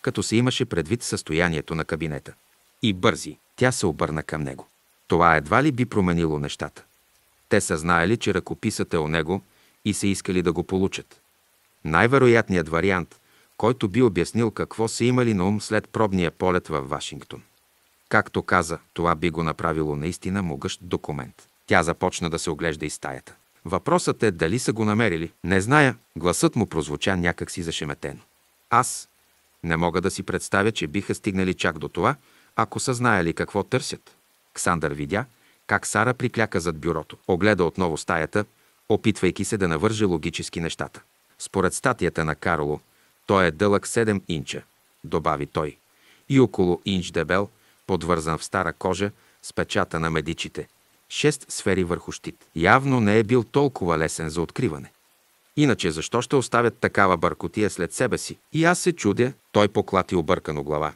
като се имаше предвид състоянието на кабинета и бързи. Тя се обърна към него. Това едва ли би променило нещата. Те са знаели, че ръкописът е о него и са искали да го получат. Най-вероятният вариант, който би обяснил какво са имали на ум след пробния полет във Вашингтон. Както каза, това би го направило наистина могъщ документ. Тя започна да се оглежда из стаята. Въпросът е дали са го намерили. Не зная, гласът му прозвуча някакси зашеметено. Аз не мога да си представя, че биха стигнали чак до това, ако са знаели какво търсят. Ксандър видя, как Сара прикляка зад бюрото. Огледа отново стаята, опитвайки се да навърже логически нещата. Според статията на Карло, той е дълъг 7 инча, добави той, и около инч дебел, подвързан в стара кожа с печата на медичите. Шест сфери върху щит. Явно не е бил толкова лесен за откриване. Иначе защо ще оставят такава бъркотия след себе си? И аз се чудя, той поклати объркано глава.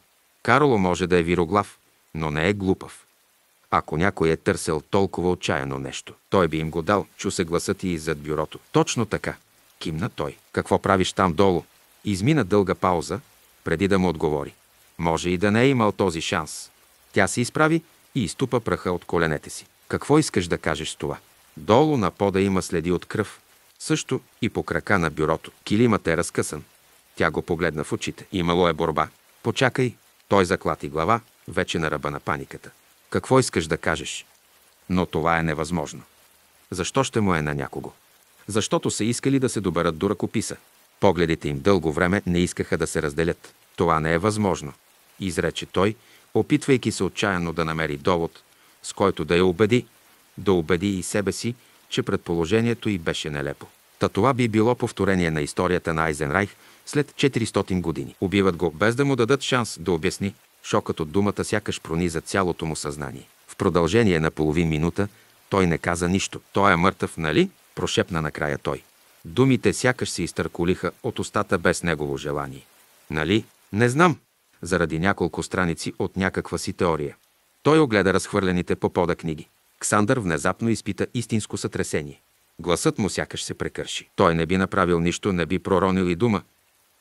Карло може да е вироглав, но не е глупав. Ако някой е търсил толкова отчаяно нещо, той би им го дал, чу се гласът и зад бюрото. Точно така, кимна той. Какво правиш там долу? Измина дълга пауза, преди да му отговори. Може и да не е имал този шанс. Тя се изправи и изтупа праха от коленете си. Какво искаш да кажеш с това? Долу на пода има следи от кръв. Също и по крака на бюрото. Килимът е разкъсан. Тя го погледна в очите. Имало е борба. Почакай, той заклати глава, вече на ръба на паниката. Какво искаш да кажеш? Но това е невъзможно. Защо ще му е на някого? Защото са искали да се доберат до ръкописа. Погледите им дълго време не искаха да се разделят. Това не е възможно, изрече той, опитвайки се отчаяно да намери довод, с който да я убеди, да убеди и себе си, че предположението й беше нелепо. Та това би било повторение на историята на Айзенрайх след 400 години. Убиват го, без да му дадат шанс да обясни. Шокът от думата сякаш прониза цялото му съзнание. В продължение на половин минута той не каза нищо. Той е мъртъв, нали? Прошепна накрая той. Думите сякаш се изтърколиха от устата без негово желание. Нали? Не знам. Заради няколко страници от някаква си теория. Той огледа разхвърлените по пода книги. Ксандър внезапно изпита истинско сътресение. Гласът му сякаш се прекърши. Той не би направил нищо, не би проронил и дума,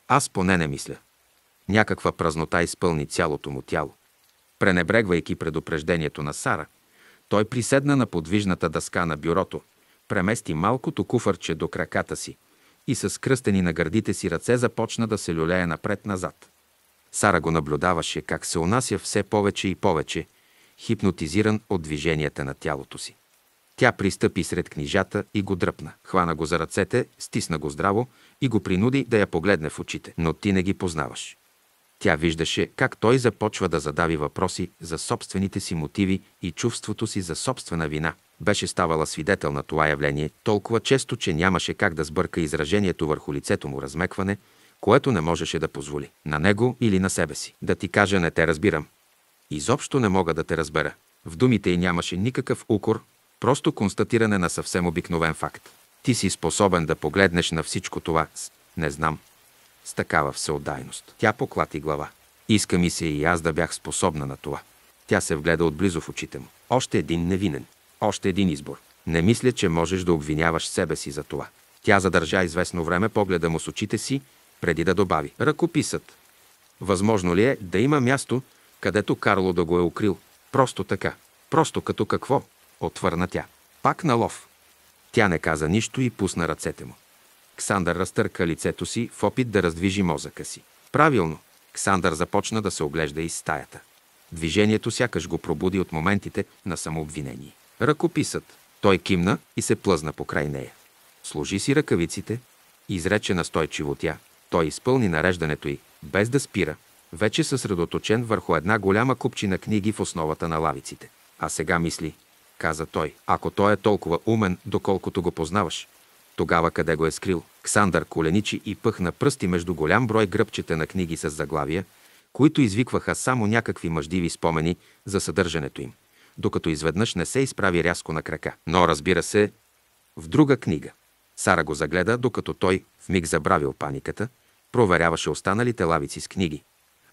аз поне не мисля. Някаква празнота изпълни цялото му тяло. Пренебрегвайки предупреждението на Сара, той приседна на подвижната дъска на бюрото, премести малкото куфарче до краката си и с кръстени на гърдите си ръце започна да се люлее напред-назад. Сара го наблюдаваше как се унася все повече и повече, хипнотизиран от движенията на тялото си. Тя пристъпи сред книжата и го дръпна. Хвана го за ръцете, стисна го здраво и го принуди да я погледне в очите. Но ти не ги познаваш. Тя виждаше как той започва да задави въпроси за собствените си мотиви и чувството си за собствена вина. Беше ставала свидетел на това явление толкова често, че нямаше как да сбърка изражението върху лицето му размекване, което не можеше да позволи. На него или на себе си. Да ти кажа, не те разбирам. Изобщо не мога да те разбера. В думите й нямаше никакъв укор, Просто констатиране на съвсем обикновен факт. Ти си способен да погледнеш на всичко това с «не знам», с такава всеотдайност. Тя поклати глава. Иска ми се и аз да бях способна на това. Тя се вгледа отблизо в очите му. Още един невинен. Още един избор. Не мисля, че можеш да обвиняваш себе си за това. Тя задържа известно време погледа му с очите си, преди да добави. Ръкописът. Възможно ли е да има място, където Карло да го е укрил? Просто така. Просто като какво? отвърна тя. Пак на лов. Тя не каза нищо и пусна ръцете му. Ксандър разтърка лицето си в опит да раздвижи мозъка си. Правилно, Ксандър започна да се оглежда из стаята. Движението сякаш го пробуди от моментите на самообвинение. Ръкописът. Той кимна и се плъзна покрай нея. Служи си ръкавиците, изрече настойчиво тя. Той изпълни нареждането й, без да спира, вече съсредоточен върху една голяма купчина книги в основата на лавиците. А сега мисли, каза той. Ако той е толкова умен, доколкото го познаваш, тогава къде го е скрил? Ксандър коленичи и пъхна пръсти между голям брой гръбчета на книги с заглавия, които извикваха само някакви мъждиви спомени за съдържането им, докато изведнъж не се изправи рязко на крака. Но, разбира се, в друга книга. Сара го загледа, докато той в миг забравил паниката, проверяваше останалите лавици с книги.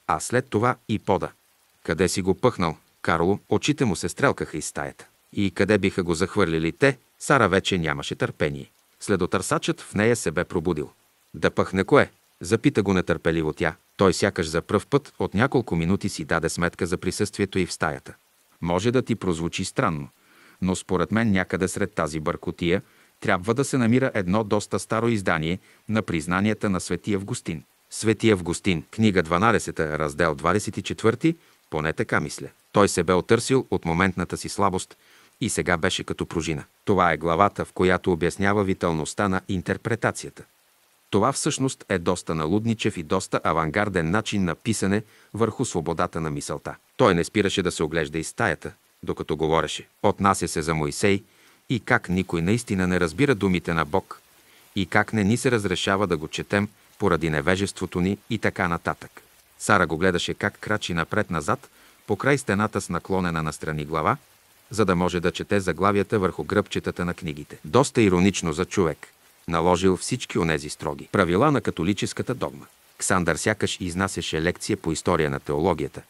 А след това и пода. Къде си го пъхнал? Карло, очите му се стрелкаха из стаята. И къде биха го захвърлили те, Сара вече нямаше търпение. Следотърсачът в нея се бе пробудил. Да пъхне кое? Запита го нетърпеливо тя. Той сякаш за пръв път от няколко минути си даде сметка за присъствието и в стаята. Може да ти прозвучи странно, но според мен някъде сред тази бъркотия трябва да се намира едно доста старо издание на признанията на Свети Августин. Свети Августин, книга 12, раздел 24, поне така мисля. Той се бе отърсил от моментната си слабост – и сега беше като пружина. Това е главата, в която обяснява виталността на интерпретацията. Това всъщност е доста налудничев и доста авангарден начин на писане върху свободата на мисълта. Той не спираше да се оглежда из стаята, докато говореше. Отнася се за Моисей и как никой наистина не разбира думите на Бог и как не ни се разрешава да го четем поради невежеството ни и така нататък. Сара го гледаше как крачи напред-назад, покрай стената с наклонена настрани глава, за да може да чете заглавията върху гръбчетата на книгите. Доста иронично за човек, наложил всички онези строги правила на католическата догма. Ксандър сякаш изнасяше лекция по история на теологията,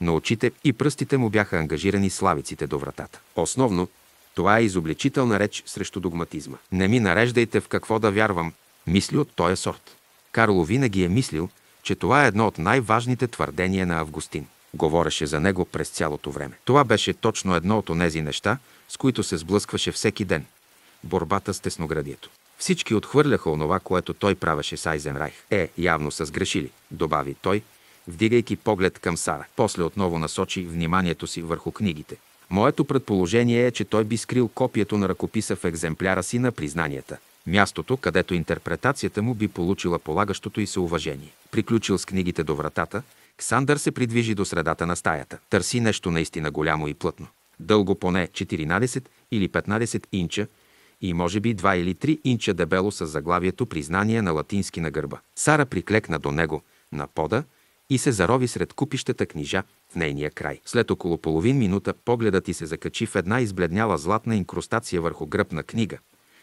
но очите и пръстите му бяха ангажирани славиците до вратата. Основно, това е изобличителна реч срещу догматизма. Не ми нареждайте в какво да вярвам, мисли от този сорт. Карло винаги е мислил, че това е едно от най-важните твърдения на Августин говореше за него през цялото време. Това беше точно едно от онези неща, с които се сблъскваше всеки ден – борбата с тесноградието. Всички отхвърляха онова, което той правеше с Айзенрайх. Е, явно са сгрешили, добави той, вдигайки поглед към Сара. После отново насочи вниманието си върху книгите. Моето предположение е, че той би скрил копието на ръкописа в екземпляра си на признанията. Мястото, където интерпретацията му би получила полагащото и се уважение. Приключил с книгите до вратата – Сандър се придвижи до средата на стаята. Търси нещо наистина голямо и плътно. Дълго поне 14 или 15 инча и може би 2 или 3 инча дебело с заглавието «Признание на латински на гърба». Сара приклекна до него на пода и се зарови сред купищата книжа в нейния край. След около половин минута погледът ти се закачи в една избледняла златна инкрустация върху гръбна книга,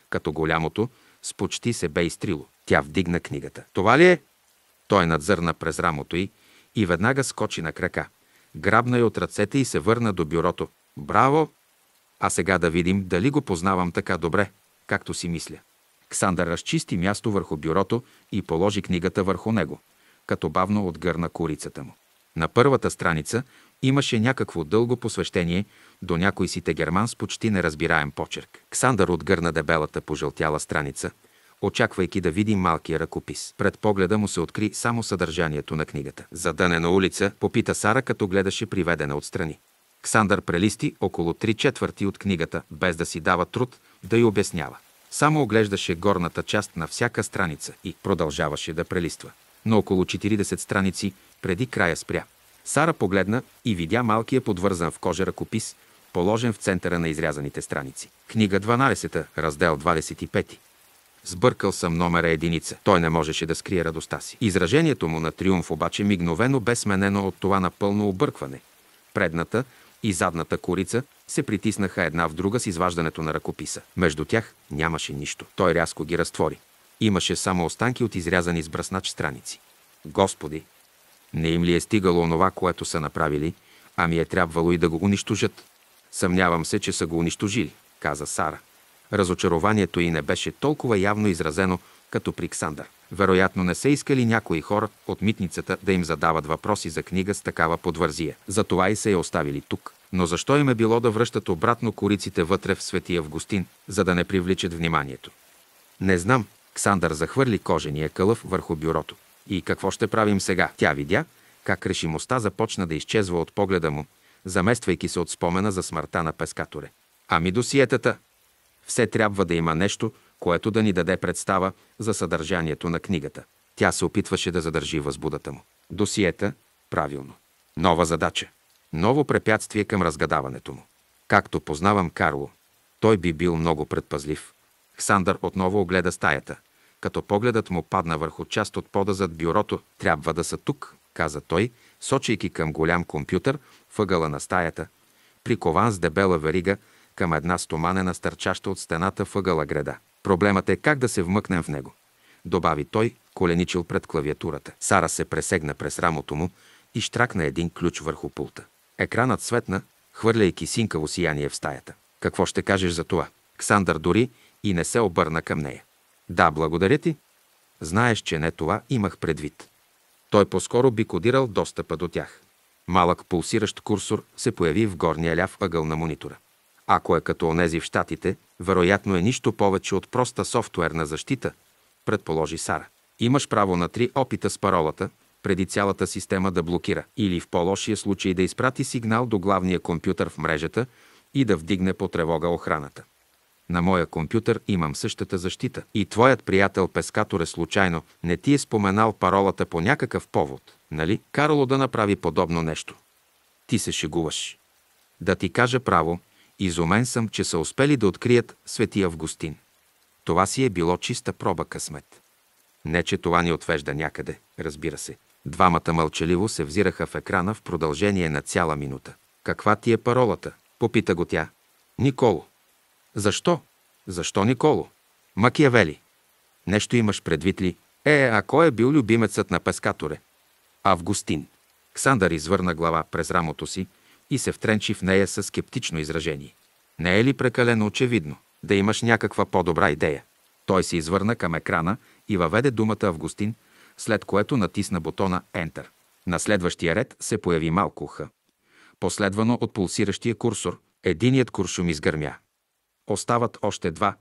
като голямото с почти се бе изтрило. Тя вдигна книгата. Това ли е? Той надзърна през рамото й и веднага скочи на крака. Грабна я от ръцете и се върна до бюрото. Браво! А сега да видим дали го познавам така добре, както си мисля. Ксандър разчисти място върху бюрото и положи книгата върху него, като бавно отгърна курицата му. На първата страница имаше някакво дълго посвещение до някой си тегерман с почти неразбираем почерк. Ксандър отгърна дебелата пожълтяла страница – очаквайки да види малкия ръкопис. Пред погледа му се откри само съдържанието на книгата. Задънена улица, попита Сара, като гледаше приведена отстрани. Ксандър прелисти около три четвърти от книгата, без да си дава труд да й обяснява. Само оглеждаше горната част на всяка страница и продължаваше да прелиства. Но около 40 страници преди края спря. Сара погледна и видя малкия подвързан в кожа ръкопис, положен в центъра на изрязаните страници. Книга 12, раздел 25. Сбъркал съм номера единица. Той не можеше да скрие радостта си. Изражението му на триумф обаче мигновено бе сменено от това на пълно объркване. Предната и задната корица се притиснаха една в друга с изваждането на ръкописа. Между тях нямаше нищо. Той рязко ги разтвори. Имаше само останки от изрязани с бръснач страници. Господи, не им ли е стигало онова, което са направили, а ми е трябвало и да го унищожат. Съмнявам се, че са го унищожили, каза Сара. Разочарованието и не беше толкова явно изразено, като при Ксандър. Вероятно не са искали някои хора от митницата да им задават въпроси за книга с такава подвързия. Затова и са я оставили тук. Но защо им е било да връщат обратно кориците вътре в Свети Августин, за да не привличат вниманието? Не знам. Ксандър захвърли кожения кълъв върху бюрото. И какво ще правим сега? Тя видя как решимостта започна да изчезва от погледа му, замествайки се от спомена за смъртта на пескаторе. Ами досиетата, все трябва да има нещо, което да ни даде представа за съдържанието на книгата. Тя се опитваше да задържи възбудата му. Досиета – правилно. Нова задача. Ново препятствие към разгадаването му. Както познавам Карло, той би бил много предпазлив. Хсандър отново огледа стаята. Като погледът му падна върху част от пода зад бюрото, трябва да са тук, каза той, сочейки към голям компютър, въгъла на стаята, прикован с дебела верига, към една стоманена стърчаща от стената въгъла града. Проблемът е как да се вмъкнем в него. Добави той, коленичил пред клавиатурата. Сара се пресегна през рамото му и штракна един ключ върху пулта. Екранът светна, хвърляйки синкаво сияние в стаята. Какво ще кажеш за това? Ксандър дори и не се обърна към нея. Да, благодаря ти. Знаеш, че не това имах предвид. Той по-скоро би кодирал достъпа до тях. Малък пулсиращ курсор се появи в горния ляв ъгъл на монитора. Ако е като онези в Штатите, вероятно е нищо повече от проста софтуерна защита, предположи Сара. Имаш право на три опита с паролата, преди цялата система да блокира или в по-лошия случай да изпрати сигнал до главния компютър в мрежата и да вдигне по тревога охраната. На моя компютър имам същата защита и твоят приятел Пескатор е случайно не ти е споменал паролата по някакъв повод, нали? Карло да направи подобно нещо. Ти се шегуваш. Да ти кажа право, Изумен съм, че са успели да открият Свети Августин. Това си е било чиста проба късмет. Не, че това ни отвежда някъде, разбира се. Двамата мълчаливо се взираха в екрана в продължение на цяла минута. Каква ти е паролата? Попита го тя. Николо. Защо? Защо Николо? Макиявели. Нещо имаш предвид ли? Е, а кой е бил любимецът на пескаторе? Августин. Ксандър извърна глава през рамото си, и се втренчи в нея със скептично изражение. Не е ли прекалено очевидно да имаш някаква по-добра идея? Той се извърна към екрана и въведе думата Августин, след което натисна бутона Enter. На следващия ред се появи малко уха, последвано от пулсиращия курсор. Единият куршум изгърмя. Остават още два.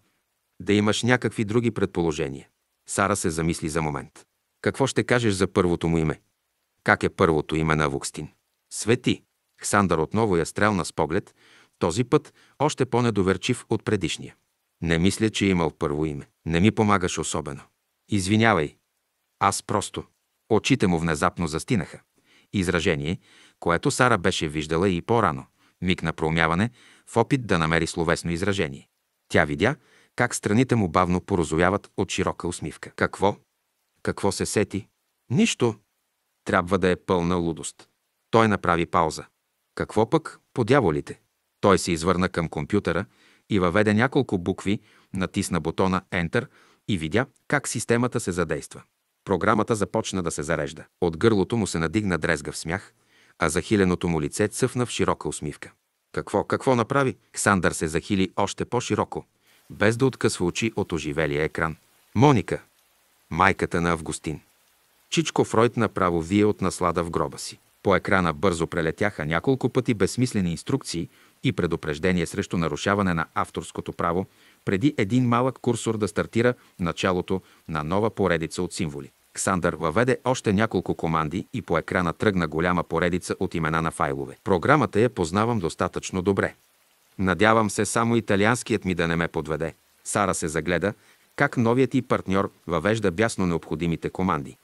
Да имаш някакви други предположения. Сара се замисли за момент. Какво ще кажеш за първото му име? Как е първото име на Августин? Свети. Ксандър отново я стрелна с поглед, този път още по-недоверчив от предишния. Не мисля, че е имал първо име. Не ми помагаш особено. Извинявай. Аз просто. Очите му внезапно застинаха. Изражение, което Сара беше виждала и по-рано. Миг на проумяване, в опит да намери словесно изражение. Тя видя, как страните му бавно порозовяват от широка усмивка. Какво? Какво се сети? Нищо. Трябва да е пълна лудост. Той направи пауза. Какво пък? Подяволите. Той се извърна към компютъра и въведе няколко букви, натисна бутона Enter и видя как системата се задейства. Програмата започна да се зарежда. От гърлото му се надигна дрезгав смях, а захиленото му лице цъфна в широка усмивка. Какво, какво направи? Ксандър се захили още по-широко, без да откъсва очи от оживелия екран. Моника, майката на Августин. Чичко Фройд направо вие от наслада в гроба си. По екрана бързо прелетяха няколко пъти безсмислени инструкции и предупреждения срещу нарушаване на авторското право, преди един малък курсор да стартира началото на нова поредица от символи. Ксандър въведе още няколко команди и по екрана тръгна голяма поредица от имена на файлове. Програмата я познавам достатъчно добре. Надявам се само италианският ми да не ме подведе. Сара се загледа как новият и партньор въвежда бясно необходимите команди,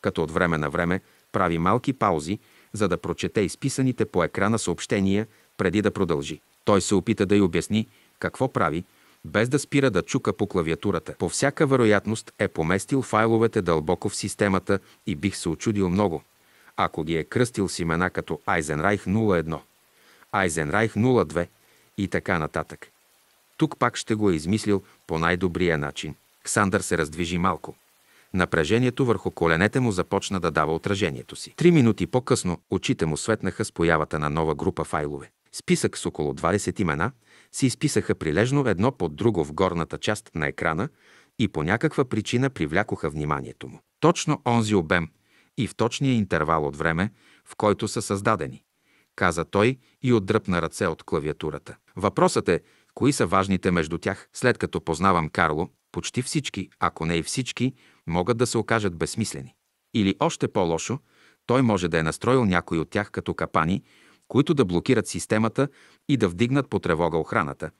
като от време на време прави малки паузи за да прочете изписаните по екрана съобщения, преди да продължи. Той се опита да й обясни какво прави, без да спира да чука по клавиатурата. По всяка вероятност е поместил файловете дълбоко в системата и бих се очудил много, ако ги е кръстил с имена като Айзенрайх 01, Айзенрайх 02 и така нататък. Тук пак ще го е измислил по най-добрия начин. Ксандър се раздвижи малко. Напрежението върху коленете му започна да дава отражението си. Три минути по-късно очите му светнаха с появата на нова група файлове. Списък с около 20 имена се изписаха прилежно едно под друго в горната част на екрана и по някаква причина привлякоха вниманието му. Точно онзи обем и в точния интервал от време, в който са създадени, каза той и отдръпна ръце от клавиатурата. Въпросът е, кои са важните между тях, след като познавам Карло, почти всички, ако не и всички, могат да се окажат безсмислени. Или още по-лошо, той може да е настроил някой от тях като капани, които да блокират системата и да вдигнат по тревога охраната,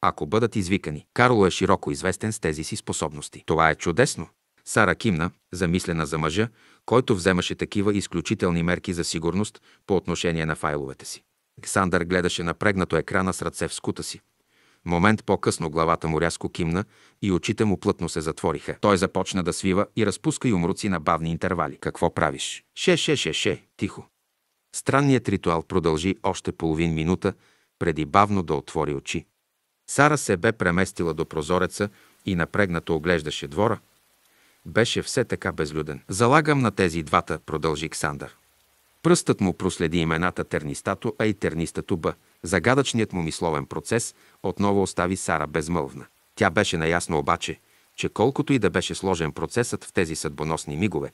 ако бъдат извикани. Карло е широко известен с тези си способности. Това е чудесно. Сара кимна, замислена за мъжа, който вземаше такива изключителни мерки за сигурност по отношение на файловете си. Ксандър гледаше напрегнато екрана с ръце в скута си. Момент по-късно главата му рязко кимна и очите му плътно се затвориха. Той започна да свива и разпуска юмруци на бавни интервали. Какво правиш? Ше-ше-ше-ше, тихо. Странният ритуал продължи още половин минута, преди бавно да отвори очи. Сара се бе преместила до прозореца и напрегнато оглеждаше двора. Беше все така безлюден. Залагам на тези двата, продължи Ксандър. Пръстът му проследи имената Тернистато, а и Тернистато Б – Загадъчният му мисловен процес отново остави Сара безмълвна. Тя беше наясно обаче, че колкото и да беше сложен процесът в тези съдбоносни мигове,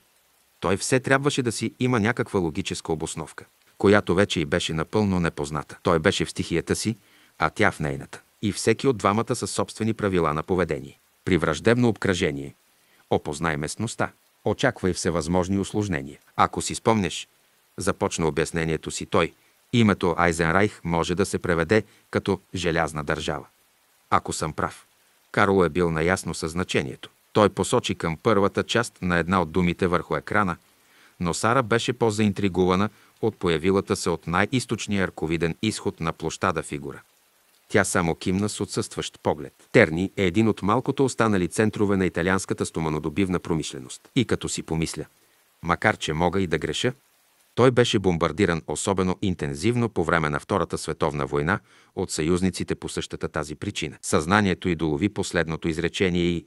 той все трябваше да си има някаква логическа обосновка, която вече и беше напълно непозната. Той беше в стихията си, а тя в нейната. И всеки от двамата със собствени правила на поведение. При враждебно обкръжение, опознай местността, очаквай всевъзможни осложнения. Ако си спомнеш, започна обяснението си той – Името Айзенрайх може да се преведе като «желязна държава». Ако съм прав. Карло е бил наясно със значението. Той посочи към първата част на една от думите върху екрана, но Сара беше по-заинтригувана от появилата се от най-источния арковиден изход на площада фигура. Тя само кимна с отсъстващ поглед. Терни е един от малкото останали центрове на италианската стоманодобивна промишленост. И като си помисля, макар че мога и да греша, той беше бомбардиран особено интензивно по време на Втората световна война от съюзниците по същата тази причина. Съзнанието й долови последното изречение и